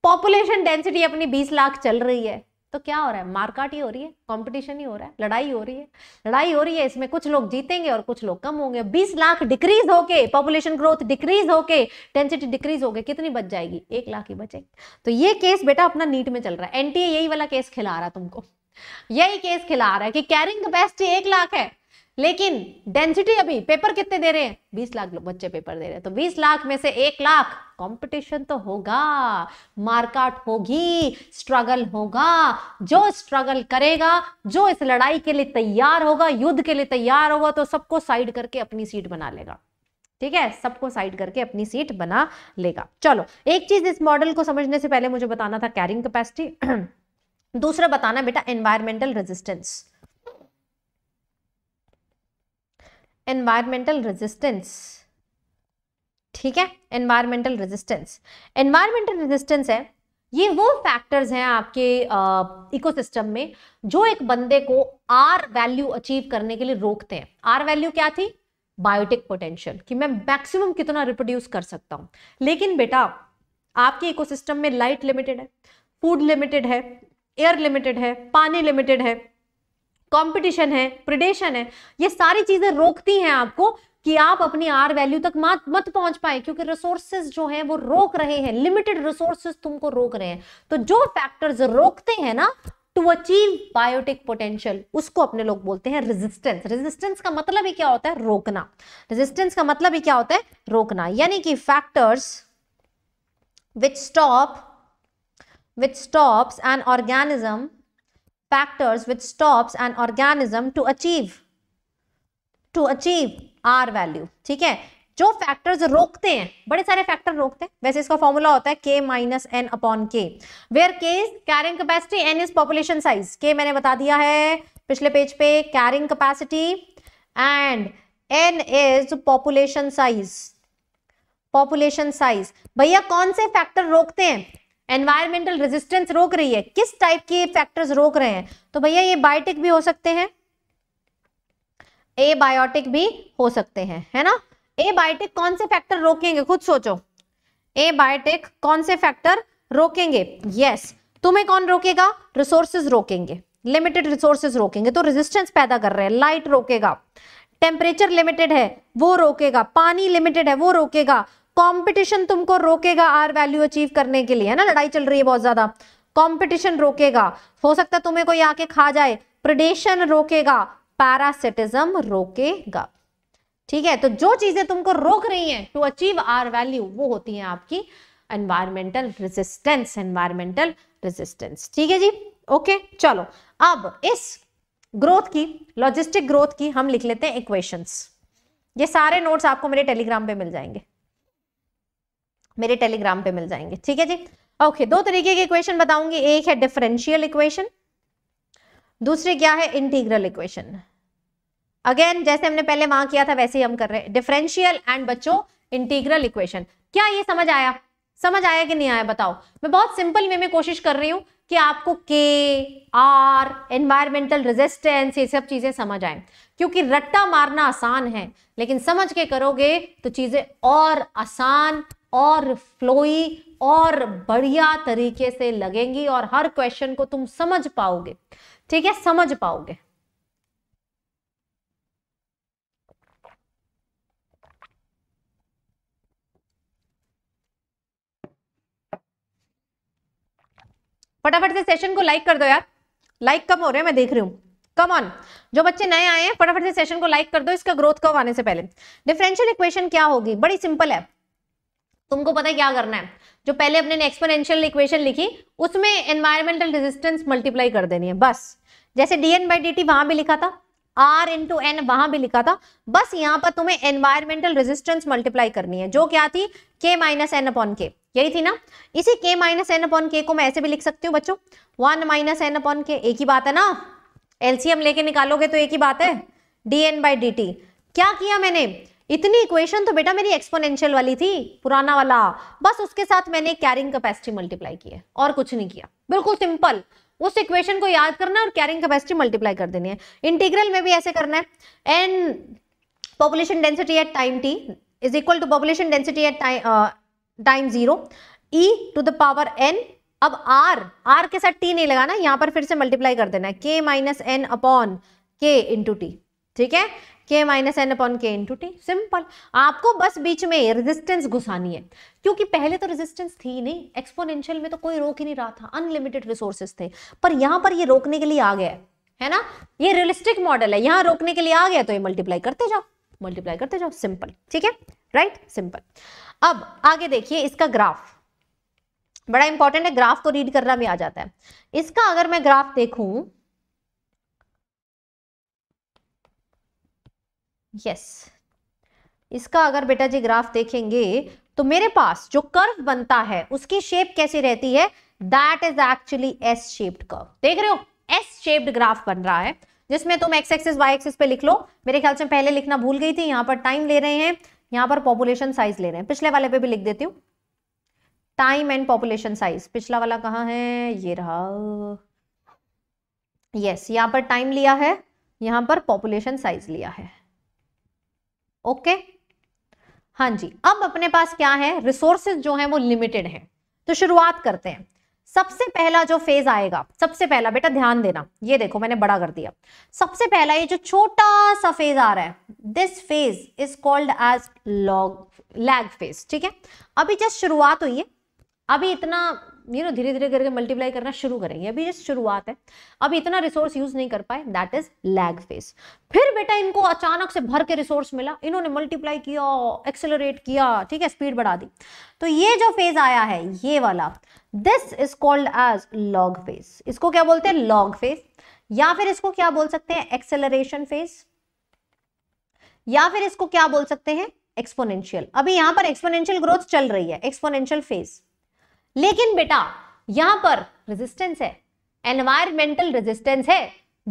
पॉपुलेशन डेंसिटी अपनी बीस लाख चल रही है तो क्या हो रहा है मारकाट ही हो रही है कंपटीशन ही हो रहा है लड़ाई हो रही है लड़ाई हो रही है इसमें कुछ लोग जीतेंगे और कुछ लोग कम होंगे 20 लाख डिक्रीज होके पॉपुलेशन ग्रोथ डिक्रीज होके डेंसिटी डिक्रीज होके कितनी बच जाएगी एक लाख ही बचेगी तो ये केस बेटा अपना नीट में चल रहा है एनटीए यही वाला केस खिला रहा तुमको यही केस खिला रहा है कि कैरिंग कैपेसिटी एक लाख है लेकिन डेंसिटी अभी पेपर कितने दे रहे हैं बीस लाख बच्चे पेपर दे रहे हैं तो बीस लाख में से एक लाख कंपटीशन तो होगा मारकाट होगी स्ट्रगल होगा जो स्ट्रगल करेगा जो इस लड़ाई के लिए तैयार होगा युद्ध के लिए तैयार होगा तो सबको साइड करके अपनी सीट बना लेगा ठीक है सबको साइड करके अपनी सीट बना लेगा चलो एक चीज इस मॉडल को समझने से पहले मुझे बताना था कैरिंग कैपेसिटी दूसरा बताना बेटा एनवायरमेंटल रेजिस्टेंस एनवायरमेंटल रेजिस्टेंस ठीक है एनवायरमेंटल रेजिस्टेंस एनवायरमेंटल रेजिस्टेंस है ये वो फैक्टर्स हैं आपके इकोसिस्टम में जो एक बंदे को आर वैल्यू अचीव करने के लिए रोकते हैं आर वैल्यू क्या थी बायोटिक पोटेंशियल कि मैं मैक्सिमम कितना रिप्रोड्यूस कर सकता हूं लेकिन बेटा आपके इकोसिस्टम में लाइट लिमिटेड है फूड लिमिटेड है एयर लिमिटेड है पानी लिमिटेड है कंपटीशन है प्रिडेशन है ये सारी चीजें रोकती हैं आपको कि आप अपनी आर वैल्यू तक मत मत पहुंच पाए क्योंकि रिसोर्सेज जो हैं वो रोक रहे हैं लिमिटेड रिसोर्सेज तुमको रोक रहे हैं तो जो फैक्टर्स रोकते हैं ना टू अचीव बायोटिक पोटेंशियल उसको अपने लोग बोलते हैं रेजिस्टेंस रेजिस्टेंस का मतलब ही क्या होता है रोकना रेजिस्टेंस का मतलब ही क्या होता है रोकना यानी कि factors which stop which stops an organism factors which stops an organism to achieve to achieve r value ठीक है जो फैक्टर्स रोकते हैं बड़े सारे फैक्टर रोकते हैं वैसे इसका फॉर्मूला होता है k minus n upon k where k is carrying capacity n is population size k मैंने बता दिया है पिछले पेज पे carrying capacity and n is population size population size भैया कौन से फैक्टर रोकते हैं एनवायरमेंटल रेजिस्टेंस रोक रही है किस टाइप के फैक्टर्स रोक रहे हैं तो भैया ये बायोटिक भी हो सकते हैं ए बायोटिक भी हो सकते हैं है ना ए बायोटिक कौन से फैक्टर रोकेंगे खुद सोचो ए बायोटिक कौन से फैक्टर रोकेंगे यस yes. तुम्हें कौन रोकेगा रिसोर्सेज रोकेंगे लिमिटेड रिसोर्सेज रोकेंगे तो रेजिस्टेंस पैदा कर रहे हैं लाइट रोकेगा टेम्परेचर लिमिटेड है वो रोकेगा पानी लिमिटेड है वो रोकेगा कंपटीशन तुमको रोकेगा आर वैल्यू अचीव करने के लिए है ना लड़ाई चल रही है बहुत ज्यादा कंपटीशन रोकेगा हो सकता है तुम्हें कोई आके खा जाए प्रडेशन रोकेगा पैरासिटिज्म रोकेगा ठीक है तो जो चीजें तुमको रोक रही हैं टू अचीव आर वैल्यू वो होती हैं आपकी एनवायरमेंटल रेजिस्टेंस एनवायरमेंटल रेजिस्टेंस ठीक है जी ओके चलो अब इस ग्रोथ की लॉजिस्टिक ग्रोथ की हम लिख लेते हैं इक्वेशंस ये सारे नोट्स आपको मेरे टेलीग्राम पे मिल जाएंगे मेरे टेलीग्राम पे मिल जाएंगे ठीक है जी ओके okay, दो तरीके के इक्वेशन बताऊंगी एक है डिफरेंशियल इक्वेशन दूसरी क्या है इंटीग्रल इक्वेशन अगेन जैसे हमने पहले वहां किया था वैसे ही हम कर रहे हैं डिफरेंशियल एंड बच्चों इंटीग्रल इक्वेशन क्या ये समझ आया समझ आया कि नहीं आया बताओ मैं बहुत सिंपल वे में कोशिश कर रही हूं कि आपको के आर एनवायरमेंटल रेजिस्टेंस ये सब चीजें समझ आए क्योंकि रट्टा मारना आसान है लेकिन समझ के करोगे तो चीजें और आसान और फ्लोई और बढ़िया तरीके से लगेंगी और हर क्वेश्चन को तुम समझ पाओगे ठीक है समझ पाओगे फटाफट से सेशन को लाइक कर दो यार लाइक कम हो रहे हैं मैं देख रही हूं कम ऑन जो बच्चे नए आए हैं फटाफट से सेशन को लाइक कर दो इसका ग्रोथ कब आने से पहले डिफरेंशियल इक्वेशन क्या होगी बड़ी सिंपल है तुमको पता है क्या करना है जो पहले अपने एक्सपोनेंशियल इक्वेशन लिखी उसमें एनवायरमेंटल रेजिस्टेंस मल्टीप्लाई कर देनी है बस जैसे d n by d t वहां भी लिखा था आर इन टू एन वहां भी लिखा था बस यहाँ पर तुम्हें एनवायरमेंटल रेजिस्टेंस मल्टीप्लाई करनी है जो क्या थी के माइनस एन अपॉन के यही थी ना इसी के माइनस एन अपॉन के को मैं ऐसे भी लिख सकती हूँ बच्चों वन माइनस एन अपॉन के एक ही बात है ना एलसीएम लेके निकालोगे तो एक ही बात है d n by d t क्या किया मैंने इतनी इक्वेशन तो बेटा मेरी एक्सपोनेंशियल वाली थी पुराना वाला बस उसके साथ मैंने कैरिंग कैपेसिटी मल्टीप्लाई की है और कुछ नहीं किया बिल्कुल सिंपल उस इक्वेशन को याद करना और कैरिंग कैपेसिटी मल्टीप्लाई कर देनी है इंटीग्रल में भी ऐसे करना है n population density at time t is equal to population density at time zero e to the power n अब आर आर के साथ टी नहीं लगाना यहां पर फिर से मल्टीप्लाई कर देना है k minus n upon k into t ठीक है के माइनस एन अपॉन के इन टू टी सिंपल आपको बस बीच में रेजिस्टेंस घुसानी है क्योंकि पहले तो रेजिस्टेंस थी नहीं एक्सपोनेंशियल में तो कोई रोक ही नहीं रहा था अनलिमिटेड रिसोर्सेस थे पर यहां पर ये रोकने के लिए आ गया है है ना ये रियलिस्टिक मॉडल है यहां रोकने के लिए आ गया तो ये मल्टीप्लाई करते जाओ मल्टीप्लाई करते जाओ सिंपल ठीक है राइट सिंपल अब आगे देखिए इसका ग्राफ बड़ा इंपॉर्टेंट है ग्राफ को रीड करना भी आ जाता है इसका अगर मैं ग्राफ देखूं यस इसका अगर बेटा जी ग्राफ देखेंगे तो मेरे पास जो कर्व बनता है उसकी शेप कैसी रहती है that is actually S shaped curve देख रहे हो एस शेप्ड ग्राफ बन रहा है जिसमें तुम एक्स एक्सिस वाई एक्सिस पे लिख लो मेरे ख्याल से पहले लिखना भूल गई थी यहां पर टाइम ले रहे हैं यहाँ पर पॉपुलेशन साइज ले रहे हैं पिछले वाले पे भी लिख देती हूँ टाइम एंड पॉपुलेशन साइज पिछला वाला कहा है ये रहा यस yes, यहाँ पर टाइम लिया है यहां पर पॉपुलेशन साइज लिया है ओके हाँ जी अब अपने पास क्या है रिसोर्सेज जो है वो लिमिटेड है तो शुरुआत करते हैं सबसे पहला जो फेज आएगा सबसे पहला बेटा ध्यान देना ये देखो मैंने बड़ा कर दिया सबसे पहला ये जो छोटा सा फेज आ रहा है this phase is called as log lag phase ठीक है अभी जस्ट शुरुआत हुई है अभी इतना यू नो धीरे धीरे करके मल्टीप्लाई करना शुरू करेंगे अभी जस्ट शुरुआत है अब इतना रिसोर्स यूज नहीं कर पाए दैट इज लैग फेस फिर बेटा इनको अचानक से भर के रिसोर्स मिला इन्होंने मल्टीप्लाई किया एक्सेलरेट किया ठीक है स्पीड बढ़ा दी तो ये जो फेज आया है ये वाला this is called as log phase इसको क्या बोलते हैं लॉग फेज या फिर इसको क्या बोल सकते हैं एक्सेलरेशन फेज या फिर इसको क्या बोल सकते हैं एक्सपोनेंशियल अभी यहां पर एक्सपोनेंशियल ग्रोथ चल रही है एक्सपोनेंशियल फेज लेकिन बेटा यहां पर रेजिस्टेंस है एनवायरमेंटल रेजिस्टेंस है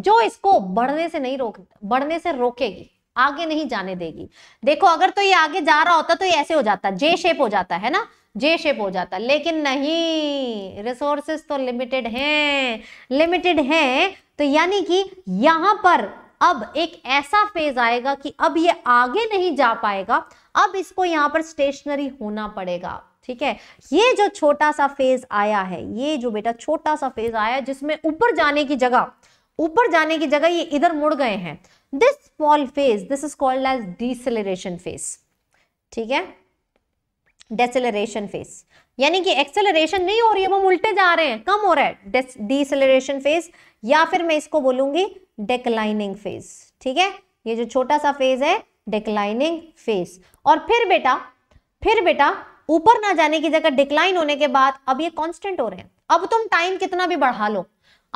जो इसको बढ़ने से नहीं रोक बढ़ने से रोकेगी आगे नहीं जाने देगी देखो अगर तो ये आगे जा रहा होता तो ये ऐसे हो जाता जे शेप हो जाता है ना जे शेप हो जाता लेकिन नहीं रिसोर्सेस तो लिमिटेड हैं लिमिटेड हैं तो यानी कि यहां पर अब एक ऐसा फेज आएगा कि अब ये आगे नहीं जा पाएगा अब इसको यहां पर स्टेशनरी होना पड़ेगा ठीक है ये जो छोटा सा फेज आया है ये जो बेटा छोटा सा फेज आया है जिसमें ऊपर जाने की जगह ऊपर जाने की जगह ये इधर मुड़ गए हैं this small phase this is called as deceleration phase ठीक है डेसेलरेशन फेज यानी कि एक्सेलरेशन नहीं हो रही है हम उल्टे जा रहे हैं कम हो रहा है डिसलेशन फेज या फिर मैं इसको बोलूंगी डेक्लाइनिंग फेज ठीक है ये जो छोटा सा फेज है डेक्लाइनिंग फेज और फिर बेटा फिर बेटा ऊपर ना जाने की जगह डिक्लाइन होने के बाद अब ये कॉन्स्टेंट हो रहे हैं अब तुम टाइम कितना भी बढ़ा लो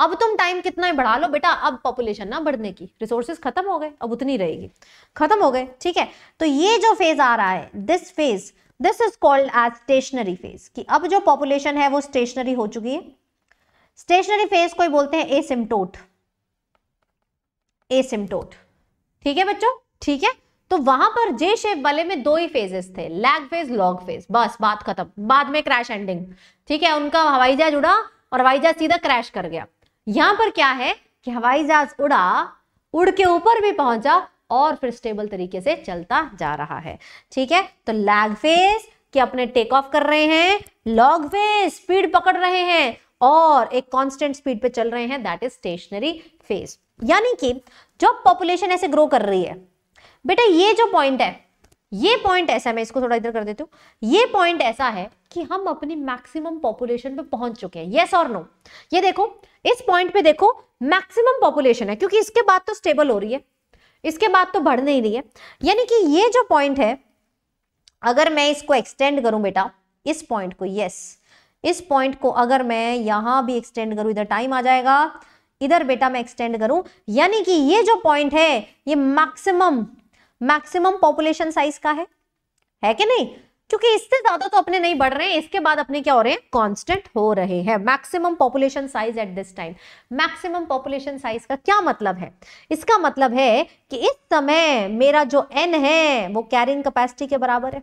अब तुम टाइम कितना ही बढ़ा लो बेटा अब पॉपुलेशन ना बढ़ने की रिसोर्सेज खत्म हो गए अब उतनी रहेगी खत्म हो गए ठीक है तो ये जो फेज आ रहा है this phase this is called as stationary phase कि अब जो पॉपुलेशन है वो स्टेशनरी हो चुकी है स्टेशनरी फेज को बोलते हैं एसिम्टोट एसिम्टोट ठीक है बच्चों ठीक है तो वहां पर जे शेप वाले में दो ही फेजेस थे लैग फेज लॉग फेज बस बात खत्म बाद में क्रैश एंडिंग ठीक है उनका हवाई जहाज उड़ा और हवाई जहाज सीधा क्रैश कर गया यहां पर क्या है कि हवाई जहाज उड़ा उड़ के ऊपर भी पहुंचा और फिर स्टेबल तरीके से चलता जा रहा है ठीक है तो लैग फेज कि अपने टेक ऑफ कर रहे हैं लॉग फेज स्पीड पकड़ रहे हैं और एक कांस्टेंट स्पीड पे चल रहे हैं दैट इज स्टेशनरी फेज यानी कि जब पॉपुलेशन ऐसे ग्रो कर रही है बेटा ये जो पॉइंट है ये पॉइंट ऐसा मैं इसको थोड़ा इधर कर देती हूँ ये पॉइंट ऐसा है कि हम अपनी मैक्सिमम पॉपुलेशन पे पहुंच चुके हैं येस और नो ये देखो इस पॉइंट पे देखो मैक्सिमम पॉपुलेशन है क्योंकि इसके बाद तो स्टेबल हो रही है इसके बाद तो बढ़ नहीं रही है यानी कि ये जो पॉइंट है अगर मैं इसको एक्सटेंड करूं बेटा इस पॉइंट को यस इस पॉइंट को अगर मैं यहां भी एक्सटेंड करूं इधर टाइम आ जाएगा इधर बेटा मैं एक्सटेंड करूं यानी कि ये जो पॉइंट है ये मैक्सिमम मैक्सिमम पॉपुलेशन साइज का है है कि नहीं क्योंकि इससे ज्यादा तो अपने नहीं बढ़ रहे हैं इसके बाद अपने क्या हो रहे हैं कांस्टेंट हो रहे हैं maximum population size at this time maximum population size का क्या मतलब है इसका मतलब है कि इस समय मेरा जो एन है वो कैरिंग कैपेसिटी के बराबर है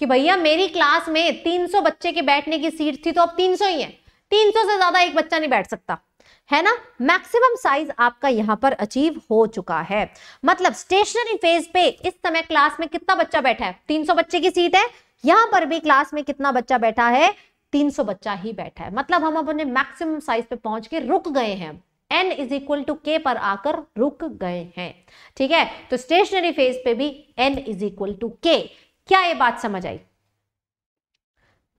कि भैया मेरी क्लास में सौ बच्चे के बैठने की सीट थी तो अब सौ ही है सौ से ज्यादा एक बच्चा नहीं बैठ सकता है ना मैक्सिमम साइज आपका यहाँ पर अचीव हो चुका है मतलब स्टेशनरी फेज पे इस समय क्लास में कितना बच्चा बैठा है 300 बच्चे की सीट है यहाँ पर भी क्लास में कितना बच्चा बैठा है 300 बच्चा ही बैठा है मतलब हम अपने मैक्सिमम साइज पे पहुंच के रुक गए हैं एन इज इक्वल टू के पर आकर रुक गए हैं ठीक है तो स्टेशनरी फेज पे भी एन इज इक्वल टू के क्या ये बात समझ आई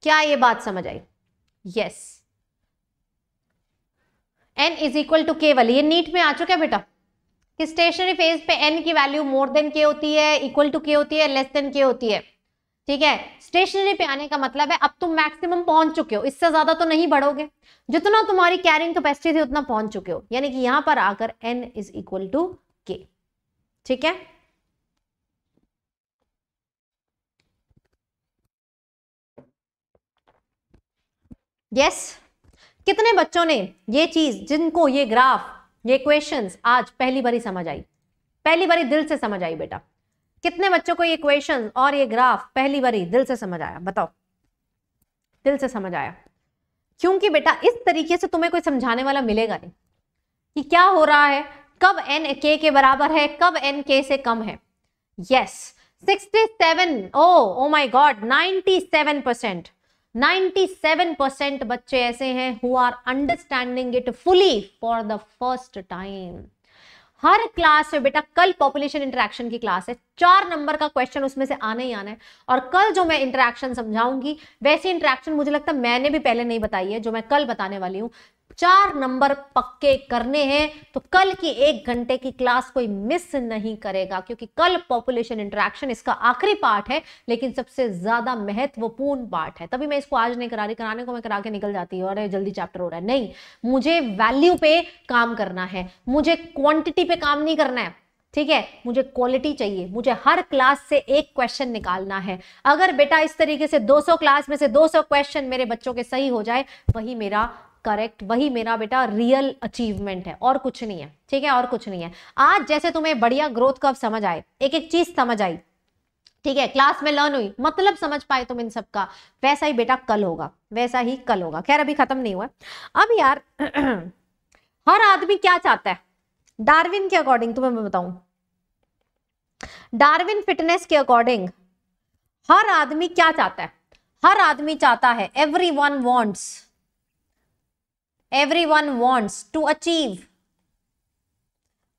क्या ये बात समझ आई yes yes. N is equal to k वाली ये नीट में आ चुका है बेटा कि स्टेशनरी फेज पे एन की वैल्यू मोर देन के होती है इक्वल टू के होती है लेस देन के होती है ठीक है स्टेशनरी पे आने का मतलब है अब तुम मैक्सिमम पहुंच चुके हो इससे ज्यादा तो नहीं बढ़ोगे जितना तुम्हारी कैरिंग कैपेसिटी थी उतना पहुंच चुके हो यानी कि यहां पर आकर एन इज इक्वल टू के ठीक है यस yes. कितने बच्चों ने ये चीज जिनको ये ग्राफ ये क्वेश्चन आज पहली बारी समझ आई पहली बारी दिल से समझ आई बेटा कितने बच्चों को ये क्वेश्चन और ये ग्राफ पहली बारी दिल से समझ आया बताओ दिल से समझ आया क्योंकि बेटा इस तरीके से तुम्हें कोई समझाने वाला मिलेगा नहीं कि क्या हो रहा है कब एन के के बराबर है कब एन के से कम है yes sixty seven oh oh my god ninety seven percent 97 बच्चे ऐसे हैं who are understanding it fully for the first time हर क्लास में बेटा कल पॉपुलेशन इंटरेक्शन की क्लास है चार नंबर का क्वेश्चन उसमें से आने ही आना है और कल जो मैं इंटरेक्शन समझाऊंगी वैसी इंटरेक्शन मुझे लगता है मैंने भी पहले नहीं बताई है जो मैं कल बताने वाली हूँ चार नंबर पक्के करने हैं तो कल की एक घंटे की क्लास कोई मिस नहीं करेगा क्योंकि कल पॉपुलेशन इंटरेक्शन इसका आखिरी पार्ट है लेकिन सबसे ज्यादा महत्वपूर्ण पार्ट है तभी मैं इसको आज नहीं करा रही कराने को मैं करा के निकल जाती हूँ अरे जल्दी चैप्टर हो रहा है नहीं मुझे वैल्यू पे काम करना है मुझे क्वांटिटी पे काम नहीं करना है ठीक है मुझे क्वालिटी चाहिए मुझे हर क्लास से एक क्वेश्चन निकालना है अगर बेटा इस तरीके से 200 क्लास में से 200 क्वेश्चन मेरे बच्चों के सही हो जाए वही मेरा करेक्ट वही मेरा बेटा रियल अचीवमेंट है और कुछ नहीं है ठीक है और कुछ नहीं है आज जैसे तुम्हें बढ़िया ग्रोथ कब समझ आए एक एक चीज समझ आई ठीक है क्लास में लर्न हुई मतलब समझ पाए तुम इन सब का वैसा ही बेटा कल होगा वैसा ही कल होगा खैर अभी खत्म नहीं हुआ अब यार हर आदमी क्या चाहता है डार्विन के अकॉर्डिंग तुम्हें मैं बताऊं डार्विन फिटनेस के अकॉर्डिंग हर आदमी क्या चाहता है हर आदमी चाहता है everyone wants everyone wants to achieve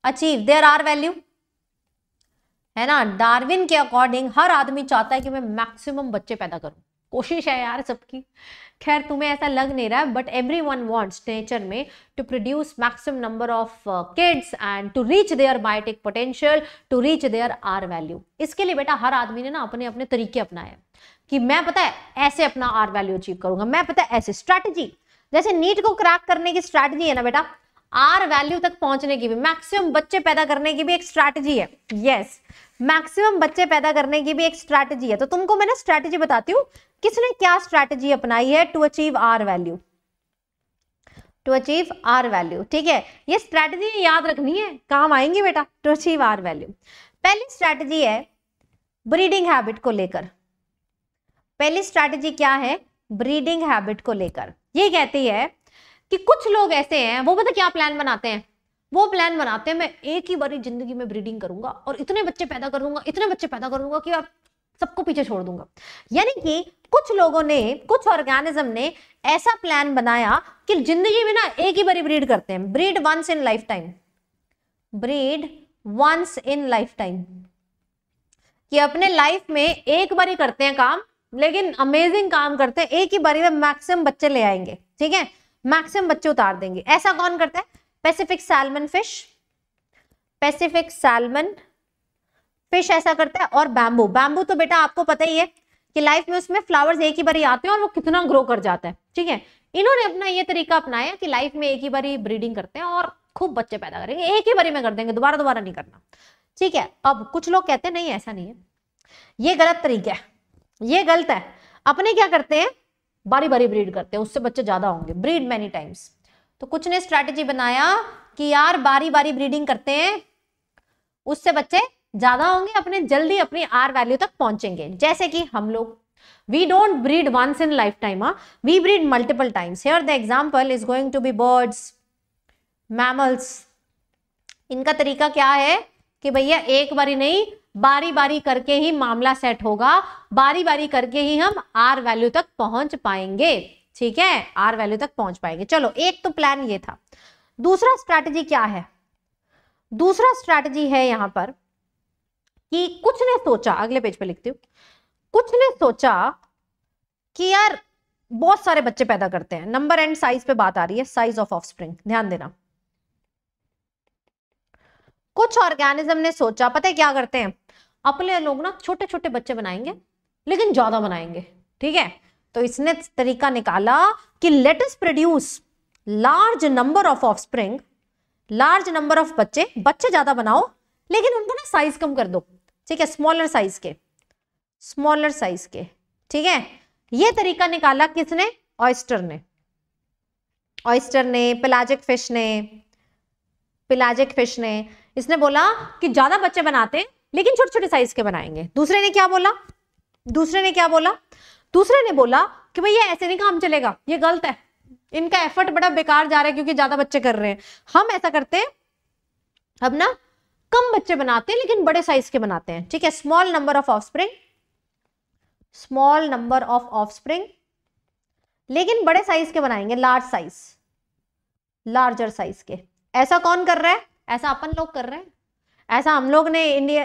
achieve their r value है ना डार्विन के अकॉर्डिंग हर आदमी चाहता है कि मैं मैक्सिमम बच्चे पैदा करूं कोशिश है यार सबकी खैर तुम्हें ऐसा लग नहीं रहा है but everyone wants nature में to produce maximum number of kids and to reach their biotic potential to reach their r value इसके लिए बेटा हर आदमी ने ना अपने अपने तरीके अपनाए कि मैं पता है ऐसे अपना आर वैल्यू अचीव करूंगा मैं पता है ऐसे स्ट्रैटेजी जैसे नीट को क्रैक करने की स्ट्रैटेजी है ना बेटा आर वैल्यू तक पहुंचने की भी मैक्सिमम बच्चे पैदा करने की भी एक स्ट्रैटेजी है यस मैक्सिमम बच्चे पैदा करने की भी एक स्ट्रैटेजी है तो तुमको मैं ना स्ट्रैटेजी बताती हूँ किसने क्या स्ट्रैटेजी अपनाई है to achieve r value to achieve r value ठीक है ये स्ट्रैटेजी याद रखनी है काम आएंगी बेटा टू अचीव आर वैल्यू पहली स्ट्रैटेजी है ब्रीडिंग हैबिट को लेकर पहली स्ट्रैटेजी क्या है ब्रीडिंग हैबिट को लेकर ये कहती है कि कुछ लोग ऐसे हैं वो पता क्या प्लान बनाते हैं वो प्लान बनाते हैं मैं एक ही बारी जिंदगी में ब्रीडिंग करूंगा और इतने बच्चे पैदा कर दूंगा इतने बच्चे पैदा कर दूंगा कि आप सबको पीछे छोड़ दूंगा यानी कि कुछ लोगों ने कुछ ऑर्गेनिज्म ने ऐसा प्लान बनाया कि जिंदगी में ना एक ही बारी ब्रीड करते हैं breed once in lifetime breed once in lifetime कि अपने लाइफ में एक बारी करते हैं काम लेकिन अमेजिंग काम करते हैं एक ही बारी में मैक्सिमम बच्चे ले आएंगे ठीक है मैक्सिमम बच्चे उतार देंगे ऐसा कौन करता है Pacific salmon fish Pacific salmon fish ऐसा करता है और बैम्बू बैम्बू तो बेटा आपको पता ही है कि लाइफ में उसमें फ्लावर्स एक ही बारी आते हैं और वो कितना ग्रो कर जाता है ठीक है इन्होंने अपना ये तरीका अपनाया कि लाइफ में एक ही बारी ब्रीडिंग करते हैं और खूब बच्चे पैदा करेंगे एक ही बारी में कर देंगे दोबारा दोबारा नहीं करना ठीक है अब कुछ लोग कहते हैं नहीं ऐसा नहीं है ये गलत तरीका है ये गलत है अपने क्या करते हैं बारी बारी ब्रीड करते हैं उससे बच्चे ज्यादा होंगे ब्रीड मैनी टाइम्स तो कुछ ने स्ट्रेटेजी बनाया कि यार बारी बारी ब्रीडिंग करते हैं उससे बच्चे ज्यादा होंगे अपने जल्दी अपनी आर वैल्यू तक पहुंचेंगे जैसे कि हम लोग we don't breed once in lifetime huh? हाँ। we breed multiple times here the example is going to be birds mammals इनका तरीका क्या है कि भैया एक बारी नहीं बारी बारी करके ही मामला सेट होगा बारी बारी करके ही हम आर वैल्यू तक पहुंच पाएंगे ठीक है आर वैल्यू तक पहुंच पाएंगे चलो एक तो प्लान ये था दूसरा स्ट्रैटेजी क्या है दूसरा स्ट्रैटेजी है यहां पर कि कुछ ने सोचा अगले पेज पे लिखती हूँ कुछ ने सोचा कि यार बहुत सारे बच्चे पैदा करते हैं नंबर एंड साइज पे बात आ रही है साइज ऑफ ऑफ स्प्रिंग ध्यान देना कुछ ऑर्गेनिज्म ने सोचा पता है क्या करते हैं अपने लोग ना छोटे छोटे बच्चे बनाएंगे लेकिन ज्यादा बनाएंगे ठीक है तो इसने तरीका निकाला कि let's produce large number of offspring large number of बच्चे बच्चे ज्यादा बनाओ लेकिन उनको ना साइज कम कर दो ठीक है स्मॉलर साइज के स्मॉलर साइज के ठीक है ये तरीका निकाला किसने ऑयस्टर ने ऑयस्टर ने पिलाजिक फिश ने पिलाजिक फिश ने इसने बोला कि ज्यादा बच्चे बनाते लेकिन छोटे छोटे साइज के बनाएंगे दूसरे ने क्या बोला दूसरे ने क्या बोला दूसरे ने बोला कि भाई ये ऐसे नहीं काम चलेगा ये गलत है इनका एफर्ट बड़ा बेकार जा रहा है क्योंकि ज्यादा बच्चे कर रहे हैं हम ऐसा करते हैं अब ना कम बच्चे बनाते हैं लेकिन बड़े साइज के बनाते हैं ठीक है small number offspring small number offspring लेकिन बड़े साइज के बनाएंगे लार्ज साइज लार्जर साइज के ऐसा कौन कर रहा है ऐसा अपन लोग कर रहे हैं ऐसा हम लोग ने इंडिया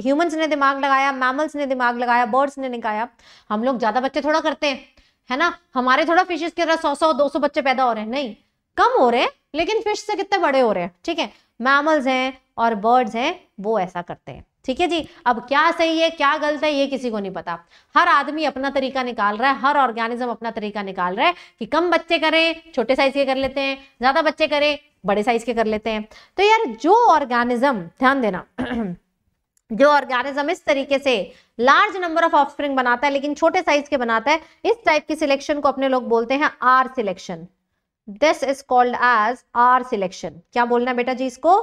ह्यूमंस ने दिमाग लगाया मैमल्स ने दिमाग लगाया बर्ड्स ने निकाया हम लोग ज्यादा बच्चे थोड़ा करते हैं है ना हमारे थोड़ा फिशेस की तरह सौ सौ दो सौ बच्चे पैदा हो रहे हैं नहीं कम हो रहे हैं लेकिन फिश से कितने बड़े हो रहे हैं ठीक है मैमल्स हैं और बर्ड्स हैं वो ऐसा करते हैं ठीक है जी अब क्या सही है क्या गलत है ये किसी को नहीं पता हर आदमी अपना तरीका निकाल रहा है हर ऑर्गेनिज्म अपना तरीका निकाल रहा है कि कम बच्चे करें छोटे साइज के कर लेते हैं ज्यादा बच्चे करें बड़े साइज के कर लेते हैं तो यार जो ऑर्गेनिज्म ध्यान देना जो ऑर्गेनिज्म इस तरीके से लार्ज नंबर ऑफ ऑफस्प्रिंग बनाता है लेकिन छोटे साइज के बनाता है इस टाइप की सिलेक्शन को अपने लोग बोलते हैं R selection this is called as R selection क्या बोलना बेटा जी इसको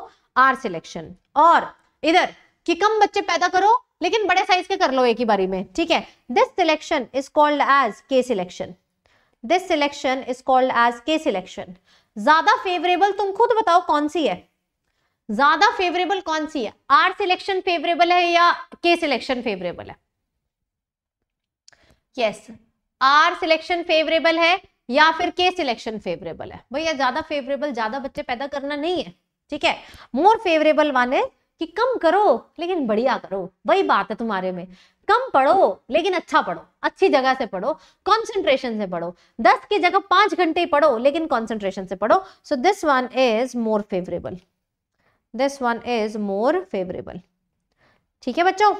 आर सिलेक्शन और इधर कि कम बच्चे पैदा करो लेकिन बड़े साइज के कर लो एक ही बारी में ठीक है this selection is called as K selection this selection is called as K selection ज्यादा फेवरेबल तुम खुद बताओ कौन सी है ज्यादा फेवरेबल कौन सी है आर सिलेक्शन फेवरेबल है या के सिलेक्शन फेवरेबल है यस आर सिलेक्शन फेवरेबल है या फिर के सिलेक्शन फेवरेबल है भैया ज्यादा फेवरेबल ज्यादा बच्चे पैदा करना नहीं है ठीक है मोर फेवरेबल वन इज कि कम करो लेकिन बढ़िया करो वही बात है तुम्हारे में कम पढ़ो लेकिन अच्छा पढ़ो अच्छी जगह से पढ़ो कंसंट्रेशन से पढ़ो दस की जगह पांच घंटे पढ़ो लेकिन कंसंट्रेशन से पढ़ो so this one is more favourable this one is more favourable ठीक है बच्चों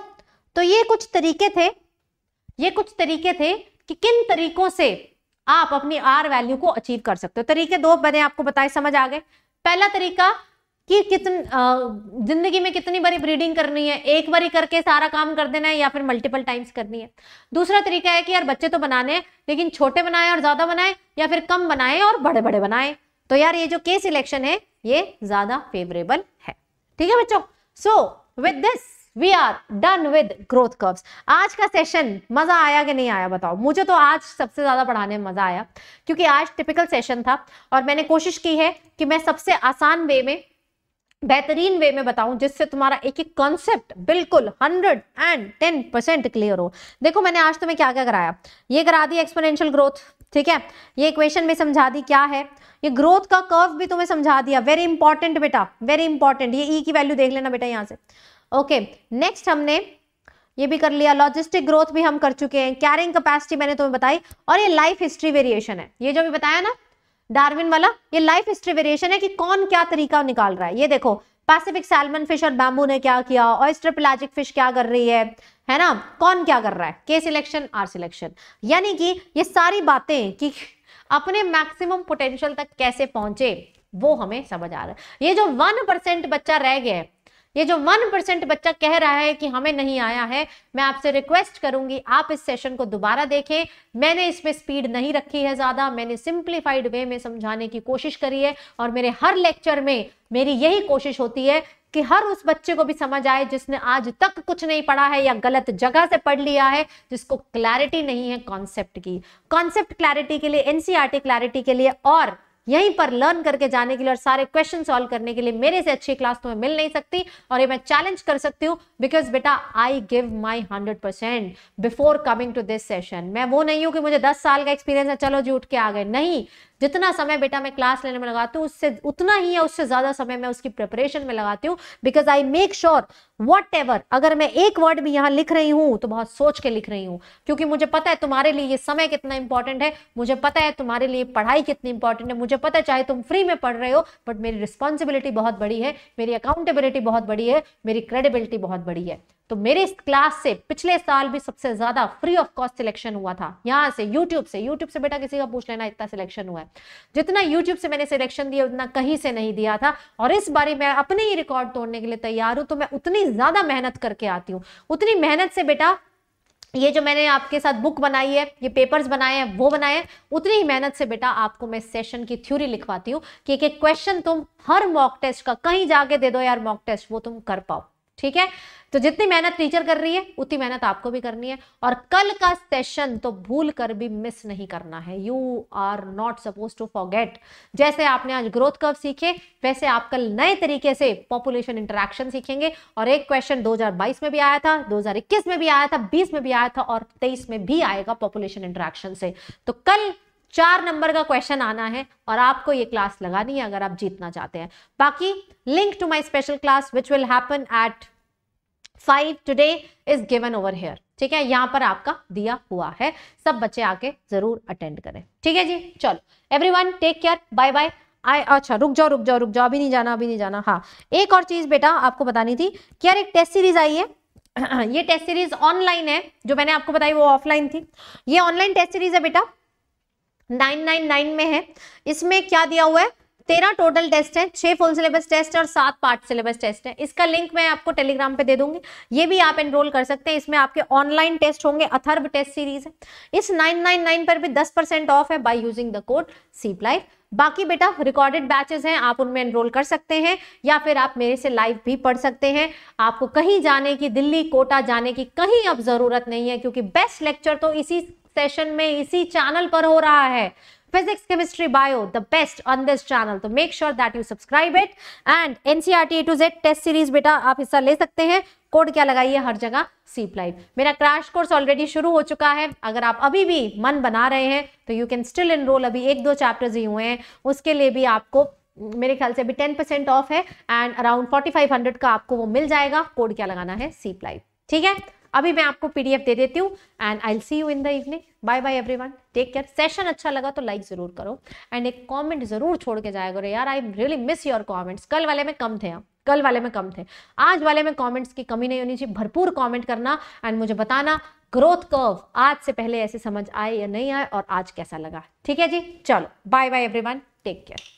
तो ये कुछ तरीके थे ये कुछ तरीके थे कि किन तरीकों से आप अपनी आर वैल्यू को अचीव कर सकते हो तरीके दो मैंने आपको बताए समझ आ गए पहला तरीका कि कितन जिंदगी में कितनी बारी ब्रीडिंग करनी है एक बारी करके सारा काम कर देना है या फिर मल्टीपल टाइम्स करनी है दूसरा तरीका है कि यार बच्चे तो बनाने हैं लेकिन छोटे बनाए और ज्यादा बनाए या फिर कम बनाए और बड़े बड़े बनाए तो यार ये जो केस इलेक्शन है ये ज्यादा फेवरेबल है ठीक है बच्चों so with this we are done with growth curves आज का सेशन मजा आया कि नहीं आया बताओ मुझे तो आज सबसे ज्यादा पढ़ाने में मजा आया क्योंकि आज टिपिकल सेशन था और मैंने कोशिश की है कि मैं सबसे आसान वे में बेहतरीन वे में बताऊं जिससे तुम्हारा एक एक कॉन्सेप्ट बिल्कुल hundred and ten percent clear हो देखो मैंने आज तुम्हें क्या क्या कराया ये करा दी एक्सपोनेंशियल ग्रोथ ठीक है ये इक्वेशन में समझा दी क्या है ये ग्रोथ का कर्व भी तुम्हें समझा दिया वेरी इंपॉर्टेंट बेटा वेरी इंपॉर्टेंट ये ई e की वैल्यू देख लेना बेटा यहाँ से ओके okay, नेक्स्ट हमने ये भी कर लिया लॉजिस्टिक ग्रोथ भी हम कर चुके हैं कैरिंग कैपेसिटी मैंने तुम्हें बताई और ये लाइफ हिस्ट्री वेरिएशन है ये जो भी बताया ना डार्विन वाला ये लाइफ हिस्ट्री वेरिएशन है कि कौन क्या तरीका निकाल रहा है ये देखो पैसिफिक सैलमन फिश और बैम्बू ने क्या किया ऑयस्टर प्लाजिक फिश क्या कर रही है है ना कौन क्या कर रहा है के सिलेक्शन आर सिलेक्शन यानी कि ये सारी बातें कि अपने मैक्सिमम पोटेंशियल तक कैसे पहुंचे वो हमें समझ आ रहा है ये जो वन परसेंट बच्चा रह गया है ये जो वन परसेंट बच्चा कह रहा है कि हमें नहीं आया है मैं आपसे रिक्वेस्ट करूंगी आप इस सेशन को दोबारा देखें मैंने इसमें स्पीड नहीं रखी है ज़्यादा मैंने सिंप्लीफाइड वे में समझाने की कोशिश करी है और मेरे हर लेक्चर में मेरी यही कोशिश होती है कि हर उस बच्चे को भी समझ आए जिसने आज तक कुछ नहीं पढ़ा है या गलत जगह से पढ़ लिया है जिसको क्लैरिटी नहीं है कॉन्सेप्ट की कॉन्सेप्ट क्लैरिटी के लिए एनसीआरटी क्लैरिटी e के लिए और यहीं पर लर्न करके जाने के लिए और सारे क्वेश्चन सॉल्व करने के लिए मेरे से अच्छी क्लास तुम्हें मिल नहीं सकती और ये मैं चैलेंज कर सकती हूँ बिकॉज बेटा I give my hundred percent before coming to this session मैं वो नहीं हूँ कि मुझे दस साल का एक्सपीरियंस है चलो जी उठ के आ गए नहीं जितना समय बेटा मैं क्लास लेने में लगाती हूँ उससे उतना ही या उससे ज़्यादा समय मैं उसकी प्रिपरेशन में लगाती हूँ because I make sure whatever अगर मैं एक वर्ड भी यहाँ लिख रही हूँ तो बहुत सोच के लिख रही हूँ क्योंकि मुझे पता है तुम्हारे लिए ये समय कितना इंपॉर्टेंट है मुझे पता है तुम्हारे लिए पढ़ाई कितनी इंपॉर्टेंट है मुझे पता है चाहे तुम फ्री में पढ़ रहे हो बट मेरी रिस्पॉन्सिबिलिटी बहुत बड़ी है मेरी अकाउंटेबिलिटी बहुत बड़ी है मेरी क्रेडिबिलिटी बहुत बड़ी है तो मेरे इस क्लास से पिछले साल भी सबसे ज्यादा फ्री ऑफ कॉस्ट सिलेक्शन हुआ था यहाँ से यूट्यूब से यूट्यूब से बेटा किसी का पूछ लेना इतना सिलेक्शन हुआ है जितना यूट्यूब से मैंने सिलेक्शन दिया उतना कहीं से नहीं दिया था और इस बार मैं अपने ही रिकॉर्ड तोड़ने के लिए तैयार हूं तो मैं उतनी ज्यादा मेहनत करके आती हूँ उतनी मेहनत से बेटा ये जो मैंने आपके साथ बुक बनाई है ये पेपर्स बनाए हैं वो बनाए हैं उतनी ही मेहनत से बेटा आपको मैं सेशन की थ्योरी लिखवाती हूँ कि एक क्वेश्चन तुम हर मॉक टेस्ट का कहीं जाके दे दो यार मॉक टेस्ट वो तुम कर पाओ ठीक है तो जितनी मेहनत टीचर कर रही है उतनी मेहनत आपको भी करनी है और कल का सेशन तो भूल कर भी मिस नहीं करना है you are not suppose to forget जैसे आपने आज ग्रोथ कर्व सीखे वैसे आप कल नए तरीके से पॉपुलेशन इंटरेक्शन सीखेंगे और एक क्वेश्चन 2022 में भी आया था 2021 में भी आया था 20 में भी आया था और 23 में भी आएगा पॉपुलेशन इंटरेक्शन से तो कल चार नंबर का क्वेश्चन आना है और आपको ये क्लास लगानी है अगर आप जीतना चाहते हैं बाकी link to my special class which will happen at five today is given over here ठीक है यहाँ पर आपका दिया हुआ है सब बच्चे आके जरूर अटेंड करें ठीक है जी चलो everyone take care bye bye I अच्छा रुक जाओ रुक जाओ रुक जाओ अभी नहीं जाना अभी नहीं जाना हाँ एक और चीज बेटा आपको बतानी थी कि यार एक टेस्ट सीरीज आई है ये टेस्ट सीरीज ऑनलाइन है जो मैंने आपको बताई वो ऑफलाइन थी ये ऑनलाइन टेस्ट सीरीज है बेटा 999 में है इसमें क्या दिया हुआ है तेरह टोटल टेस्ट है छह फुल सिलेबस टेस्ट है और सात पार्ट सिलेबस टेस्ट है इसका लिंक मैं आपको टेलीग्राम पे दे दूंगी ये भी आप एनरोल कर सकते हैं इसमें आपके ऑनलाइन टेस्ट होंगे अथर्व टेस्ट सीरीज है इस नाइन पर भी दस परसेंट ऑफ है by using the code seep life बाकी बेटा रिकॉर्डेड बैचेस हैं आप उनमें एनरोल कर सकते हैं या फिर आप मेरे से लाइव भी पढ़ सकते हैं आपको कहीं जाने की दिल्ली कोटा जाने की कहीं अब जरूरत नहीं है क्योंकि बेस्ट लेक्चर तो इसी सेशन में इसी चैनल पर हो रहा है physics chemistry bio the best on this channel so तो make sure that you subscribe it and ncrt e to z test series beta aap hissa le sakte hain code क्या लगाइए हर जगह सीप लाइव मेरा क्रैश कोर्स ऑलरेडी शुरू हो चुका है अगर आप अभी भी मन बना रहे हैं तो यू कैन स्टिल एनरोल अभी एक दो चैप्टर्स ही हुए हैं उसके लिए भी आपको मेरे ख्याल से अभी टेन परसेंट ऑफ है and around forty five hundred का आपको वो मिल जाएगा कोड क्या लगाना है सीप लाइव ठीक है अभी मैं आपको पीडीएफ दे देती हूँ and I see you in the evening bye bye everyone take care session अच्छा लगा तो लाइक ज़रूर करो एंड एक कमेंट ज़रूर छोड़ के जाया करो यार I really miss your comments कल वाले में कम थे आप कल वाले में कम थे आज वाले में कमेंट्स की कमी नहीं होनी चाहिए भरपूर कमेंट करना एंड मुझे बताना ग्रोथ कर्व आज से पहले ऐसे समझ आए या नहीं आए और आज कैसा लगा ठीक है जी चलो bye bye everyone take care